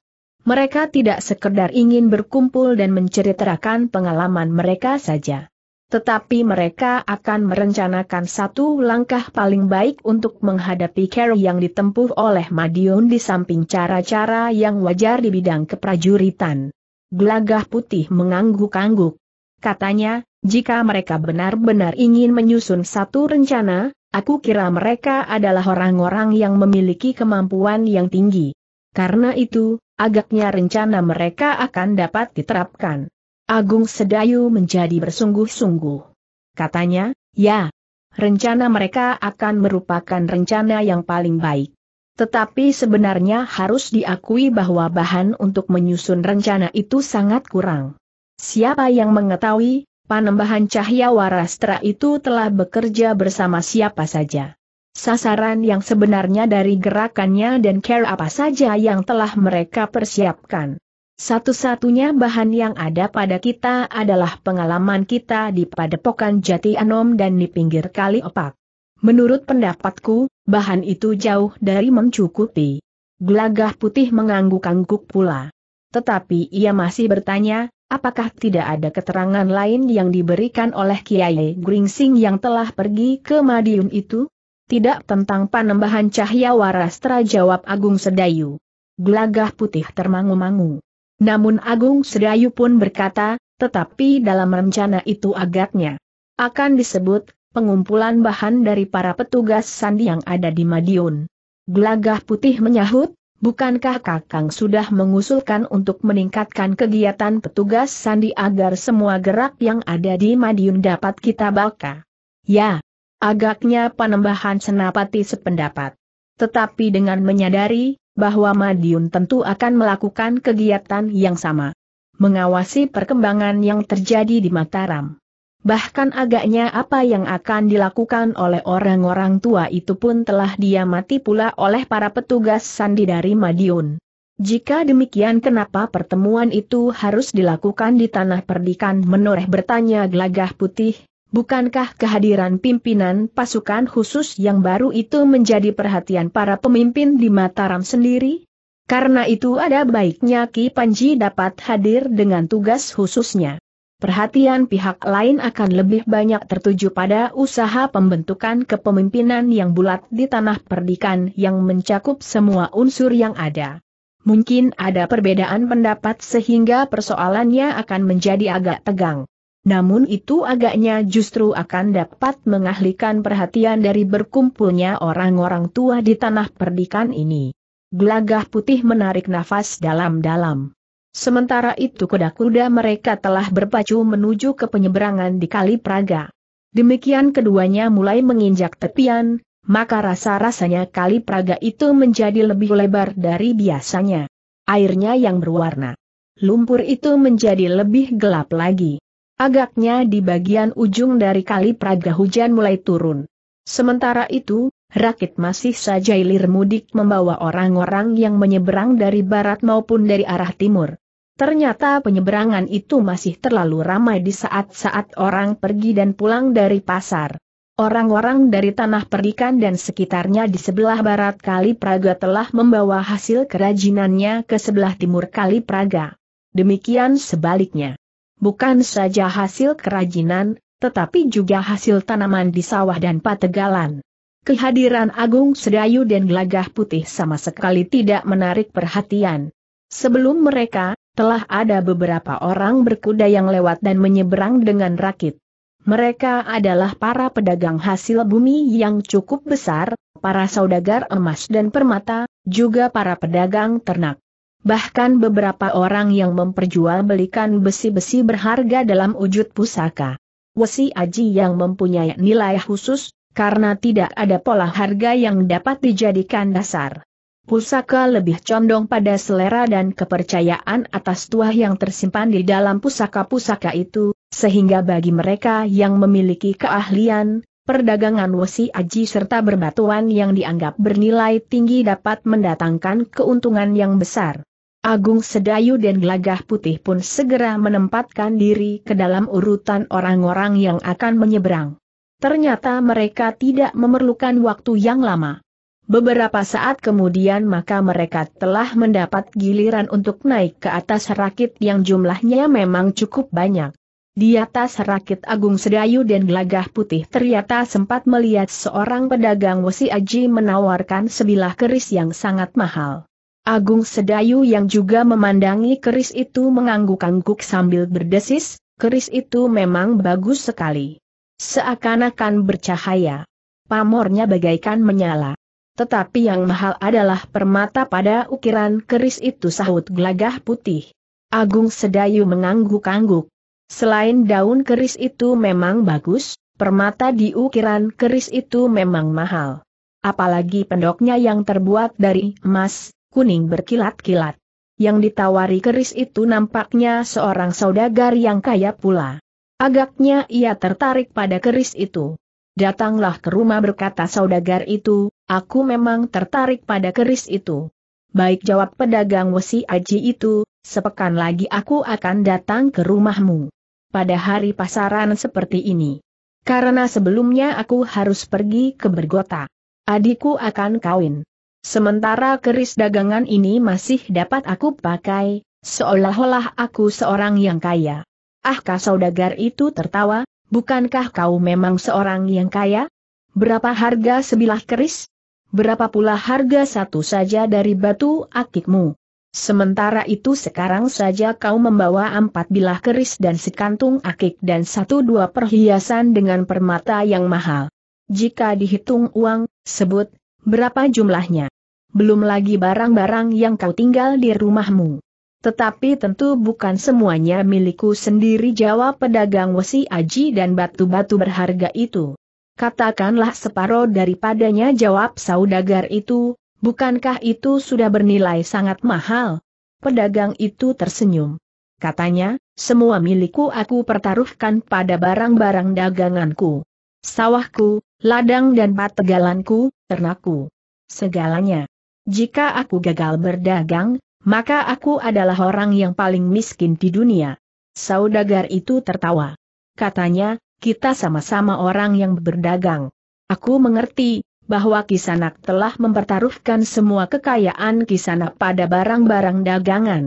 Mereka tidak sekedar ingin berkumpul dan menceritakan pengalaman mereka saja. Tetapi mereka akan merencanakan satu langkah paling baik untuk menghadapi care yang ditempuh oleh Madiun di samping cara-cara yang wajar di bidang keprajuritan. Gelagah putih mengangguk-angguk. Katanya, jika mereka benar-benar ingin menyusun satu rencana, aku kira mereka adalah orang-orang yang memiliki kemampuan yang tinggi. Karena itu, agaknya rencana mereka akan dapat diterapkan. Agung Sedayu menjadi bersungguh-sungguh. Katanya, ya, rencana mereka akan merupakan rencana yang paling baik. Tetapi sebenarnya harus diakui bahwa bahan untuk menyusun rencana itu sangat kurang. Siapa yang mengetahui, panembahan cahaya warastra itu telah bekerja bersama siapa saja sasaran yang sebenarnya dari gerakannya dan care apa saja yang telah mereka persiapkan. Satu-satunya bahan yang ada pada kita adalah pengalaman kita di padepokan Jati Anom dan di pinggir kali opak. Menurut pendapatku, bahan itu jauh dari mencukupi. Gelagah putih mengangguk-angguk pula. Tetapi ia masih bertanya, apakah tidak ada keterangan lain yang diberikan oleh Kiai Gringsing yang telah pergi ke Madiun itu? Tidak tentang panembahan cahaya warastra jawab Agung Sedayu. Gelagah putih termangu-mangu. Namun Agung Sedayu pun berkata, tetapi dalam rencana itu agaknya akan disebut pengumpulan bahan dari para petugas sandi yang ada di Madiun. Gelagah putih menyahut, bukankah Kakang sudah mengusulkan untuk meningkatkan kegiatan petugas sandi agar semua gerak yang ada di Madiun dapat kita baka? Ya, agaknya panembahan senapati sependapat. Tetapi dengan menyadari bahwa Madiun tentu akan melakukan kegiatan yang sama. Mengawasi perkembangan yang terjadi di Mataram. Bahkan agaknya apa yang akan dilakukan oleh orang-orang tua itu pun telah diamati pula oleh para petugas sandi dari Madiun. Jika demikian kenapa pertemuan itu harus dilakukan di tanah perdikan menoreh bertanya gelagah putih, Bukankah kehadiran pimpinan pasukan khusus yang baru itu menjadi perhatian para pemimpin di Mataram sendiri? Karena itu ada baiknya Ki Panji dapat hadir dengan tugas khususnya. Perhatian pihak lain akan lebih banyak tertuju pada usaha pembentukan kepemimpinan yang bulat di tanah perdikan yang mencakup semua unsur yang ada. Mungkin ada perbedaan pendapat sehingga persoalannya akan menjadi agak tegang namun itu agaknya justru akan dapat mengahlikan perhatian dari berkumpulnya orang-orang tua di tanah perdikan ini. Gelagah putih menarik nafas dalam-dalam. Sementara itu kuda-kuda mereka telah berpacu menuju ke penyeberangan di Kali Praga. Demikian keduanya mulai menginjak tepian, maka rasa-rasanya Kali Praga itu menjadi lebih lebar dari biasanya. Airnya yang berwarna. Lumpur itu menjadi lebih gelap lagi. Agaknya di bagian ujung dari kali Praga hujan mulai turun. Sementara itu, rakit masih saja ilir mudik membawa orang-orang yang menyeberang dari barat maupun dari arah timur. Ternyata penyeberangan itu masih terlalu ramai di saat-saat orang pergi dan pulang dari pasar. Orang-orang dari tanah perdikan dan sekitarnya di sebelah barat Kali Praga telah membawa hasil kerajinannya ke sebelah timur Kali Praga. Demikian sebaliknya bukan saja hasil kerajinan, tetapi juga hasil tanaman di sawah dan pategalan. Kehadiran Agung Sedayu dan Gelagah Putih sama sekali tidak menarik perhatian. Sebelum mereka, telah ada beberapa orang berkuda yang lewat dan menyeberang dengan rakit. Mereka adalah para pedagang hasil bumi yang cukup besar, para saudagar emas dan permata, juga para pedagang ternak bahkan beberapa orang yang memperjualbelikan besi-besi berharga dalam wujud pusaka. Wesi Aji yang mempunyai nilai khusus, karena tidak ada pola harga yang dapat dijadikan dasar. Pusaka lebih condong pada selera dan kepercayaan atas tuah yang tersimpan di dalam pusaka-pusaka itu, sehingga bagi mereka yang memiliki keahlian, perdagangan wesi aji serta berbatuan yang dianggap bernilai tinggi dapat mendatangkan keuntungan yang besar. Agung Sedayu dan Glagah Putih pun segera menempatkan diri ke dalam urutan orang-orang yang akan menyeberang. Ternyata mereka tidak memerlukan waktu yang lama. Beberapa saat kemudian maka mereka telah mendapat giliran untuk naik ke atas rakit yang jumlahnya memang cukup banyak. Di atas rakit Agung Sedayu dan Glagah Putih ternyata sempat melihat seorang pedagang Wesi Aji menawarkan sebilah keris yang sangat mahal. Agung Sedayu yang juga memandangi keris itu mengangguk-angguk sambil berdesis, keris itu memang bagus sekali. Seakan-akan bercahaya. Pamornya bagaikan menyala. Tetapi yang mahal adalah permata pada ukiran keris itu sahut gelagah putih. Agung Sedayu mengangguk-angguk. Selain daun keris itu memang bagus, permata di ukiran keris itu memang mahal apalagi pendoknya yang terbuat dari emas, kuning berkilat-kilat. Yang ditawari keris itu nampaknya seorang saudagar yang kaya pula. Agaknya ia tertarik pada keris itu. Datanglah ke rumah berkata saudagar itu, aku memang tertarik pada keris itu. Baik jawab pedagang wesi aji itu, sepekan lagi aku akan datang ke rumahmu. Pada hari pasaran seperti ini. Karena sebelumnya aku harus pergi ke Bergota. Adikku akan kawin. Sementara keris dagangan ini masih dapat aku pakai, seolah-olah aku seorang yang kaya. Ah saudagar itu tertawa, bukankah kau memang seorang yang kaya? Berapa harga sebilah keris? Berapa pula harga satu saja dari batu akikmu? Sementara itu sekarang saja kau membawa empat bilah keris dan sekantung akik dan satu dua perhiasan dengan permata yang mahal. Jika dihitung uang, sebut, berapa jumlahnya? belum lagi barang-barang yang kau tinggal di rumahmu. Tetapi tentu bukan semuanya milikku sendiri jawab pedagang wesi aji dan batu-batu berharga itu. Katakanlah separoh daripadanya jawab saudagar itu, bukankah itu sudah bernilai sangat mahal? Pedagang itu tersenyum. Katanya, semua milikku aku pertaruhkan pada barang-barang daganganku. Sawahku, ladang dan pategalanku, ternakku. Segalanya. Jika aku gagal berdagang, maka aku adalah orang yang paling miskin di dunia. Saudagar itu tertawa. Katanya, kita sama-sama orang yang berdagang. Aku mengerti, bahwa Kisanak telah mempertaruhkan semua kekayaan Kisanak pada barang-barang dagangan.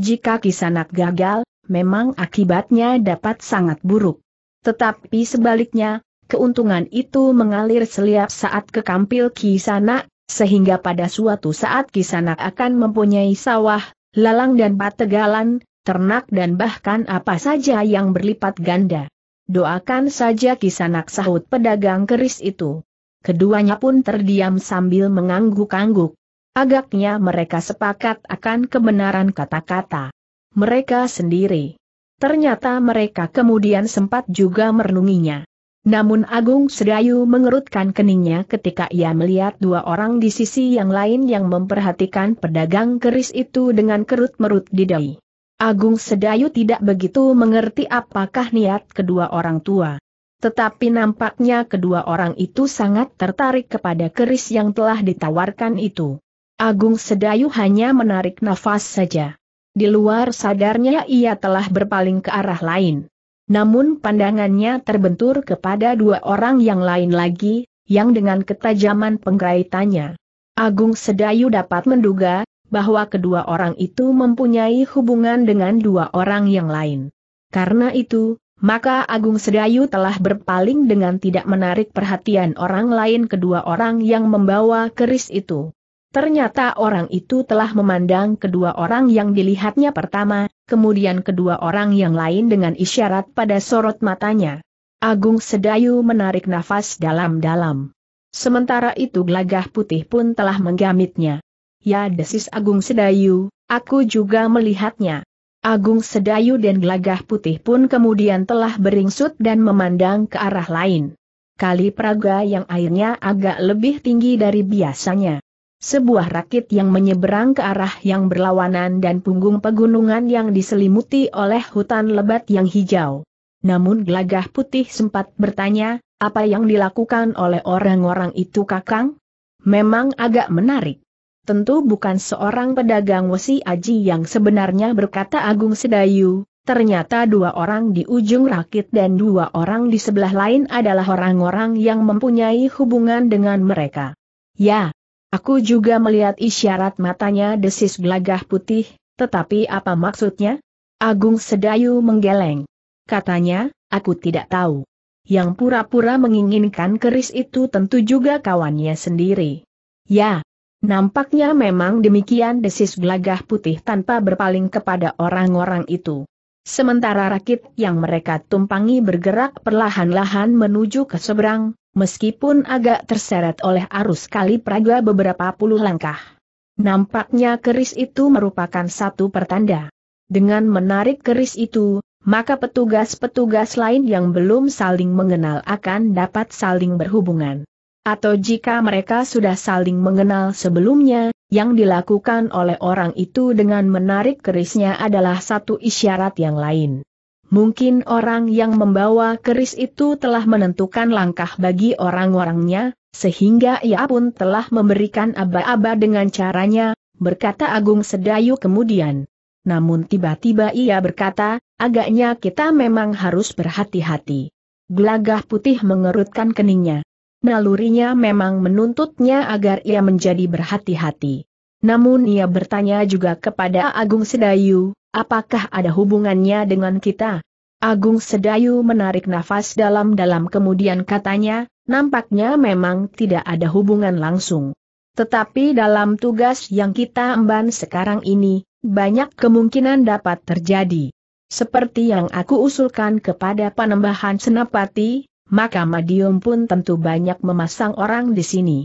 Jika Kisanak gagal, memang akibatnya dapat sangat buruk. Tetapi sebaliknya, keuntungan itu mengalir seliap saat ke kampil Kisanak, sehingga pada suatu saat Kisanak akan mempunyai sawah, lalang dan pategalan, ternak dan bahkan apa saja yang berlipat ganda. Doakan saja Kisanak sahut pedagang keris itu. Keduanya pun terdiam sambil mengangguk-angguk. Agaknya mereka sepakat akan kebenaran kata-kata mereka sendiri. Ternyata mereka kemudian sempat juga merenunginya. Namun Agung Sedayu mengerutkan keningnya ketika ia melihat dua orang di sisi yang lain yang memperhatikan pedagang keris itu dengan kerut merut di dahi. Agung Sedayu tidak begitu mengerti apakah niat kedua orang tua. Tetapi nampaknya kedua orang itu sangat tertarik kepada keris yang telah ditawarkan itu. Agung Sedayu hanya menarik nafas saja. Di luar sadarnya ia telah berpaling ke arah lain. Namun pandangannya terbentur kepada dua orang yang lain lagi, yang dengan ketajaman penggaitannya. Agung Sedayu dapat menduga, bahwa kedua orang itu mempunyai hubungan dengan dua orang yang lain. Karena itu, maka Agung Sedayu telah berpaling dengan tidak menarik perhatian orang lain kedua orang yang membawa keris itu. Ternyata orang itu telah memandang kedua orang yang dilihatnya pertama, kemudian kedua orang yang lain dengan isyarat pada sorot matanya. Agung Sedayu menarik nafas dalam-dalam. Sementara itu Glagah putih pun telah menggamitnya. Ya desis Agung Sedayu, aku juga melihatnya. Agung Sedayu dan Glagah putih pun kemudian telah beringsut dan memandang ke arah lain. Kali Praga yang airnya agak lebih tinggi dari biasanya sebuah rakit yang menyeberang ke arah yang berlawanan dan punggung pegunungan yang diselimuti oleh hutan lebat yang hijau. Namun gelagah putih sempat bertanya, apa yang dilakukan oleh orang-orang itu kakang? Memang agak menarik. Tentu bukan seorang pedagang wesi aji yang sebenarnya berkata Agung Sedayu, ternyata dua orang di ujung rakit dan dua orang di sebelah lain adalah orang-orang yang mempunyai hubungan dengan mereka. Ya, Aku juga melihat isyarat matanya desis gelagah putih, tetapi apa maksudnya? Agung Sedayu menggeleng. Katanya, aku tidak tahu. Yang pura-pura menginginkan keris itu tentu juga kawannya sendiri. Ya, nampaknya memang demikian desis gelagah putih tanpa berpaling kepada orang-orang itu. Sementara rakit yang mereka tumpangi bergerak perlahan-lahan menuju ke seberang, meskipun agak terseret oleh arus kali praga beberapa puluh langkah. Nampaknya keris itu merupakan satu pertanda. Dengan menarik keris itu, maka petugas-petugas lain yang belum saling mengenal akan dapat saling berhubungan. Atau jika mereka sudah saling mengenal sebelumnya, yang dilakukan oleh orang itu dengan menarik kerisnya adalah satu isyarat yang lain. Mungkin orang yang membawa keris itu telah menentukan langkah bagi orang-orangnya, sehingga ia pun telah memberikan aba-aba dengan caranya, berkata Agung Sedayu kemudian. Namun tiba-tiba ia berkata, agaknya kita memang harus berhati-hati. Gelagah putih mengerutkan keningnya nalurinya memang menuntutnya agar ia menjadi berhati-hati. Namun ia bertanya juga kepada Agung Sedayu, apakah ada hubungannya dengan kita? Agung Sedayu menarik nafas dalam-dalam kemudian katanya, nampaknya memang tidak ada hubungan langsung. Tetapi dalam tugas yang kita emban sekarang ini, banyak kemungkinan dapat terjadi. Seperti yang aku usulkan kepada Panembahan Senapati, maka Madiun pun tentu banyak memasang orang di sini.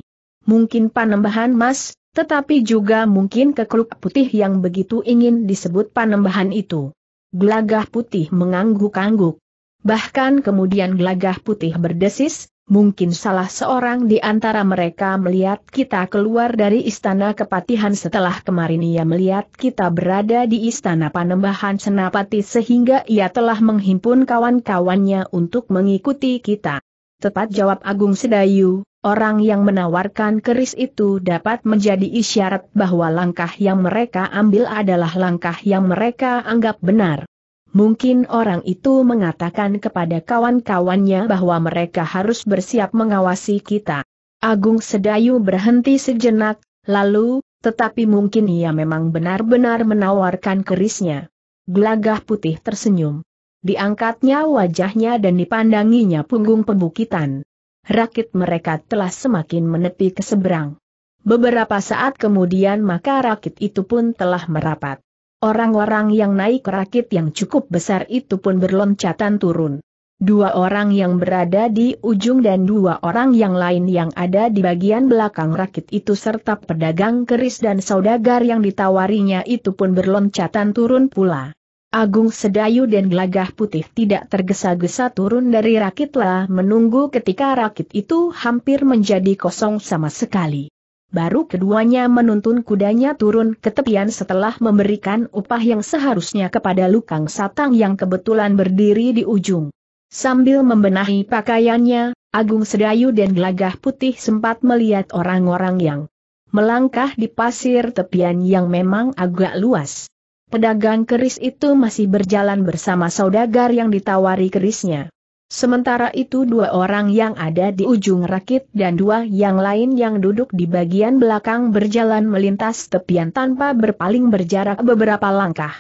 Mungkin panembahan mas, tetapi juga mungkin kekluk putih yang begitu ingin disebut panembahan itu. Gelagah putih mengangguk-angguk. Bahkan kemudian gelagah putih berdesis, Mungkin salah seorang di antara mereka melihat kita keluar dari istana kepatihan setelah kemarin ia melihat kita berada di istana panembahan Senapati sehingga ia telah menghimpun kawan-kawannya untuk mengikuti kita. Tepat jawab Agung Sedayu, orang yang menawarkan keris itu dapat menjadi isyarat bahwa langkah yang mereka ambil adalah langkah yang mereka anggap benar. Mungkin orang itu mengatakan kepada kawan-kawannya bahwa mereka harus bersiap mengawasi kita. Agung Sedayu berhenti sejenak, lalu, tetapi mungkin ia memang benar-benar menawarkan kerisnya. Gelagah putih tersenyum. Diangkatnya wajahnya dan dipandanginya punggung pembukitan. Rakit mereka telah semakin menepi ke seberang. Beberapa saat kemudian maka rakit itu pun telah merapat. Orang-orang yang naik rakit yang cukup besar itu pun berloncatan turun. Dua orang yang berada di ujung dan dua orang yang lain yang ada di bagian belakang rakit itu serta pedagang keris dan saudagar yang ditawarinya itu pun berloncatan turun pula. Agung Sedayu dan Gelagah Putih tidak tergesa-gesa turun dari rakitlah menunggu ketika rakit itu hampir menjadi kosong sama sekali. Baru keduanya menuntun kudanya turun ke tepian setelah memberikan upah yang seharusnya kepada Lukang Satang yang kebetulan berdiri di ujung. Sambil membenahi pakaiannya, Agung Sedayu dan Gelagah Putih sempat melihat orang-orang yang melangkah di pasir tepian yang memang agak luas. Pedagang keris itu masih berjalan bersama saudagar yang ditawari kerisnya. Sementara itu dua orang yang ada di ujung rakit dan dua yang lain yang duduk di bagian belakang berjalan melintas tepian tanpa berpaling berjarak beberapa langkah.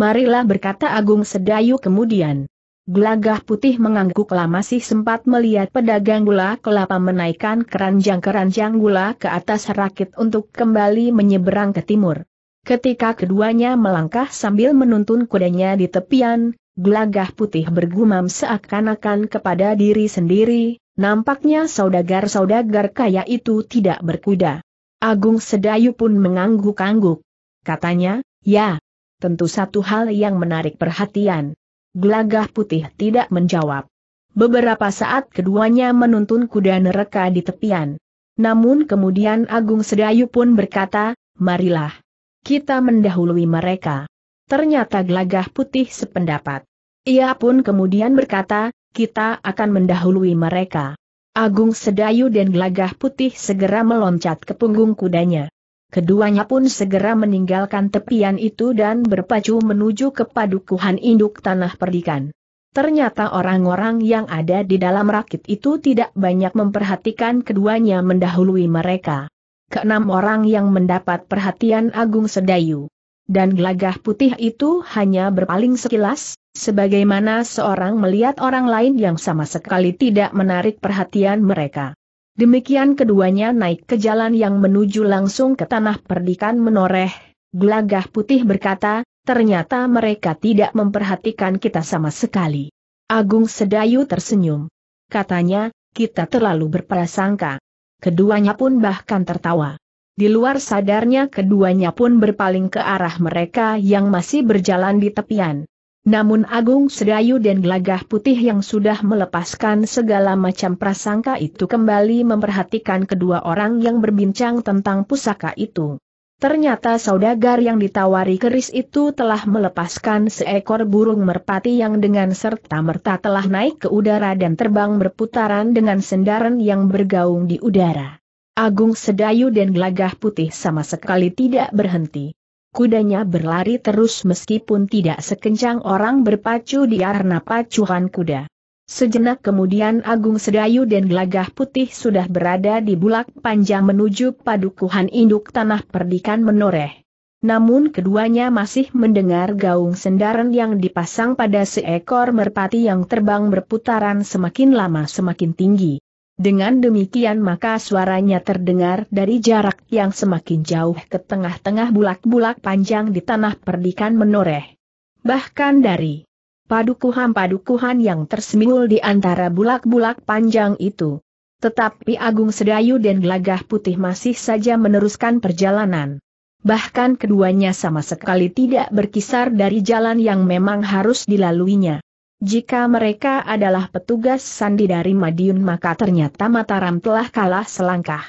Marilah berkata Agung Sedayu kemudian. Gelagah putih mengangguk lama masih sempat melihat pedagang gula kelapa menaikkan keranjang-keranjang gula ke atas rakit untuk kembali menyeberang ke timur. Ketika keduanya melangkah sambil menuntun kudanya di tepian, Gelagah putih bergumam seakan-akan kepada diri sendiri, nampaknya saudagar-saudagar kaya itu tidak berkuda. Agung Sedayu pun mengangguk-angguk. Katanya, ya, tentu satu hal yang menarik perhatian. Gelagah putih tidak menjawab. Beberapa saat keduanya menuntun kuda neraka di tepian. Namun kemudian Agung Sedayu pun berkata, marilah. Kita mendahului mereka. Ternyata gelagah putih sependapat. Ia pun kemudian berkata, kita akan mendahului mereka. Agung Sedayu dan gelagah putih segera meloncat ke punggung kudanya. Keduanya pun segera meninggalkan tepian itu dan berpacu menuju ke padukuhan induk tanah perdikan. Ternyata orang-orang yang ada di dalam rakit itu tidak banyak memperhatikan keduanya mendahului mereka. Keenam orang yang mendapat perhatian Agung Sedayu dan gelagah putih itu hanya berpaling sekilas, sebagaimana seorang melihat orang lain yang sama sekali tidak menarik perhatian mereka. Demikian keduanya naik ke jalan yang menuju langsung ke tanah perdikan menoreh, gelagah putih berkata, ternyata mereka tidak memperhatikan kita sama sekali. Agung Sedayu tersenyum. Katanya, kita terlalu berprasangka. Keduanya pun bahkan tertawa. Di luar sadarnya keduanya pun berpaling ke arah mereka yang masih berjalan di tepian. Namun Agung Sedayu dan Gelagah Putih yang sudah melepaskan segala macam prasangka itu kembali memperhatikan kedua orang yang berbincang tentang pusaka itu. Ternyata saudagar yang ditawari keris itu telah melepaskan seekor burung merpati yang dengan serta-merta telah naik ke udara dan terbang berputaran dengan sendaran yang bergaung di udara. Agung Sedayu dan Glagah Putih sama sekali tidak berhenti. Kudanya berlari terus meskipun tidak sekencang orang berpacu di arena pacuhan kuda. Sejenak kemudian Agung Sedayu dan Glagah Putih sudah berada di bulak panjang menuju padukuhan induk tanah perdikan menoreh. Namun keduanya masih mendengar gaung sendaran yang dipasang pada seekor merpati yang terbang berputaran semakin lama semakin tinggi. Dengan demikian maka suaranya terdengar dari jarak yang semakin jauh ke tengah-tengah bulak-bulak panjang di tanah perdikan menoreh. Bahkan dari padukuhan-padukuhan yang tersembul di antara bulak-bulak panjang itu. Tetapi Agung Sedayu dan Gelagah Putih masih saja meneruskan perjalanan. Bahkan keduanya sama sekali tidak berkisar dari jalan yang memang harus dilaluinya. Jika mereka adalah petugas sandi dari Madiun maka ternyata Mataram telah kalah selangkah.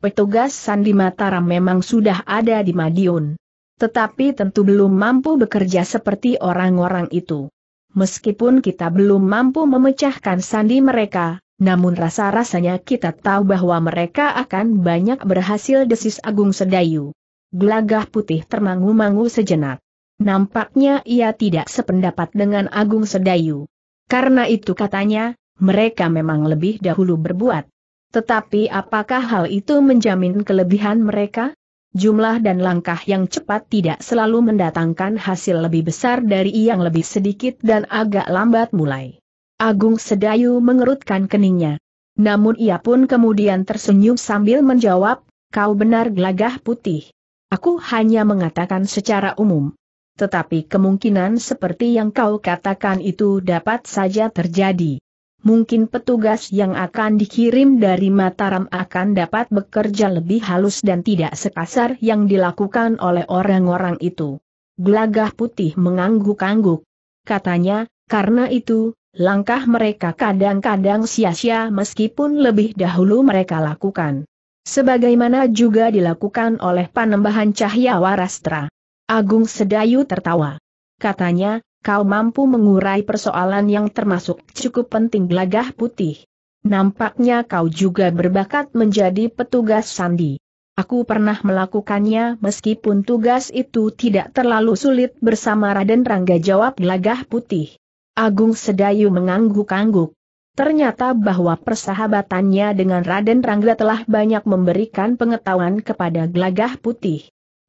Petugas sandi Mataram memang sudah ada di Madiun. Tetapi tentu belum mampu bekerja seperti orang-orang itu. Meskipun kita belum mampu memecahkan sandi mereka, namun rasa-rasanya kita tahu bahwa mereka akan banyak berhasil desis Agung Sedayu. Gelagah putih termangu-mangu sejenak. Nampaknya ia tidak sependapat dengan Agung Sedayu. Karena itu katanya, mereka memang lebih dahulu berbuat. Tetapi apakah hal itu menjamin kelebihan mereka? Jumlah dan langkah yang cepat tidak selalu mendatangkan hasil lebih besar dari yang lebih sedikit dan agak lambat mulai. Agung Sedayu mengerutkan keningnya. Namun ia pun kemudian tersenyum sambil menjawab, kau benar gelagah putih. Aku hanya mengatakan secara umum tetapi kemungkinan seperti yang kau katakan itu dapat saja terjadi. Mungkin petugas yang akan dikirim dari Mataram akan dapat bekerja lebih halus dan tidak sekasar yang dilakukan oleh orang-orang itu. Gelagah putih mengangguk-angguk. Katanya, karena itu, langkah mereka kadang-kadang sia-sia meskipun lebih dahulu mereka lakukan. Sebagaimana juga dilakukan oleh panembahan cahya warastra. Agung Sedayu tertawa. Katanya, kau mampu mengurai persoalan yang termasuk cukup penting gelagah putih. Nampaknya kau juga berbakat menjadi petugas sandi. Aku pernah melakukannya meskipun tugas itu tidak terlalu sulit bersama Raden Rangga jawab gelagah putih. Agung Sedayu mengangguk-angguk. Ternyata bahwa persahabatannya dengan Raden Rangga telah banyak memberikan pengetahuan kepada gelagah putih.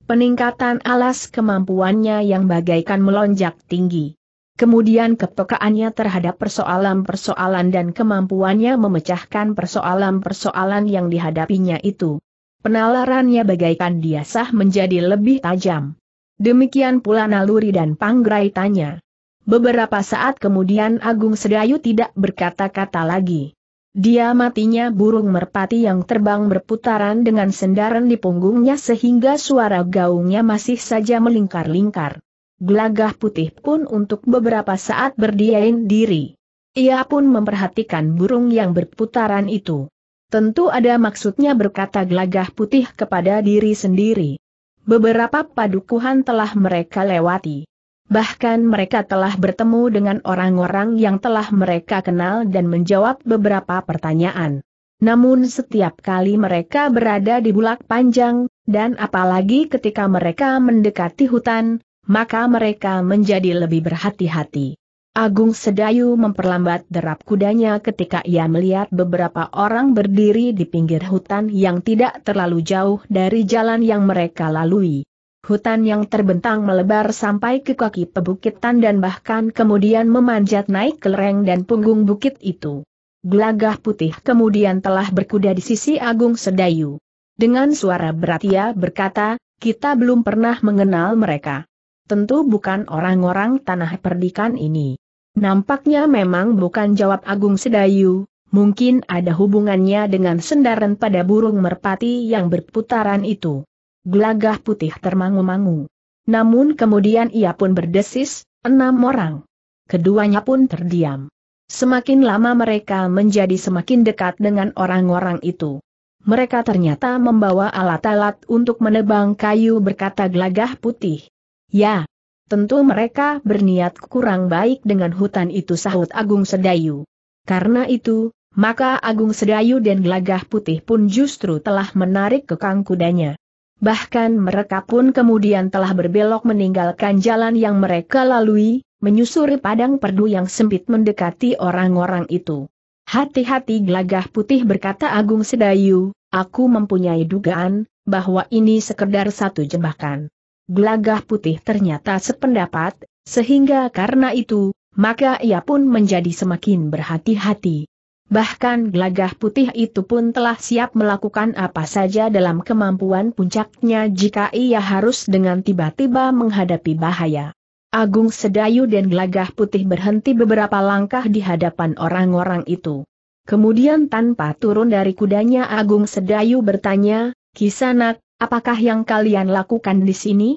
Peningkatan alas kemampuannya yang bagaikan melonjak tinggi. Kemudian kepekaannya terhadap persoalan-persoalan dan kemampuannya memecahkan persoalan-persoalan yang dihadapinya itu. Penalarannya bagaikan diasah menjadi lebih tajam. Demikian pula naluri dan panggraitannya. Beberapa saat kemudian Agung Sedayu tidak berkata-kata lagi. Dia matinya burung merpati yang terbang berputaran dengan sendaran di punggungnya sehingga suara gaungnya masih saja melingkar-lingkar. Gelagah putih pun untuk beberapa saat berdiain diri. Ia pun memperhatikan burung yang berputaran itu. Tentu ada maksudnya berkata gelagah putih kepada diri sendiri. Beberapa padukuhan telah mereka lewati. Bahkan mereka telah bertemu dengan orang-orang yang telah mereka kenal dan menjawab beberapa pertanyaan. Namun setiap kali mereka berada di bulak panjang, dan apalagi ketika mereka mendekati hutan, maka mereka menjadi lebih berhati-hati. Agung Sedayu memperlambat derap kudanya ketika ia melihat beberapa orang berdiri di pinggir hutan yang tidak terlalu jauh dari jalan yang mereka lalui. Hutan yang terbentang melebar sampai ke kaki pebukitan dan bahkan kemudian memanjat naik ke lereng dan punggung bukit itu. Gelagah putih kemudian telah berkuda di sisi Agung Sedayu. Dengan suara berat ia berkata, kita belum pernah mengenal mereka. Tentu bukan orang-orang tanah perdikan ini. Nampaknya memang bukan jawab Agung Sedayu, mungkin ada hubungannya dengan sendaran pada burung merpati yang berputaran itu. Gelagah putih termangu-mangu. Namun kemudian ia pun berdesis, enam orang. Keduanya pun terdiam. Semakin lama mereka menjadi semakin dekat dengan orang-orang itu. Mereka ternyata membawa alat-alat untuk menebang kayu berkata gelagah putih. Ya, tentu mereka berniat kurang baik dengan hutan itu sahut Agung Sedayu. Karena itu, maka Agung Sedayu dan Gelagah Putih pun justru telah menarik kekang kudanya bahkan mereka pun kemudian telah berbelok meninggalkan jalan yang mereka lalui, menyusuri padang perdu yang sempit mendekati orang-orang itu. Hati-hati gelagah putih berkata Agung Sedayu, aku mempunyai dugaan, bahwa ini sekedar satu jebakan. Gelagah putih ternyata sependapat, sehingga karena itu, maka ia pun menjadi semakin berhati-hati. Bahkan gelagah putih itu pun telah siap melakukan apa saja dalam kemampuan puncaknya jika ia harus dengan tiba-tiba menghadapi bahaya. Agung Sedayu dan gelagah putih berhenti beberapa langkah di hadapan orang-orang itu. Kemudian tanpa turun dari kudanya Agung Sedayu bertanya, Kisanak, apakah yang kalian lakukan di sini?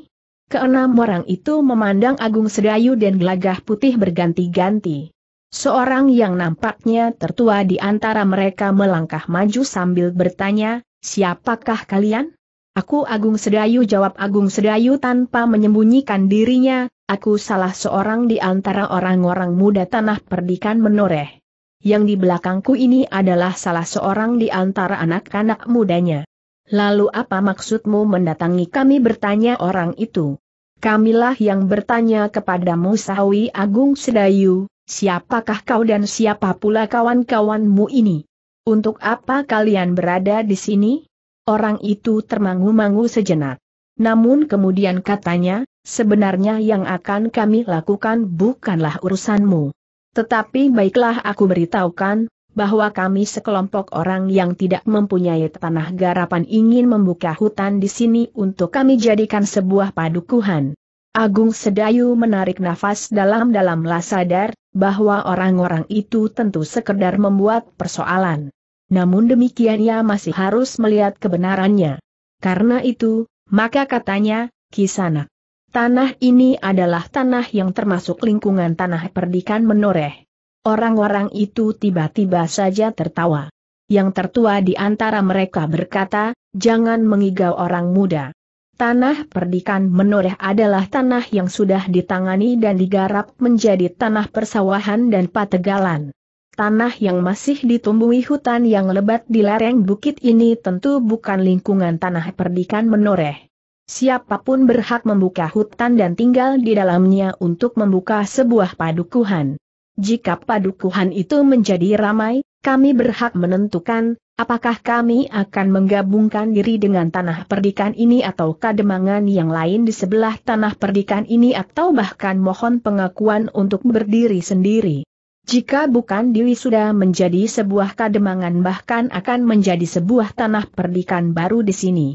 Keenam orang itu memandang Agung Sedayu dan gelagah putih berganti-ganti. Seorang yang nampaknya tertua di antara mereka melangkah maju sambil bertanya, siapakah kalian? Aku Agung Sedayu jawab Agung Sedayu tanpa menyembunyikan dirinya, aku salah seorang di antara orang-orang muda tanah perdikan menoreh. Yang di belakangku ini adalah salah seorang di antara anak-anak mudanya. Lalu apa maksudmu mendatangi kami bertanya orang itu? Kamilah yang bertanya kepadamu sahwi Agung Sedayu, Siapakah kau dan siapa pula kawan-kawanmu ini? Untuk apa kalian berada di sini? Orang itu termangu-mangu sejenak. Namun kemudian katanya, sebenarnya yang akan kami lakukan bukanlah urusanmu. Tetapi baiklah aku beritahukan, bahwa kami sekelompok orang yang tidak mempunyai tanah garapan ingin membuka hutan di sini untuk kami jadikan sebuah padukuhan. Agung Sedayu menarik nafas dalam-dalam sadar bahwa orang-orang itu tentu sekedar membuat persoalan. Namun demikian ia masih harus melihat kebenarannya. Karena itu, maka katanya, Kisana, Tanah ini adalah tanah yang termasuk lingkungan tanah perdikan menoreh. Orang-orang itu tiba-tiba saja tertawa. Yang tertua di antara mereka berkata, jangan mengigau orang muda. Tanah perdikan menoreh adalah tanah yang sudah ditangani dan digarap menjadi tanah persawahan dan pategalan. Tanah yang masih ditumbuhi hutan yang lebat di lereng bukit ini tentu bukan lingkungan tanah perdikan menoreh. Siapapun berhak membuka hutan dan tinggal di dalamnya untuk membuka sebuah padukuhan. Jika padukuhan itu menjadi ramai, kami berhak menentukan Apakah kami akan menggabungkan diri dengan tanah perdikan ini atau kademangan yang lain di sebelah tanah perdikan ini atau bahkan mohon pengakuan untuk berdiri sendiri? Jika bukan Dewi sudah menjadi sebuah kademangan bahkan akan menjadi sebuah tanah perdikan baru di sini.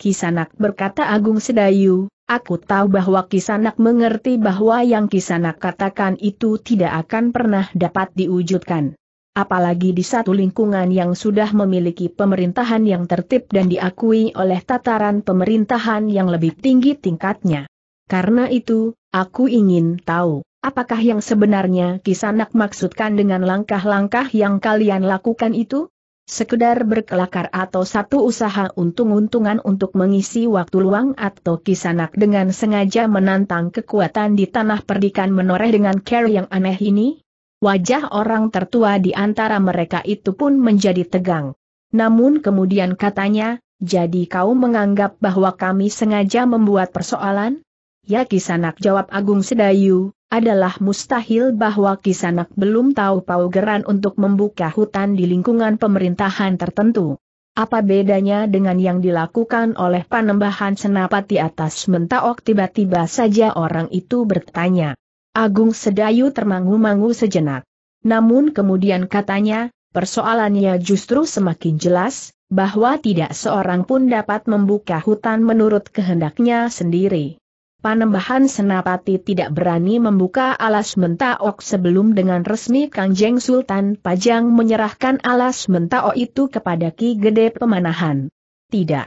Kisanak berkata Agung Sedayu, aku tahu bahwa Kisanak mengerti bahwa yang Kisanak katakan itu tidak akan pernah dapat diwujudkan apalagi di satu lingkungan yang sudah memiliki pemerintahan yang tertib dan diakui oleh tataran pemerintahan yang lebih tinggi tingkatnya. Karena itu, aku ingin tahu, apakah yang sebenarnya Kisanak maksudkan dengan langkah-langkah yang kalian lakukan itu? Sekedar berkelakar atau satu usaha untung-untungan untuk mengisi waktu luang atau Kisanak dengan sengaja menantang kekuatan di tanah perdikan menoreh dengan care yang aneh ini? Wajah orang tertua di antara mereka itu pun menjadi tegang. Namun kemudian katanya, jadi kau menganggap bahwa kami sengaja membuat persoalan? Ya Kisanak jawab Agung Sedayu, adalah mustahil bahwa Kisanak belum tahu paugeran untuk membuka hutan di lingkungan pemerintahan tertentu. Apa bedanya dengan yang dilakukan oleh panembahan senapati atas mentaok tiba-tiba saja orang itu bertanya. Agung Sedayu termangu-mangu sejenak. Namun kemudian katanya, persoalannya justru semakin jelas, bahwa tidak seorang pun dapat membuka hutan menurut kehendaknya sendiri. Panembahan Senapati tidak berani membuka alas mentaok sebelum dengan resmi Kangjeng Sultan Pajang menyerahkan alas mentaok itu kepada Ki Gede Pemanahan. Tidak.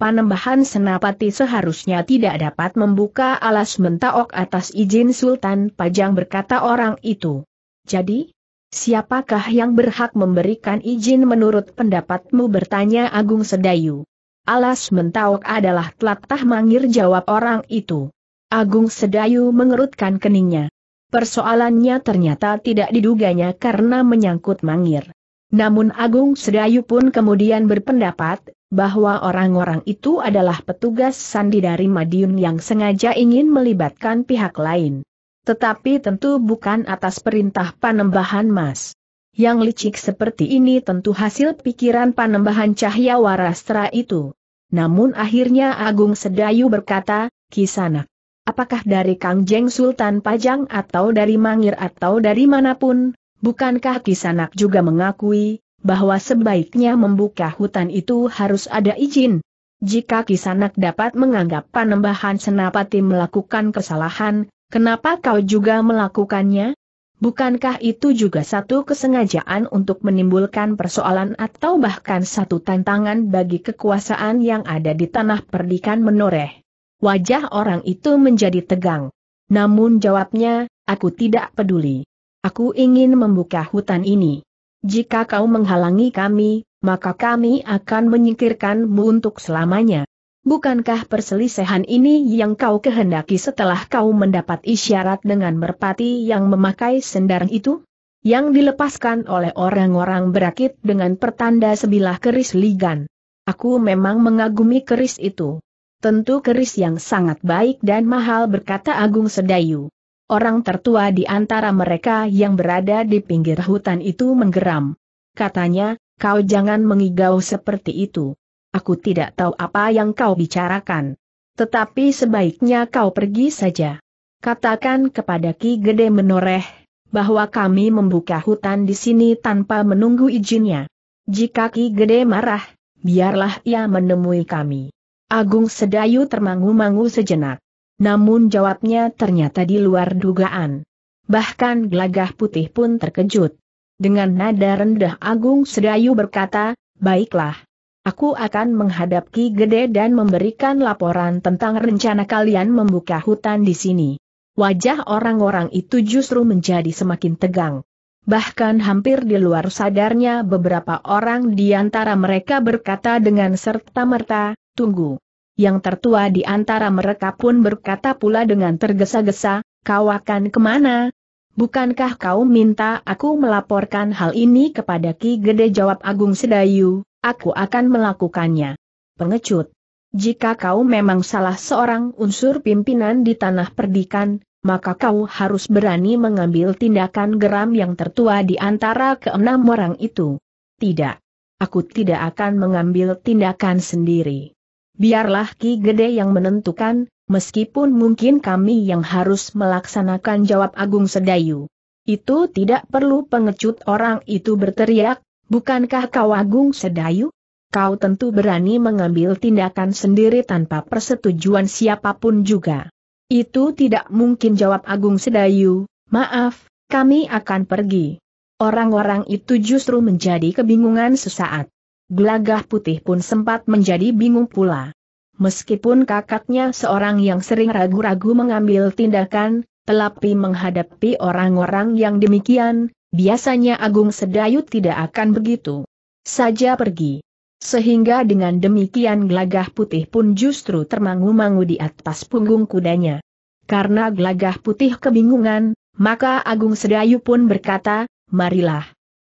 Panembahan Senapati seharusnya tidak dapat membuka alas mentaok atas izin Sultan Pajang berkata orang itu. Jadi, siapakah yang berhak memberikan izin menurut pendapatmu bertanya Agung Sedayu. Alas mentaok adalah telatah mangir jawab orang itu. Agung Sedayu mengerutkan keningnya. Persoalannya ternyata tidak diduganya karena menyangkut mangir. Namun Agung Sedayu pun kemudian berpendapat, bahwa orang-orang itu adalah petugas sandi dari Madiun yang sengaja ingin melibatkan pihak lain. Tetapi tentu bukan atas perintah panembahan mas. Yang licik seperti ini tentu hasil pikiran panembahan cahaya warastra itu. Namun akhirnya Agung Sedayu berkata, Kisanak, apakah dari Kang Jeng Sultan Pajang atau dari Mangir atau dari manapun, bukankah Kisanak juga mengakui, bahwa sebaiknya membuka hutan itu harus ada izin. Jika Kisanak dapat menganggap Panembahan Senapati melakukan kesalahan, kenapa kau juga melakukannya? Bukankah itu juga satu kesengajaan untuk menimbulkan persoalan atau bahkan satu tantangan bagi kekuasaan yang ada di tanah perdikan menoreh? Wajah orang itu menjadi tegang. Namun jawabnya, aku tidak peduli. Aku ingin membuka hutan ini. Jika kau menghalangi kami, maka kami akan menyingkirkanmu untuk selamanya. Bukankah perselisihan ini yang kau kehendaki setelah kau mendapat isyarat dengan merpati yang memakai sendar itu? Yang dilepaskan oleh orang-orang berakit dengan pertanda sebilah keris ligan. Aku memang mengagumi keris itu. Tentu keris yang sangat baik dan mahal berkata Agung Sedayu. Orang tertua di antara mereka yang berada di pinggir hutan itu menggeram. Katanya, kau jangan mengigau seperti itu. Aku tidak tahu apa yang kau bicarakan. Tetapi sebaiknya kau pergi saja. Katakan kepada Ki Gede Menoreh, bahwa kami membuka hutan di sini tanpa menunggu izinnya. Jika Ki Gede marah, biarlah ia menemui kami. Agung Sedayu termangu-mangu sejenak. Namun jawabnya ternyata di luar dugaan. Bahkan gelagah putih pun terkejut. Dengan nada rendah Agung Sedayu berkata, Baiklah. Aku akan menghadapi Gede dan memberikan laporan tentang rencana kalian membuka hutan di sini. Wajah orang-orang itu justru menjadi semakin tegang. Bahkan hampir di luar sadarnya beberapa orang di antara mereka berkata dengan serta-merta, tunggu yang tertua di antara mereka pun berkata pula dengan tergesa-gesa, kau akan kemana? Bukankah kau minta aku melaporkan hal ini kepada Ki Gede jawab Agung Sedayu, aku akan melakukannya. Pengecut. Jika kau memang salah seorang unsur pimpinan di tanah perdikan, maka kau harus berani mengambil tindakan geram yang tertua di antara keenam orang itu. Tidak. Aku tidak akan mengambil tindakan sendiri biarlah Ki Gede yang menentukan, meskipun mungkin kami yang harus melaksanakan jawab Agung Sedayu. Itu tidak perlu pengecut orang itu berteriak, bukankah kau Agung Sedayu? Kau tentu berani mengambil tindakan sendiri tanpa persetujuan siapapun juga. Itu tidak mungkin jawab Agung Sedayu, maaf, kami akan pergi. Orang-orang itu justru menjadi kebingungan sesaat. Gelagah putih pun sempat menjadi bingung pula. Meskipun kakaknya seorang yang sering ragu-ragu mengambil tindakan, telapi menghadapi orang-orang yang demikian, biasanya Agung Sedayu tidak akan begitu saja pergi. Sehingga dengan demikian gelagah putih pun justru termangu-mangu di atas punggung kudanya. Karena gelagah putih kebingungan, maka Agung Sedayu pun berkata, marilah.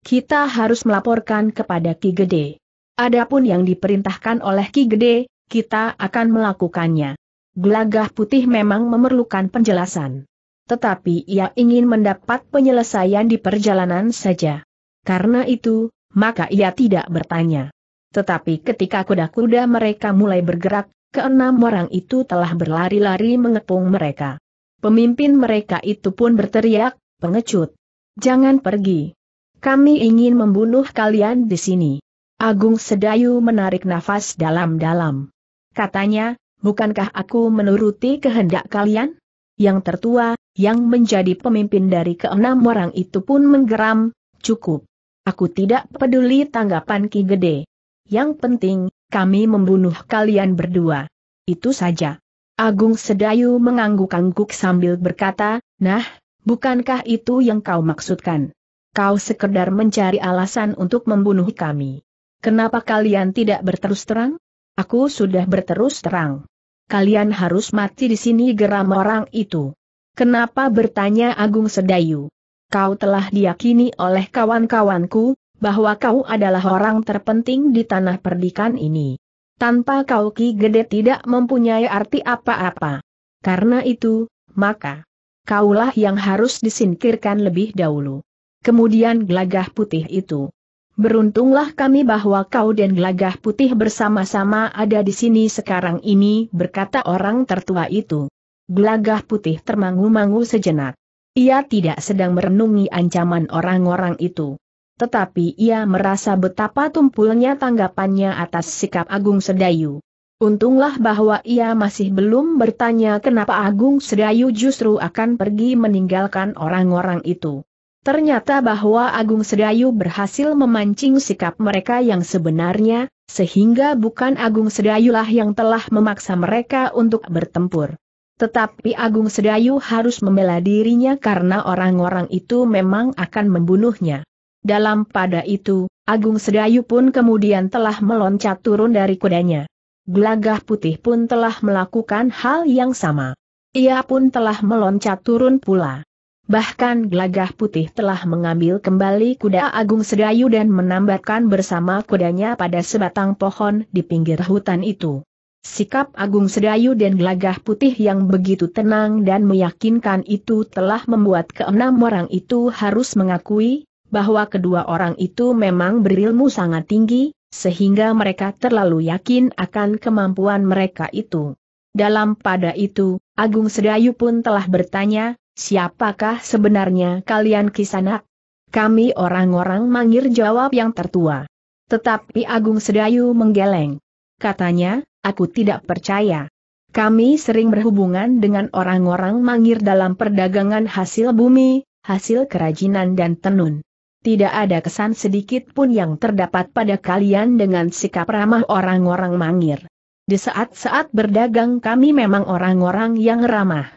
Kita harus melaporkan kepada Ki Gede. Adapun yang diperintahkan oleh Ki Gede, kita akan melakukannya. Gelagah putih memang memerlukan penjelasan. Tetapi ia ingin mendapat penyelesaian di perjalanan saja. Karena itu, maka ia tidak bertanya. Tetapi ketika kuda-kuda mereka mulai bergerak, keenam orang itu telah berlari-lari mengepung mereka. Pemimpin mereka itu pun berteriak, pengecut. Jangan pergi. Kami ingin membunuh kalian di sini. Agung Sedayu menarik nafas dalam-dalam. Katanya, bukankah aku menuruti kehendak kalian? Yang tertua, yang menjadi pemimpin dari keenam orang itu pun menggeram, cukup. Aku tidak peduli tanggapan Ki Gede. Yang penting, kami membunuh kalian berdua. Itu saja. Agung Sedayu mengangguk-angguk sambil berkata, nah, bukankah itu yang kau maksudkan? Kau sekedar mencari alasan untuk membunuh kami. Kenapa kalian tidak berterus terang? Aku sudah berterus terang. Kalian harus mati di sini geram orang itu. Kenapa bertanya Agung Sedayu? Kau telah diyakini oleh kawan-kawanku, bahwa kau adalah orang terpenting di tanah perdikan ini. Tanpa kau Ki Gede tidak mempunyai arti apa-apa. Karena itu, maka, kaulah yang harus disingkirkan lebih dahulu. Kemudian gelagah putih itu beruntunglah kami bahwa kau dan Glagah putih bersama-sama ada di sini sekarang ini berkata orang tertua itu. Glagah putih termangu-mangu sejenak. Ia tidak sedang merenungi ancaman orang-orang itu. Tetapi ia merasa betapa tumpulnya tanggapannya atas sikap Agung Sedayu. Untunglah bahwa ia masih belum bertanya kenapa Agung Sedayu justru akan pergi meninggalkan orang-orang itu. Ternyata bahwa Agung Sedayu berhasil memancing sikap mereka yang sebenarnya, sehingga bukan Agung Sedayulah yang telah memaksa mereka untuk bertempur. Tetapi Agung Sedayu harus membela dirinya karena orang-orang itu memang akan membunuhnya. Dalam pada itu, Agung Sedayu pun kemudian telah meloncat turun dari kudanya. Gelagah putih pun telah melakukan hal yang sama. Ia pun telah meloncat turun pula. Bahkan Glagah Putih telah mengambil kembali kuda Agung Sedayu dan menambatkan bersama kudanya pada sebatang pohon di pinggir hutan itu. Sikap Agung Sedayu dan Glagah Putih yang begitu tenang dan meyakinkan itu telah membuat keenam orang itu harus mengakui bahwa kedua orang itu memang berilmu sangat tinggi, sehingga mereka terlalu yakin akan kemampuan mereka itu. Dalam pada itu, Agung Sedayu pun telah bertanya, Siapakah sebenarnya kalian kisanak? Kami orang-orang mangir jawab yang tertua. Tetapi Agung Sedayu menggeleng. Katanya, aku tidak percaya. Kami sering berhubungan dengan orang-orang mangir dalam perdagangan hasil bumi, hasil kerajinan dan tenun. Tidak ada kesan sedikit pun yang terdapat pada kalian dengan sikap ramah orang-orang mangir. Di saat-saat berdagang kami memang orang-orang yang ramah.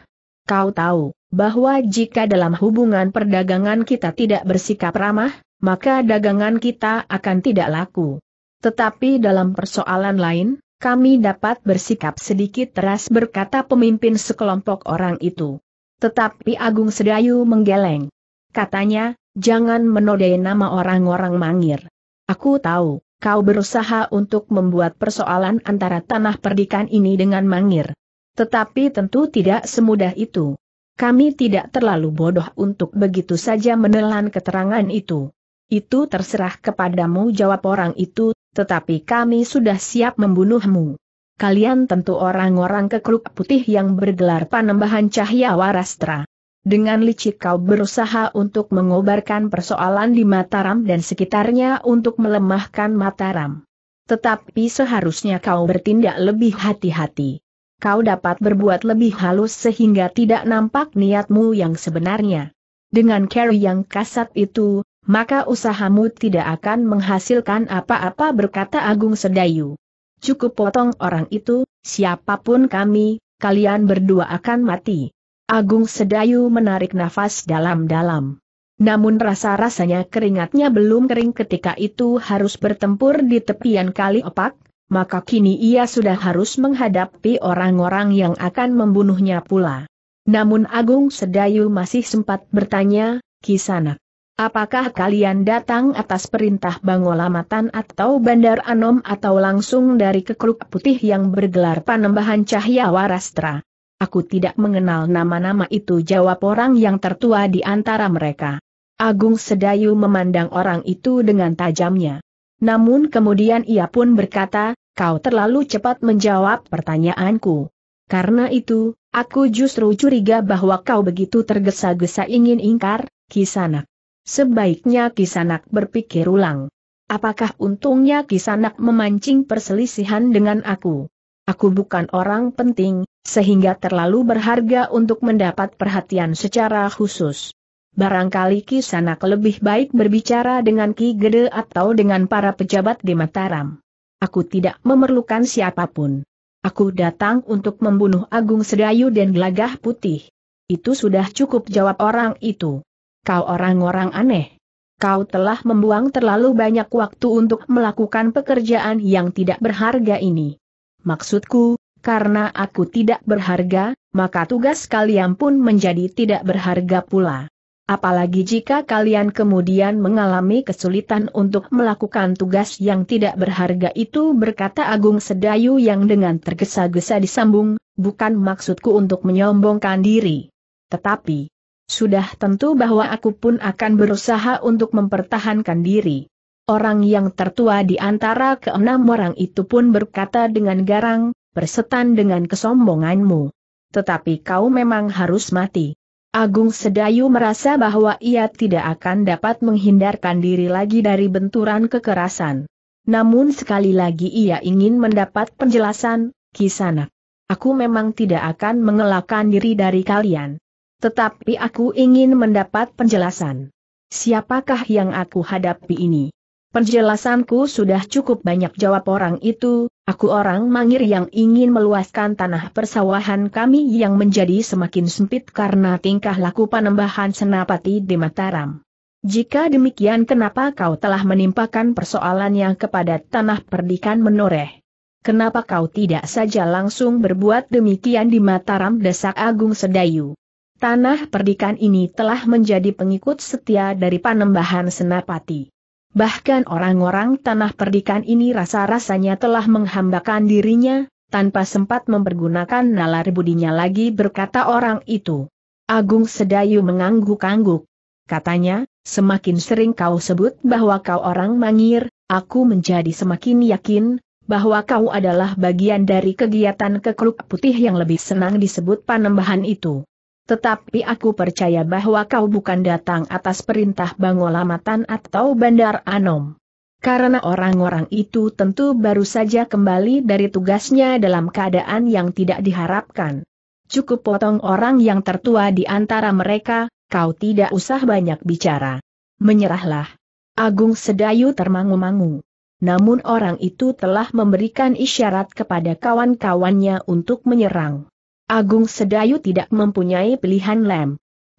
Kau tahu, bahwa jika dalam hubungan perdagangan kita tidak bersikap ramah, maka dagangan kita akan tidak laku. Tetapi dalam persoalan lain, kami dapat bersikap sedikit teras berkata pemimpin sekelompok orang itu. Tetapi Agung Sedayu menggeleng. Katanya, jangan menodai nama orang-orang mangir. Aku tahu, kau berusaha untuk membuat persoalan antara tanah perdikan ini dengan mangir. Tetapi tentu tidak semudah itu. Kami tidak terlalu bodoh untuk begitu saja menelan keterangan itu. Itu terserah kepadamu jawab orang itu, tetapi kami sudah siap membunuhmu. Kalian tentu orang-orang kekruk putih yang bergelar panembahan cahaya warastra. Dengan licik kau berusaha untuk mengobarkan persoalan di Mataram dan sekitarnya untuk melemahkan Mataram. Tetapi seharusnya kau bertindak lebih hati-hati kau dapat berbuat lebih halus sehingga tidak nampak niatmu yang sebenarnya. Dengan carry yang kasat itu, maka usahamu tidak akan menghasilkan apa-apa berkata Agung Sedayu. Cukup potong orang itu, siapapun kami, kalian berdua akan mati. Agung Sedayu menarik nafas dalam-dalam. Namun rasa-rasanya keringatnya belum kering ketika itu harus bertempur di tepian kali opak, maka kini ia sudah harus menghadapi orang-orang yang akan membunuhnya pula. Namun Agung Sedayu masih sempat bertanya, Kisanak, apakah kalian datang atas perintah Bangolamatan atau Bandar Anom atau langsung dari kekruk putih yang bergelar Panembahan Cahya Warastra? Aku tidak mengenal nama-nama itu jawab orang yang tertua di antara mereka. Agung Sedayu memandang orang itu dengan tajamnya. Namun kemudian ia pun berkata, kau terlalu cepat menjawab pertanyaanku. Karena itu, aku justru curiga bahwa kau begitu tergesa-gesa ingin ingkar, Kisanak. Sebaiknya Kisanak berpikir ulang. Apakah untungnya Kisanak memancing perselisihan dengan aku? Aku bukan orang penting, sehingga terlalu berharga untuk mendapat perhatian secara khusus. Barangkali Kisanak lebih baik berbicara dengan Ki Gede atau dengan para pejabat di Mataram. Aku tidak memerlukan siapapun. Aku datang untuk membunuh Agung Sedayu dan Gelagah Putih. Itu sudah cukup jawab orang itu. Kau orang-orang aneh. Kau telah membuang terlalu banyak waktu untuk melakukan pekerjaan yang tidak berharga ini. Maksudku, karena aku tidak berharga, maka tugas kalian pun menjadi tidak berharga pula. Apalagi jika kalian kemudian mengalami kesulitan untuk melakukan tugas yang tidak berharga itu berkata Agung Sedayu yang dengan tergesa-gesa disambung, bukan maksudku untuk menyombongkan diri. Tetapi, sudah tentu bahwa aku pun akan berusaha untuk mempertahankan diri. Orang yang tertua di antara keenam orang itu pun berkata dengan garang, bersetan dengan kesombonganmu. Tetapi kau memang harus mati. Agung Sedayu merasa bahwa ia tidak akan dapat menghindarkan diri lagi dari benturan kekerasan. Namun sekali lagi ia ingin mendapat penjelasan, Kisanak. Aku memang tidak akan mengelakkan diri dari kalian. Tetapi aku ingin mendapat penjelasan. Siapakah yang aku hadapi ini? Penjelasanku sudah cukup banyak jawab orang itu, Aku orang mangir yang ingin meluaskan tanah persawahan kami yang menjadi semakin sempit karena tingkah laku panembahan senapati di Mataram. Jika demikian kenapa kau telah menimpakan persoalan yang kepada tanah perdikan menoreh? Kenapa kau tidak saja langsung berbuat demikian di Mataram Desak Agung Sedayu? Tanah perdikan ini telah menjadi pengikut setia dari panembahan senapati. Bahkan orang-orang tanah perdikan ini rasa-rasanya telah menghambakan dirinya, tanpa sempat mempergunakan nalar budinya lagi berkata orang itu. Agung Sedayu mengangguk-angguk. Katanya, semakin sering kau sebut bahwa kau orang mangir, aku menjadi semakin yakin, bahwa kau adalah bagian dari kegiatan keklub putih yang lebih senang disebut panembahan itu. Tetapi aku percaya bahwa kau bukan datang atas perintah Bangolamatan atau Bandar Anom. Karena orang-orang itu tentu baru saja kembali dari tugasnya dalam keadaan yang tidak diharapkan. Cukup potong orang yang tertua di antara mereka, kau tidak usah banyak bicara. Menyerahlah. Agung Sedayu termangu-mangu. Namun orang itu telah memberikan isyarat kepada kawan-kawannya untuk menyerang. Agung Sedayu tidak mempunyai pilihan lem.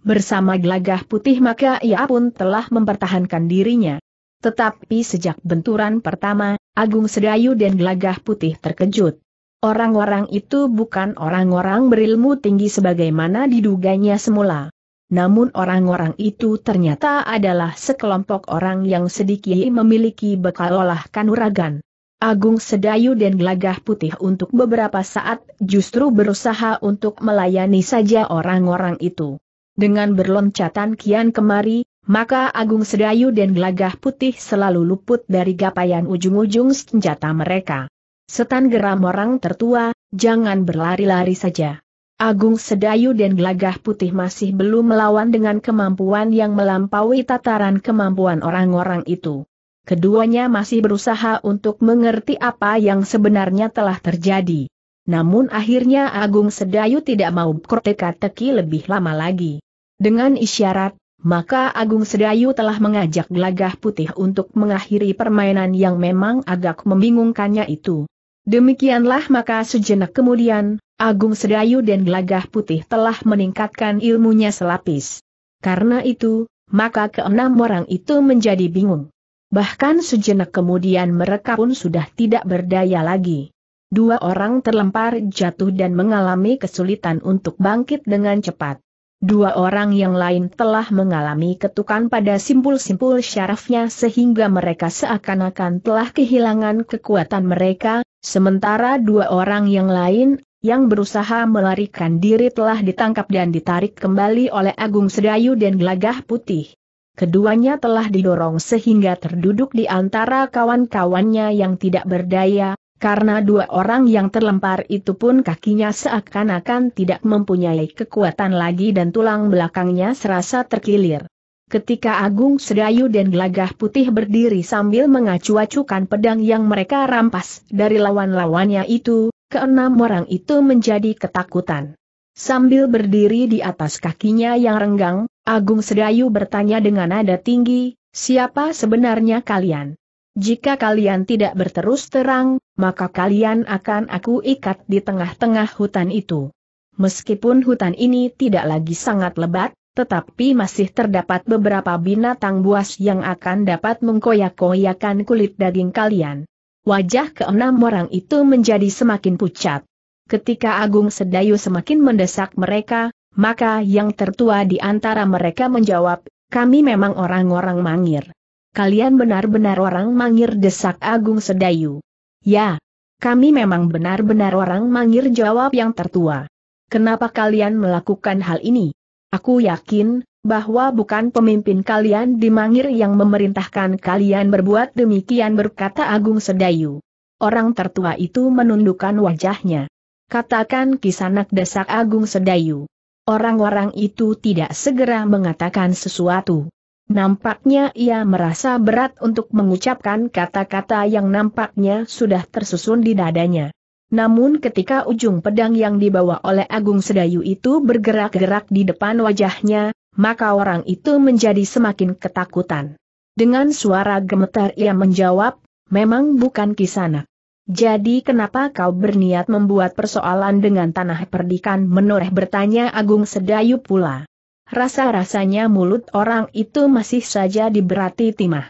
Bersama gelagah putih maka ia pun telah mempertahankan dirinya. Tetapi sejak benturan pertama, Agung Sedayu dan gelagah putih terkejut. Orang-orang itu bukan orang-orang berilmu tinggi sebagaimana diduganya semula. Namun orang-orang itu ternyata adalah sekelompok orang yang sedikit memiliki bekal olah kanuragan. Agung Sedayu dan Gelagah Putih untuk beberapa saat justru berusaha untuk melayani saja orang-orang itu. Dengan berloncatan kian kemari, maka Agung Sedayu dan Gelagah Putih selalu luput dari gapayan ujung-ujung senjata mereka. Setan geram orang tertua, jangan berlari-lari saja. Agung Sedayu dan Gelagah Putih masih belum melawan dengan kemampuan yang melampaui tataran kemampuan orang-orang itu. Keduanya masih berusaha untuk mengerti apa yang sebenarnya telah terjadi. Namun akhirnya Agung Sedayu tidak mau berteka-teki lebih lama lagi. Dengan isyarat, maka Agung Sedayu telah mengajak Glagah Putih untuk mengakhiri permainan yang memang agak membingungkannya itu. Demikianlah maka sejenak kemudian, Agung Sedayu dan Glagah Putih telah meningkatkan ilmunya selapis. Karena itu, maka keenam orang itu menjadi bingung. Bahkan sejenak kemudian mereka pun sudah tidak berdaya lagi. Dua orang terlempar jatuh dan mengalami kesulitan untuk bangkit dengan cepat. Dua orang yang lain telah mengalami ketukan pada simpul-simpul syarafnya sehingga mereka seakan-akan telah kehilangan kekuatan mereka, sementara dua orang yang lain, yang berusaha melarikan diri telah ditangkap dan ditarik kembali oleh Agung Sedayu dan Gelagah Putih keduanya telah didorong sehingga terduduk di antara kawan-kawannya yang tidak berdaya, karena dua orang yang terlempar itu pun kakinya seakan-akan tidak mempunyai kekuatan lagi dan tulang belakangnya serasa terkilir. Ketika Agung Sedayu dan Gelagah Putih berdiri sambil mengacu-acukan pedang yang mereka rampas dari lawan-lawannya itu, keenam orang itu menjadi ketakutan. Sambil berdiri di atas kakinya yang renggang, Agung Sedayu bertanya dengan nada tinggi, siapa sebenarnya kalian? Jika kalian tidak berterus terang, maka kalian akan aku ikat di tengah-tengah hutan itu. Meskipun hutan ini tidak lagi sangat lebat, tetapi masih terdapat beberapa binatang buas yang akan dapat mengkoyak-koyakan kulit daging kalian. Wajah keenam orang itu menjadi semakin pucat. Ketika Agung Sedayu semakin mendesak mereka, maka yang tertua di antara mereka menjawab, kami memang orang-orang mangir. Kalian benar-benar orang mangir desak Agung Sedayu. Ya, kami memang benar-benar orang mangir jawab yang tertua. Kenapa kalian melakukan hal ini? Aku yakin, bahwa bukan pemimpin kalian di Mangir yang memerintahkan kalian berbuat demikian berkata Agung Sedayu. Orang tertua itu menundukkan wajahnya. Katakan kisanak desak Agung Sedayu orang-orang itu tidak segera mengatakan sesuatu. Nampaknya ia merasa berat untuk mengucapkan kata-kata yang nampaknya sudah tersusun di dadanya. Namun ketika ujung pedang yang dibawa oleh Agung Sedayu itu bergerak-gerak di depan wajahnya, maka orang itu menjadi semakin ketakutan. Dengan suara gemetar ia menjawab, memang bukan kisanak. Jadi kenapa kau berniat membuat persoalan dengan tanah perdikan menoreh bertanya Agung Sedayu pula. Rasa-rasanya mulut orang itu masih saja diberati timah.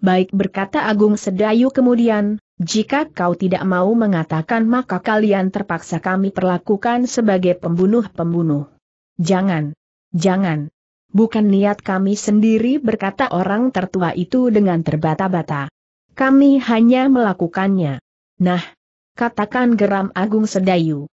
Baik berkata Agung Sedayu kemudian, jika kau tidak mau mengatakan maka kalian terpaksa kami perlakukan sebagai pembunuh-pembunuh. Jangan. Jangan. Bukan niat kami sendiri berkata orang tertua itu dengan terbata-bata. Kami hanya melakukannya Nah, katakan geram Agung Sedayu.